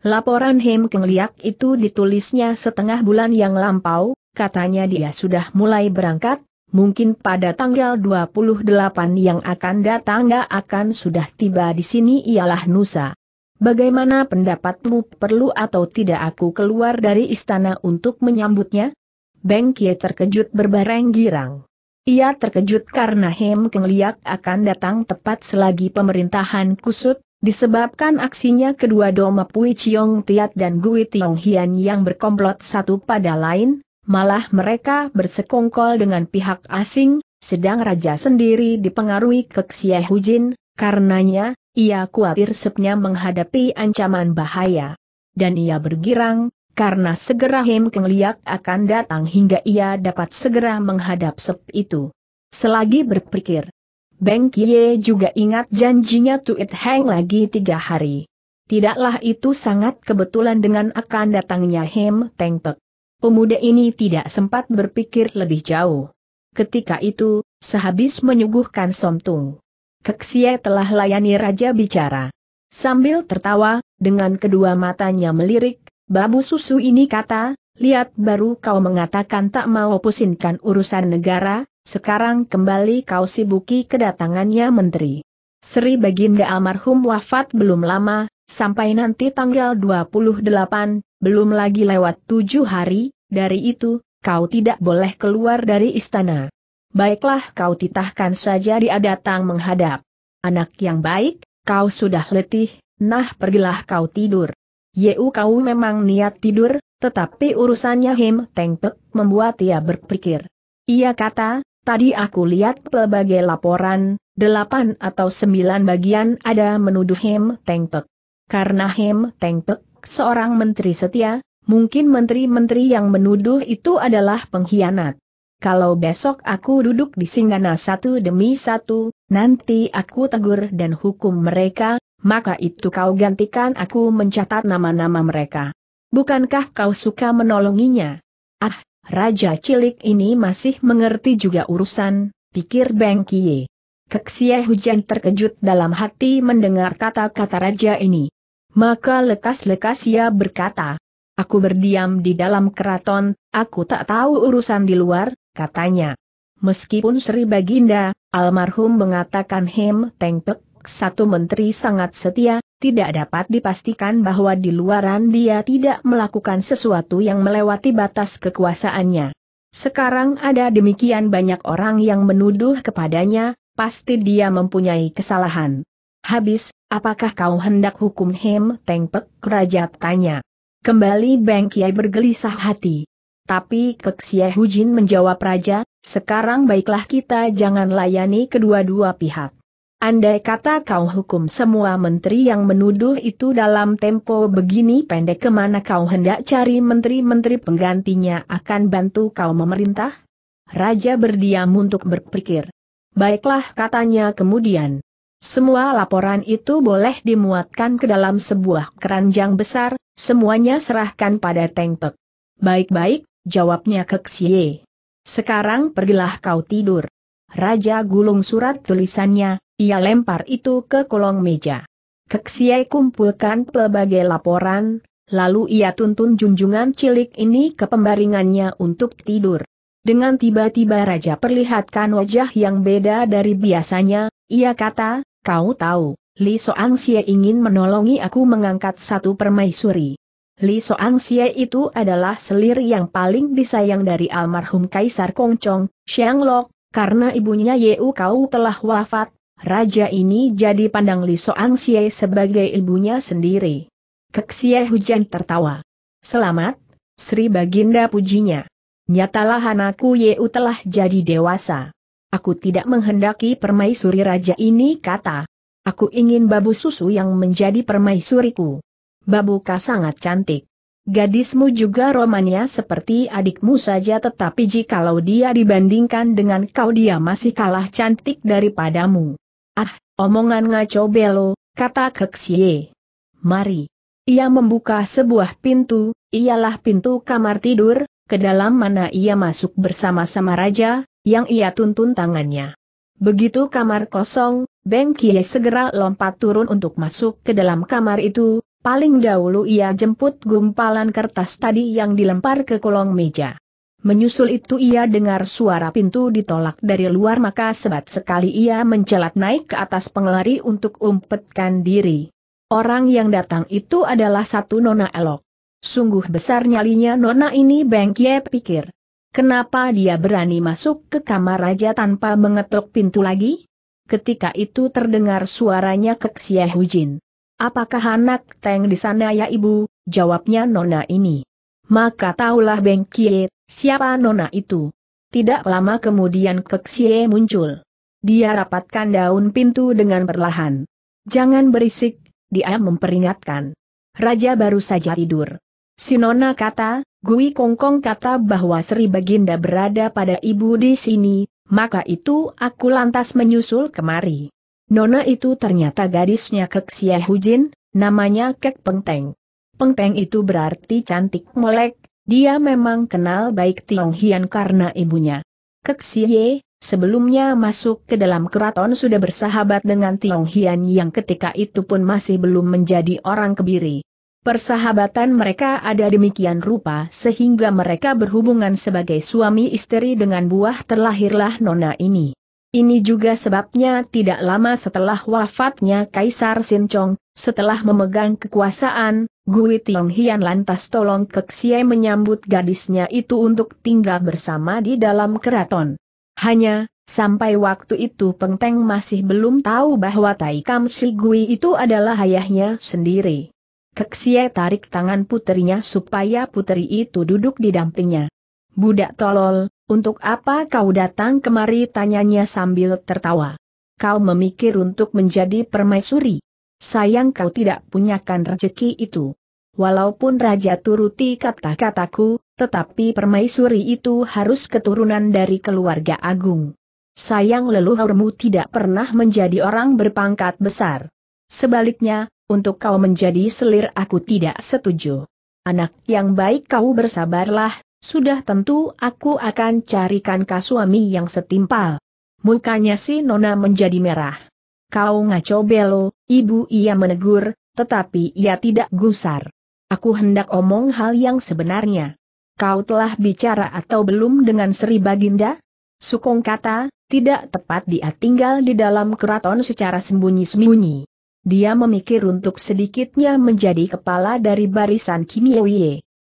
Laporan Hem Keng itu ditulisnya setengah bulan yang lampau, katanya dia sudah mulai berangkat, mungkin pada tanggal 28 yang akan datang dia akan sudah tiba di sini ialah Nusa. Bagaimana pendapatmu perlu atau tidak aku keluar dari istana untuk menyambutnya? Beng Kie terkejut berbareng girang. Ia terkejut karena Hem Keng akan datang tepat selagi pemerintahan kusut, Disebabkan aksinya kedua Doma Pui Chiong Tiat dan Gui Tiong Hian yang berkomplot satu pada lain, malah mereka bersekongkol dengan pihak asing, sedang raja sendiri dipengaruhi ke keksia Hujin, karenanya, ia khawatir sepnya menghadapi ancaman bahaya. Dan ia bergirang, karena segera Hem Keng Liak akan datang hingga ia dapat segera menghadap sep itu. Selagi berpikir, Beng Kie juga ingat janjinya tweet Heng lagi tiga hari. Tidaklah itu sangat kebetulan dengan akan datangnya Hem Teng Pek. Pemuda ini tidak sempat berpikir lebih jauh. Ketika itu, sehabis menyuguhkan somtung. Keksie telah layani Raja bicara. Sambil tertawa, dengan kedua matanya melirik, babu susu ini kata, lihat baru kau mengatakan tak mau pusingkan urusan negara, sekarang kembali kau sibuki kedatangannya menteri. Sri Baginda almarhum wafat belum lama, sampai nanti tanggal 28, belum lagi lewat tujuh hari, dari itu, kau tidak boleh keluar dari istana. Baiklah kau titahkan saja dia datang menghadap. Anak yang baik, kau sudah letih, nah pergilah kau tidur. Yeu kau memang niat tidur, tetapi urusannya Him Tengpek membuat ia berpikir. Ia kata, Tadi aku lihat pelbagai laporan, delapan atau sembilan bagian ada menuduh Hem Tengpek. Karena Hem Tengpek, seorang menteri setia, mungkin menteri-menteri yang menuduh itu adalah pengkhianat. Kalau besok aku duduk di Singgana satu demi satu, nanti aku tegur dan hukum mereka, maka itu kau gantikan aku mencatat nama-nama mereka. Bukankah kau suka menolonginya? Ah, Raja cilik ini masih mengerti juga urusan, pikir Beng Kie. Keksia hujan terkejut dalam hati mendengar kata-kata raja ini. Maka lekas-lekas ia berkata, Aku berdiam di dalam keraton, aku tak tahu urusan di luar, katanya. Meskipun Sri Baginda, almarhum mengatakan Hem Tengpek, satu menteri sangat setia, tidak dapat dipastikan bahwa di luaran dia tidak melakukan sesuatu yang melewati batas kekuasaannya. Sekarang ada demikian banyak orang yang menuduh kepadanya, pasti dia mempunyai kesalahan. Habis, apakah kau hendak hukum Hem Tengpek? Raja tanya. Kembali Beng Kiai bergelisah hati. Tapi Keksia Hujin menjawab Raja, sekarang baiklah kita jangan layani kedua-dua pihak. Andai kata kau hukum semua menteri yang menuduh itu dalam tempo begini pendek kemana kau hendak cari menteri-menteri penggantinya akan bantu kau memerintah? Raja berdiam untuk berpikir. Baiklah katanya kemudian. Semua laporan itu boleh dimuatkan ke dalam sebuah keranjang besar, semuanya serahkan pada Tengpek. Baik-baik, jawabnya Keksie. Sekarang pergilah kau tidur. Raja gulung surat tulisannya, ia lempar itu ke kolong meja. Keksiai kumpulkan pelbagai laporan, lalu ia tuntun junjungan cilik ini ke pembaringannya untuk tidur. Dengan tiba-tiba Raja perlihatkan wajah yang beda dari biasanya, ia kata, kau tahu, Li Soang Xie ingin menolongi aku mengangkat satu permaisuri. Li Soang Xie itu adalah selir yang paling disayang dari almarhum Kaisar Kongcong, Lok, karena ibunya Yeu Kau telah wafat, Raja ini jadi pandang Li Soang Xie sebagai ibunya sendiri. Keksia hujan tertawa. Selamat, Sri Baginda pujinya. Nyatalah anakku Yeu telah jadi dewasa. Aku tidak menghendaki permaisuri raja ini kata. Aku ingin babu susu yang menjadi permaisuriku. Babu Babuka sangat cantik. Gadismu juga romannya seperti adikmu saja tetapi jikalau dia dibandingkan dengan kau dia masih kalah cantik daripadamu. Ah, omongan ngaco belo, kata Keksie. Mari. Ia membuka sebuah pintu, ialah pintu kamar tidur, ke dalam mana ia masuk bersama-sama raja, yang ia tuntun tangannya. Begitu kamar kosong, Beng Kie segera lompat turun untuk masuk ke dalam kamar itu, paling dahulu ia jemput gumpalan kertas tadi yang dilempar ke kolong meja. Menyusul itu ia dengar suara pintu ditolak dari luar maka sebat sekali ia mencelat naik ke atas pengelari untuk umpetkan diri. Orang yang datang itu adalah satu nona elok. Sungguh besar nyalinya nona ini Bengkie pikir. Kenapa dia berani masuk ke kamar raja tanpa mengetuk pintu lagi? Ketika itu terdengar suaranya Keksia Hujin. Apakah anak Teng di sana ya ibu? Jawabnya nona ini. Maka taulah Bengkie Siapa nona itu? Tidak lama kemudian Keksie muncul. Dia rapatkan daun pintu dengan perlahan. Jangan berisik, dia memperingatkan. Raja baru saja tidur. Si nona kata, Gui Kongkong kata bahwa Sri Baginda berada pada ibu di sini, maka itu aku lantas menyusul kemari. Nona itu ternyata gadisnya Kek Hujin, namanya Kek Pengteng. Pengteng itu berarti cantik melek, dia memang kenal baik Tiong Hian karena ibunya. Keksiye, sebelumnya masuk ke dalam keraton sudah bersahabat dengan Tiong Hian yang ketika itu pun masih belum menjadi orang kebiri. Persahabatan mereka ada demikian rupa sehingga mereka berhubungan sebagai suami istri dengan buah terlahirlah nona ini. Ini juga sebabnya tidak lama setelah wafatnya Kaisar Sinchong, setelah memegang kekuasaan, Gui Tiong Hian lantas tolong Keksiai menyambut gadisnya itu untuk tinggal bersama di dalam keraton. Hanya, sampai waktu itu Peng Teng masih belum tahu bahwa Tai Kam Si Gui itu adalah ayahnya sendiri. Keksiai tarik tangan putrinya supaya putri itu duduk di dampingnya. Budak tolol, untuk apa kau datang kemari tanyanya sambil tertawa. Kau memikir untuk menjadi permaisuri. Sayang kau tidak punyakan rezeki itu. Walaupun Raja turuti kata-kataku, tetapi permaisuri itu harus keturunan dari keluarga agung. Sayang leluhurmu tidak pernah menjadi orang berpangkat besar. Sebaliknya, untuk kau menjadi selir aku tidak setuju. Anak yang baik kau bersabarlah, sudah tentu aku akan carikan kau suami yang setimpal. Mukanya si Nona menjadi merah kau ngaco belo, ibu ia menegur, tetapi ia tidak gusar. Aku hendak omong hal yang sebenarnya. Kau telah bicara atau belum dengan Sri Baginda? Sukong kata, tidak tepat dia tinggal di dalam keraton secara sembunyi-sembunyi. Dia memikir untuk sedikitnya menjadi kepala dari barisan Kim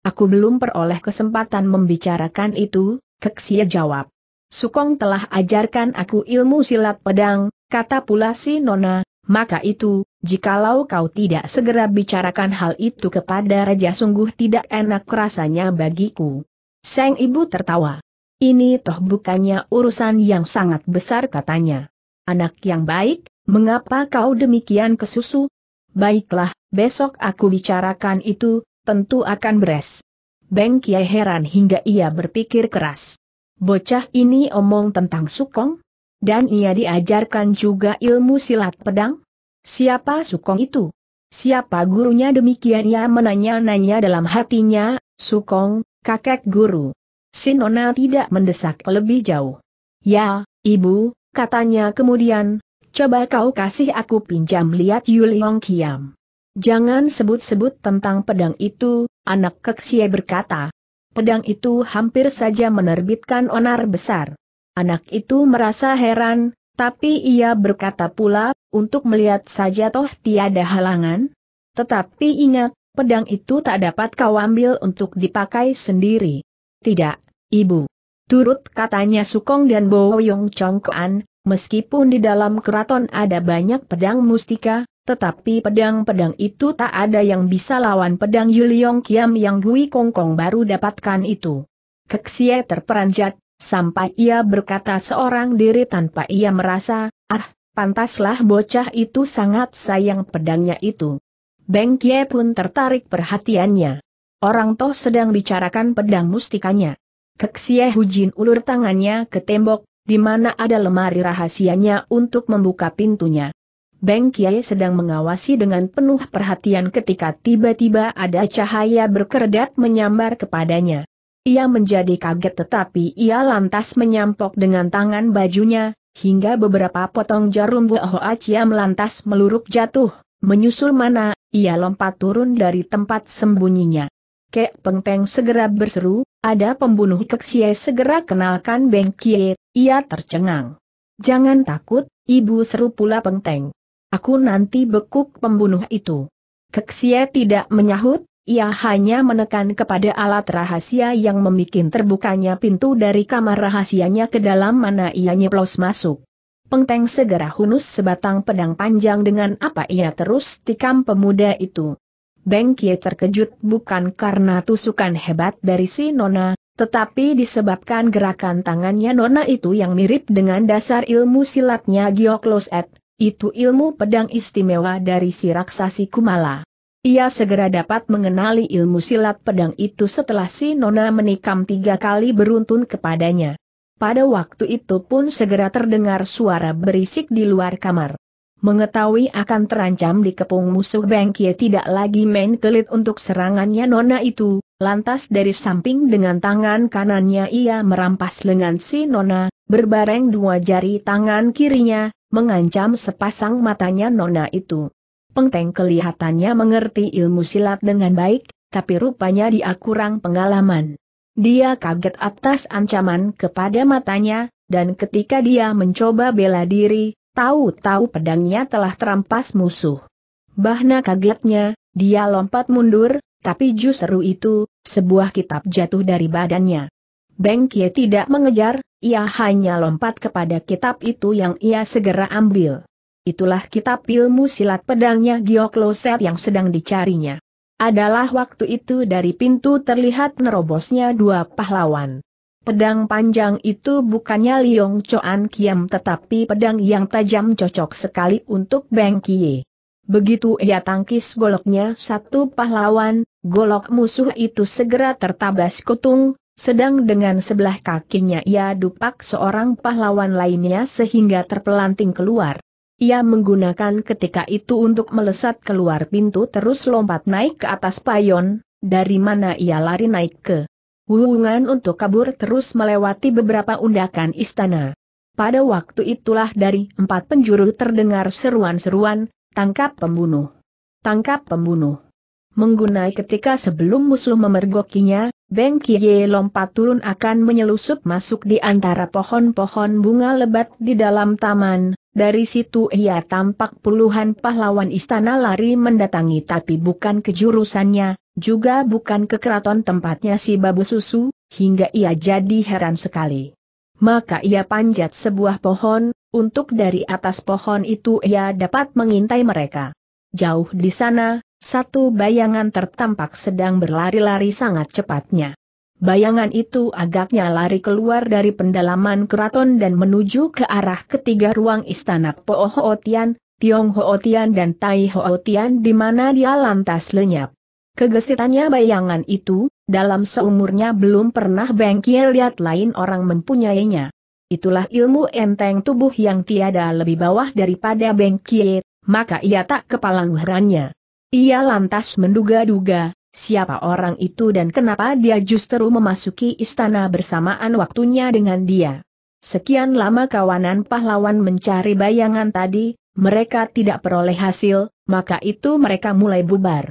Aku belum peroleh kesempatan membicarakan itu, Keksia jawab. Sukong telah ajarkan aku ilmu silat pedang, Kata pula si Nona, maka itu, jikalau kau tidak segera bicarakan hal itu kepada Raja sungguh tidak enak rasanya bagiku. Seng ibu tertawa. Ini toh bukannya urusan yang sangat besar katanya. Anak yang baik, mengapa kau demikian kesusu? Baiklah, besok aku bicarakan itu, tentu akan beres. Beng Kiai heran hingga ia berpikir keras. Bocah ini omong tentang Sukong? Dan ia diajarkan juga ilmu silat pedang? Siapa Sukong itu? Siapa gurunya demikian ia menanya-nanya dalam hatinya, Sukong, kakek guru. Sinona tidak mendesak lebih jauh. Ya, ibu, katanya kemudian, coba kau kasih aku pinjam lihat Yuliong Kiam. Jangan sebut-sebut tentang pedang itu, anak keksie berkata. Pedang itu hampir saja menerbitkan onar besar. Anak itu merasa heran, tapi ia berkata pula, untuk melihat saja toh tiada halangan. Tetapi ingat, pedang itu tak dapat kau ambil untuk dipakai sendiri. Tidak, ibu. Turut katanya Sukong dan Boyong Yong Chongkoan, meskipun di dalam keraton ada banyak pedang mustika, tetapi pedang-pedang itu tak ada yang bisa lawan pedang Yuliong Kiam yang Gui Kongkong baru dapatkan itu. Keksie terperanjat, Sampai ia berkata seorang diri tanpa ia merasa, ah, pantaslah bocah itu sangat sayang pedangnya itu. Beng Kie pun tertarik perhatiannya. Orang toh sedang bicarakan pedang mustikanya. Keksie Hujin ulur tangannya ke tembok, di mana ada lemari rahasianya untuk membuka pintunya. Beng Kie sedang mengawasi dengan penuh perhatian ketika tiba-tiba ada cahaya berkedap menyambar kepadanya. Ia menjadi kaget tetapi ia lantas menyampok dengan tangan bajunya, hingga beberapa potong jarum Hoa Chia melantas meluruk jatuh, menyusul mana, ia lompat turun dari tempat sembunyinya. Kek Pengteng segera berseru, ada pembunuh Kek segera kenalkan Beng Kie, ia tercengang. Jangan takut, ibu seru pula Pengteng. Aku nanti bekuk pembunuh itu. Keksia tidak menyahut, ia hanya menekan kepada alat rahasia yang memikin terbukanya pintu dari kamar rahasianya ke dalam mana ia nyeplos masuk. Pengteng segera hunus sebatang pedang panjang dengan apa ia terus tikam pemuda itu. Beng terkejut bukan karena tusukan hebat dari si Nona, tetapi disebabkan gerakan tangannya Nona itu yang mirip dengan dasar ilmu silatnya Giokloset, itu ilmu pedang istimewa dari si raksasi Kumala. Ia segera dapat mengenali ilmu silat pedang itu setelah si Nona menikam tiga kali beruntun kepadanya. Pada waktu itu pun segera terdengar suara berisik di luar kamar. Mengetahui akan terancam dikepung musuh Bengkie tidak lagi main kelit untuk serangannya Nona itu, lantas dari samping dengan tangan kanannya ia merampas lengan si Nona, berbareng dua jari tangan kirinya, mengancam sepasang matanya Nona itu. Pengteng kelihatannya mengerti ilmu silat dengan baik, tapi rupanya dia kurang pengalaman. Dia kaget atas ancaman kepada matanya, dan ketika dia mencoba bela diri, tahu-tahu pedangnya telah terampas musuh. Bahna kagetnya, dia lompat mundur, tapi justru itu, sebuah kitab jatuh dari badannya. Beng tidak mengejar, ia hanya lompat kepada kitab itu yang ia segera ambil. Itulah kitab ilmu silat pedangnya Giokloset yang sedang dicarinya. Adalah waktu itu dari pintu terlihat nerobosnya dua pahlawan. Pedang panjang itu bukannya Liong Choan Kiam tetapi pedang yang tajam cocok sekali untuk Beng Kie. Begitu ia tangkis goloknya satu pahlawan, golok musuh itu segera tertabas kutung, sedang dengan sebelah kakinya ia dupak seorang pahlawan lainnya sehingga terpelanting keluar. Ia menggunakan ketika itu untuk melesat keluar pintu terus lompat naik ke atas payon, dari mana ia lari naik ke Wuungan untuk kabur terus melewati beberapa undakan istana. Pada waktu itulah dari empat penjuru terdengar seruan-seruan, tangkap pembunuh. Tangkap pembunuh. Menggunai ketika sebelum musuh memergokinya, Beng Kie lompat turun akan menyelusup masuk di antara pohon-pohon bunga lebat di dalam taman, dari situ ia tampak puluhan pahlawan istana lari mendatangi tapi bukan ke jurusannya, juga bukan ke keraton tempatnya si babu susu, hingga ia jadi heran sekali. Maka ia panjat sebuah pohon, untuk dari atas pohon itu ia dapat mengintai mereka. Jauh di sana, satu bayangan tertampak sedang berlari-lari sangat cepatnya. Bayangan itu agaknya lari keluar dari pendalaman keraton dan menuju ke arah ketiga ruang istana Po Hootian, Tiong Hootian dan Tai Hootian di mana dia lantas lenyap. Kegesitannya bayangan itu, dalam seumurnya belum pernah bengkel lihat lain orang mempunyainya. Itulah ilmu enteng tubuh yang tiada lebih bawah daripada bengkel, maka ia tak kepalang herannya. Ia lantas menduga-duga, Siapa orang itu dan kenapa dia justru memasuki istana bersamaan waktunya dengan dia? Sekian lama kawanan pahlawan mencari bayangan tadi, mereka tidak peroleh hasil, maka itu mereka mulai bubar.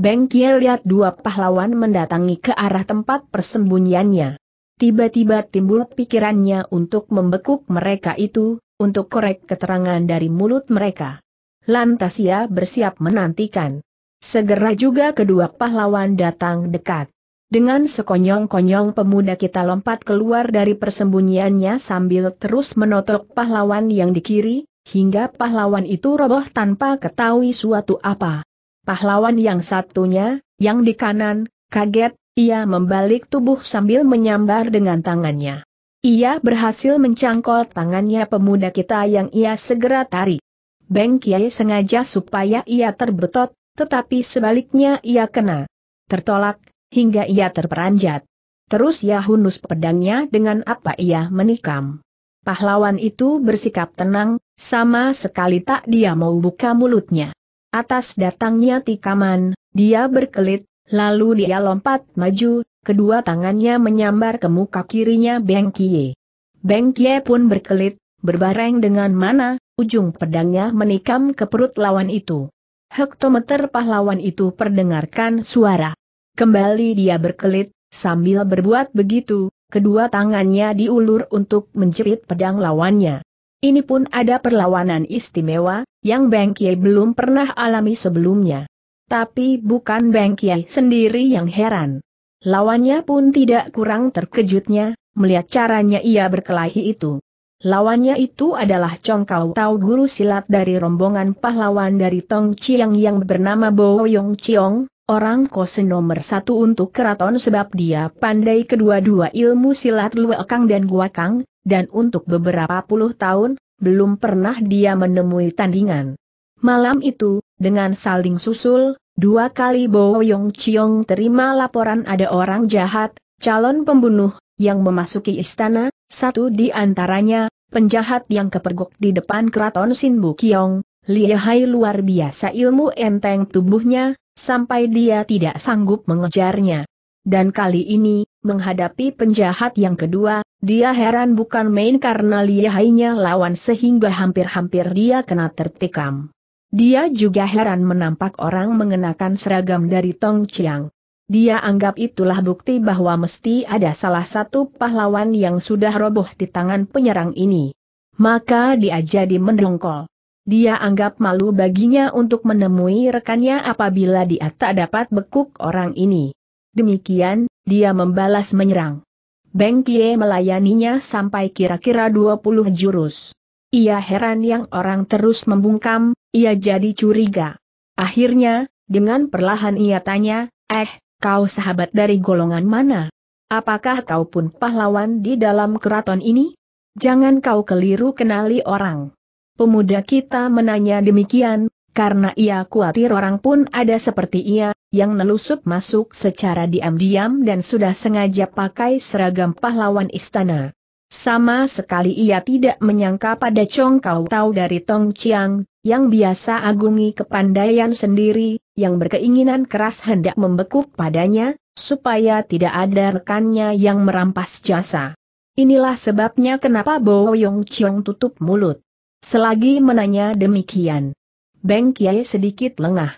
Beng Kie lihat dua pahlawan mendatangi ke arah tempat persembunyiannya. Tiba-tiba timbul pikirannya untuk membekuk mereka itu, untuk korek keterangan dari mulut mereka. Lantas ia bersiap menantikan. Segera juga kedua pahlawan datang dekat. Dengan sekonyong-konyong pemuda kita lompat keluar dari persembunyiannya sambil terus menotok pahlawan yang di kiri, hingga pahlawan itu roboh tanpa ketahui suatu apa. Pahlawan yang satunya, yang di kanan, kaget, ia membalik tubuh sambil menyambar dengan tangannya. Ia berhasil mencangkol tangannya pemuda kita yang ia segera tarik. Beng Kiai sengaja supaya ia terbetot, tetapi sebaliknya ia kena. Tertolak, hingga ia terperanjat. Terus ia hunus pedangnya dengan apa ia menikam. Pahlawan itu bersikap tenang, sama sekali tak dia mau buka mulutnya. Atas datangnya tikaman, dia berkelit, lalu dia lompat maju, kedua tangannya menyambar ke muka kirinya Beng Kie. Beng Kie pun berkelit, berbareng dengan mana, ujung pedangnya menikam ke perut lawan itu hektometer pahlawan itu perdengarkan suara. Kembali dia berkelit, sambil berbuat begitu, kedua tangannya diulur untuk menjepit pedang lawannya. Ini pun ada perlawanan istimewa, yang Beng Kie belum pernah alami sebelumnya. Tapi bukan Beng Kie sendiri yang heran. Lawannya pun tidak kurang terkejutnya, melihat caranya ia berkelahi itu. Lawannya itu adalah Kau Tau guru silat dari rombongan pahlawan dari Tong Chiang yang bernama Bo Yong Chiong, orang kose nomor satu untuk keraton sebab dia pandai kedua-dua ilmu silat Luekang dan Guakang, dan untuk beberapa puluh tahun, belum pernah dia menemui tandingan. Malam itu, dengan saling susul, dua kali Bo Yong Chiong terima laporan ada orang jahat, calon pembunuh, yang memasuki istana, satu di antaranya, penjahat yang kepergok di depan keraton Sinbu Kiong, lihai luar biasa ilmu enteng tubuhnya, sampai dia tidak sanggup mengejarnya. Dan kali ini, menghadapi penjahat yang kedua, dia heran bukan main karena lihainya lawan sehingga hampir-hampir dia kena tertikam. Dia juga heran menampak orang mengenakan seragam dari Tong Chiang. Dia anggap itulah bukti bahwa mesti ada salah satu pahlawan yang sudah roboh di tangan penyerang ini. Maka dia jadi mendongkol. Dia anggap malu baginya untuk menemui rekannya apabila dia tak dapat bekuk orang ini. Demikian, dia membalas menyerang. Beng Kie melayaninya sampai kira-kira 20 jurus. Ia heran yang orang terus membungkam, ia jadi curiga. Akhirnya, dengan perlahan ia tanya, eh, kau sahabat dari golongan mana? Apakah kau pun pahlawan di dalam keraton ini? Jangan kau keliru kenali orang. Pemuda kita menanya demikian, karena ia khawatir orang pun ada seperti ia, yang nelusup masuk secara diam-diam dan sudah sengaja pakai seragam pahlawan istana. Sama sekali ia tidak menyangka pada Chong Kau tahu dari Tong Chiang, yang biasa agungi kepandaian sendiri, yang berkeinginan keras hendak membekuk padanya, supaya tidak ada rekannya yang merampas jasa. Inilah sebabnya kenapa Bo Yong Chiong tutup mulut. Selagi menanya demikian, Beng Kiai sedikit lengah.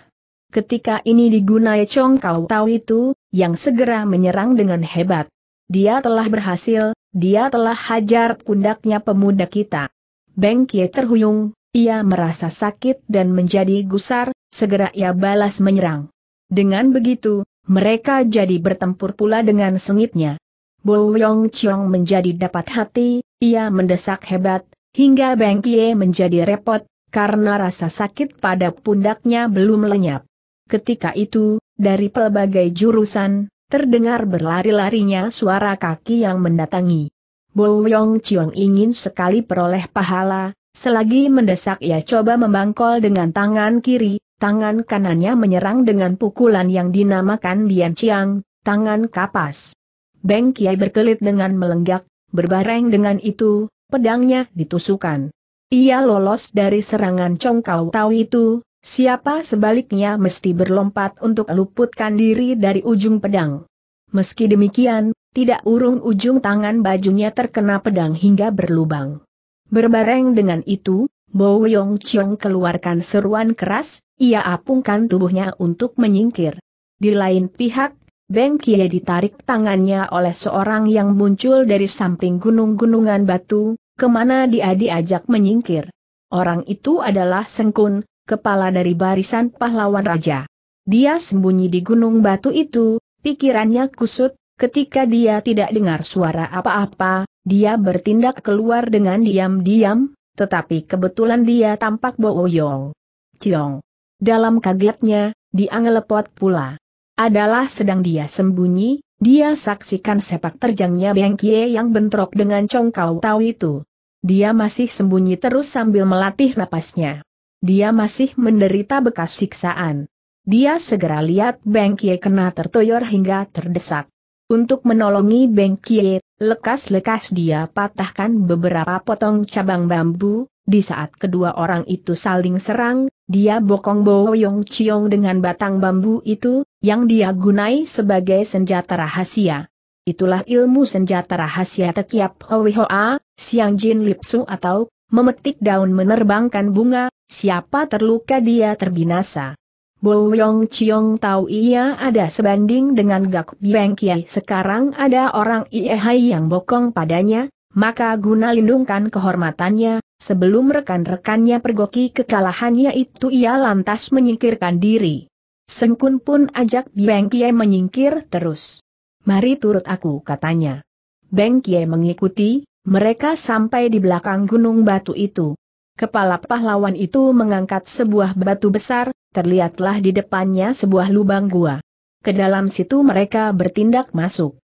Ketika ini digunai Chong Kau Tau itu, yang segera menyerang dengan hebat. Dia telah berhasil, dia telah hajar pundaknya pemuda kita. Beng Kiai terhuyung, ia merasa sakit dan menjadi gusar, segera ia balas menyerang. Dengan begitu, mereka jadi bertempur pula dengan sengitnya. Bo Yong Chong menjadi dapat hati, ia mendesak hebat, hingga Beng Kie menjadi repot, karena rasa sakit pada pundaknya belum lenyap. Ketika itu, dari pelbagai jurusan, terdengar berlari-larinya suara kaki yang mendatangi. Bo Yong Chiong ingin sekali peroleh pahala, Selagi mendesak ia coba membangkol dengan tangan kiri, tangan kanannya menyerang dengan pukulan yang dinamakan Bian Chiang, tangan kapas. Beng Kiai berkelit dengan melenggak, berbareng dengan itu, pedangnya ditusukan. Ia lolos dari serangan congkau tahu itu, siapa sebaliknya mesti berlompat untuk luputkan diri dari ujung pedang. Meski demikian, tidak urung ujung tangan bajunya terkena pedang hingga berlubang. Berbareng dengan itu, Bo Yong Chiong keluarkan seruan keras, ia apungkan tubuhnya untuk menyingkir. Di lain pihak, Beng Kie ditarik tangannya oleh seorang yang muncul dari samping gunung-gunungan batu, kemana dia diajak menyingkir. Orang itu adalah Sengkun, kepala dari barisan pahlawan raja. Dia sembunyi di gunung batu itu, pikirannya kusut, ketika dia tidak dengar suara apa-apa, dia bertindak keluar dengan diam-diam, tetapi kebetulan dia tampak yong, Ciong. Dalam kagetnya, dia ngelepot pula. Adalah sedang dia sembunyi, dia saksikan sepak terjangnya Beng Kie yang bentrok dengan Chong Kau Tau itu. Dia masih sembunyi terus sambil melatih napasnya. Dia masih menderita bekas siksaan. Dia segera lihat Beng Kie kena tertoyor hingga terdesak. Untuk menolongi Beng Kie, lekas-lekas dia patahkan beberapa potong cabang bambu, di saat kedua orang itu saling serang, dia bokong boyong ciong dengan batang bambu itu, yang dia gunai sebagai senjata rahasia. Itulah ilmu senjata rahasia tekiap Hoa, Siang Jin Lipsu atau, memetik daun menerbangkan bunga, siapa terluka dia terbinasa. Bo Yong Chiong tahu ia ada sebanding dengan Gak Biang Kiai sekarang ada orang Iehai yang bokong padanya, maka guna lindungkan kehormatannya, sebelum rekan-rekannya pergoki kekalahannya itu ia lantas menyingkirkan diri. Sengkun pun ajak Biang Kiai menyingkir terus. Mari turut aku katanya. Beng Kiai mengikuti, mereka sampai di belakang gunung batu itu. Kepala pahlawan itu mengangkat sebuah batu besar, terlihatlah di depannya sebuah lubang gua. Ke dalam situ mereka bertindak masuk.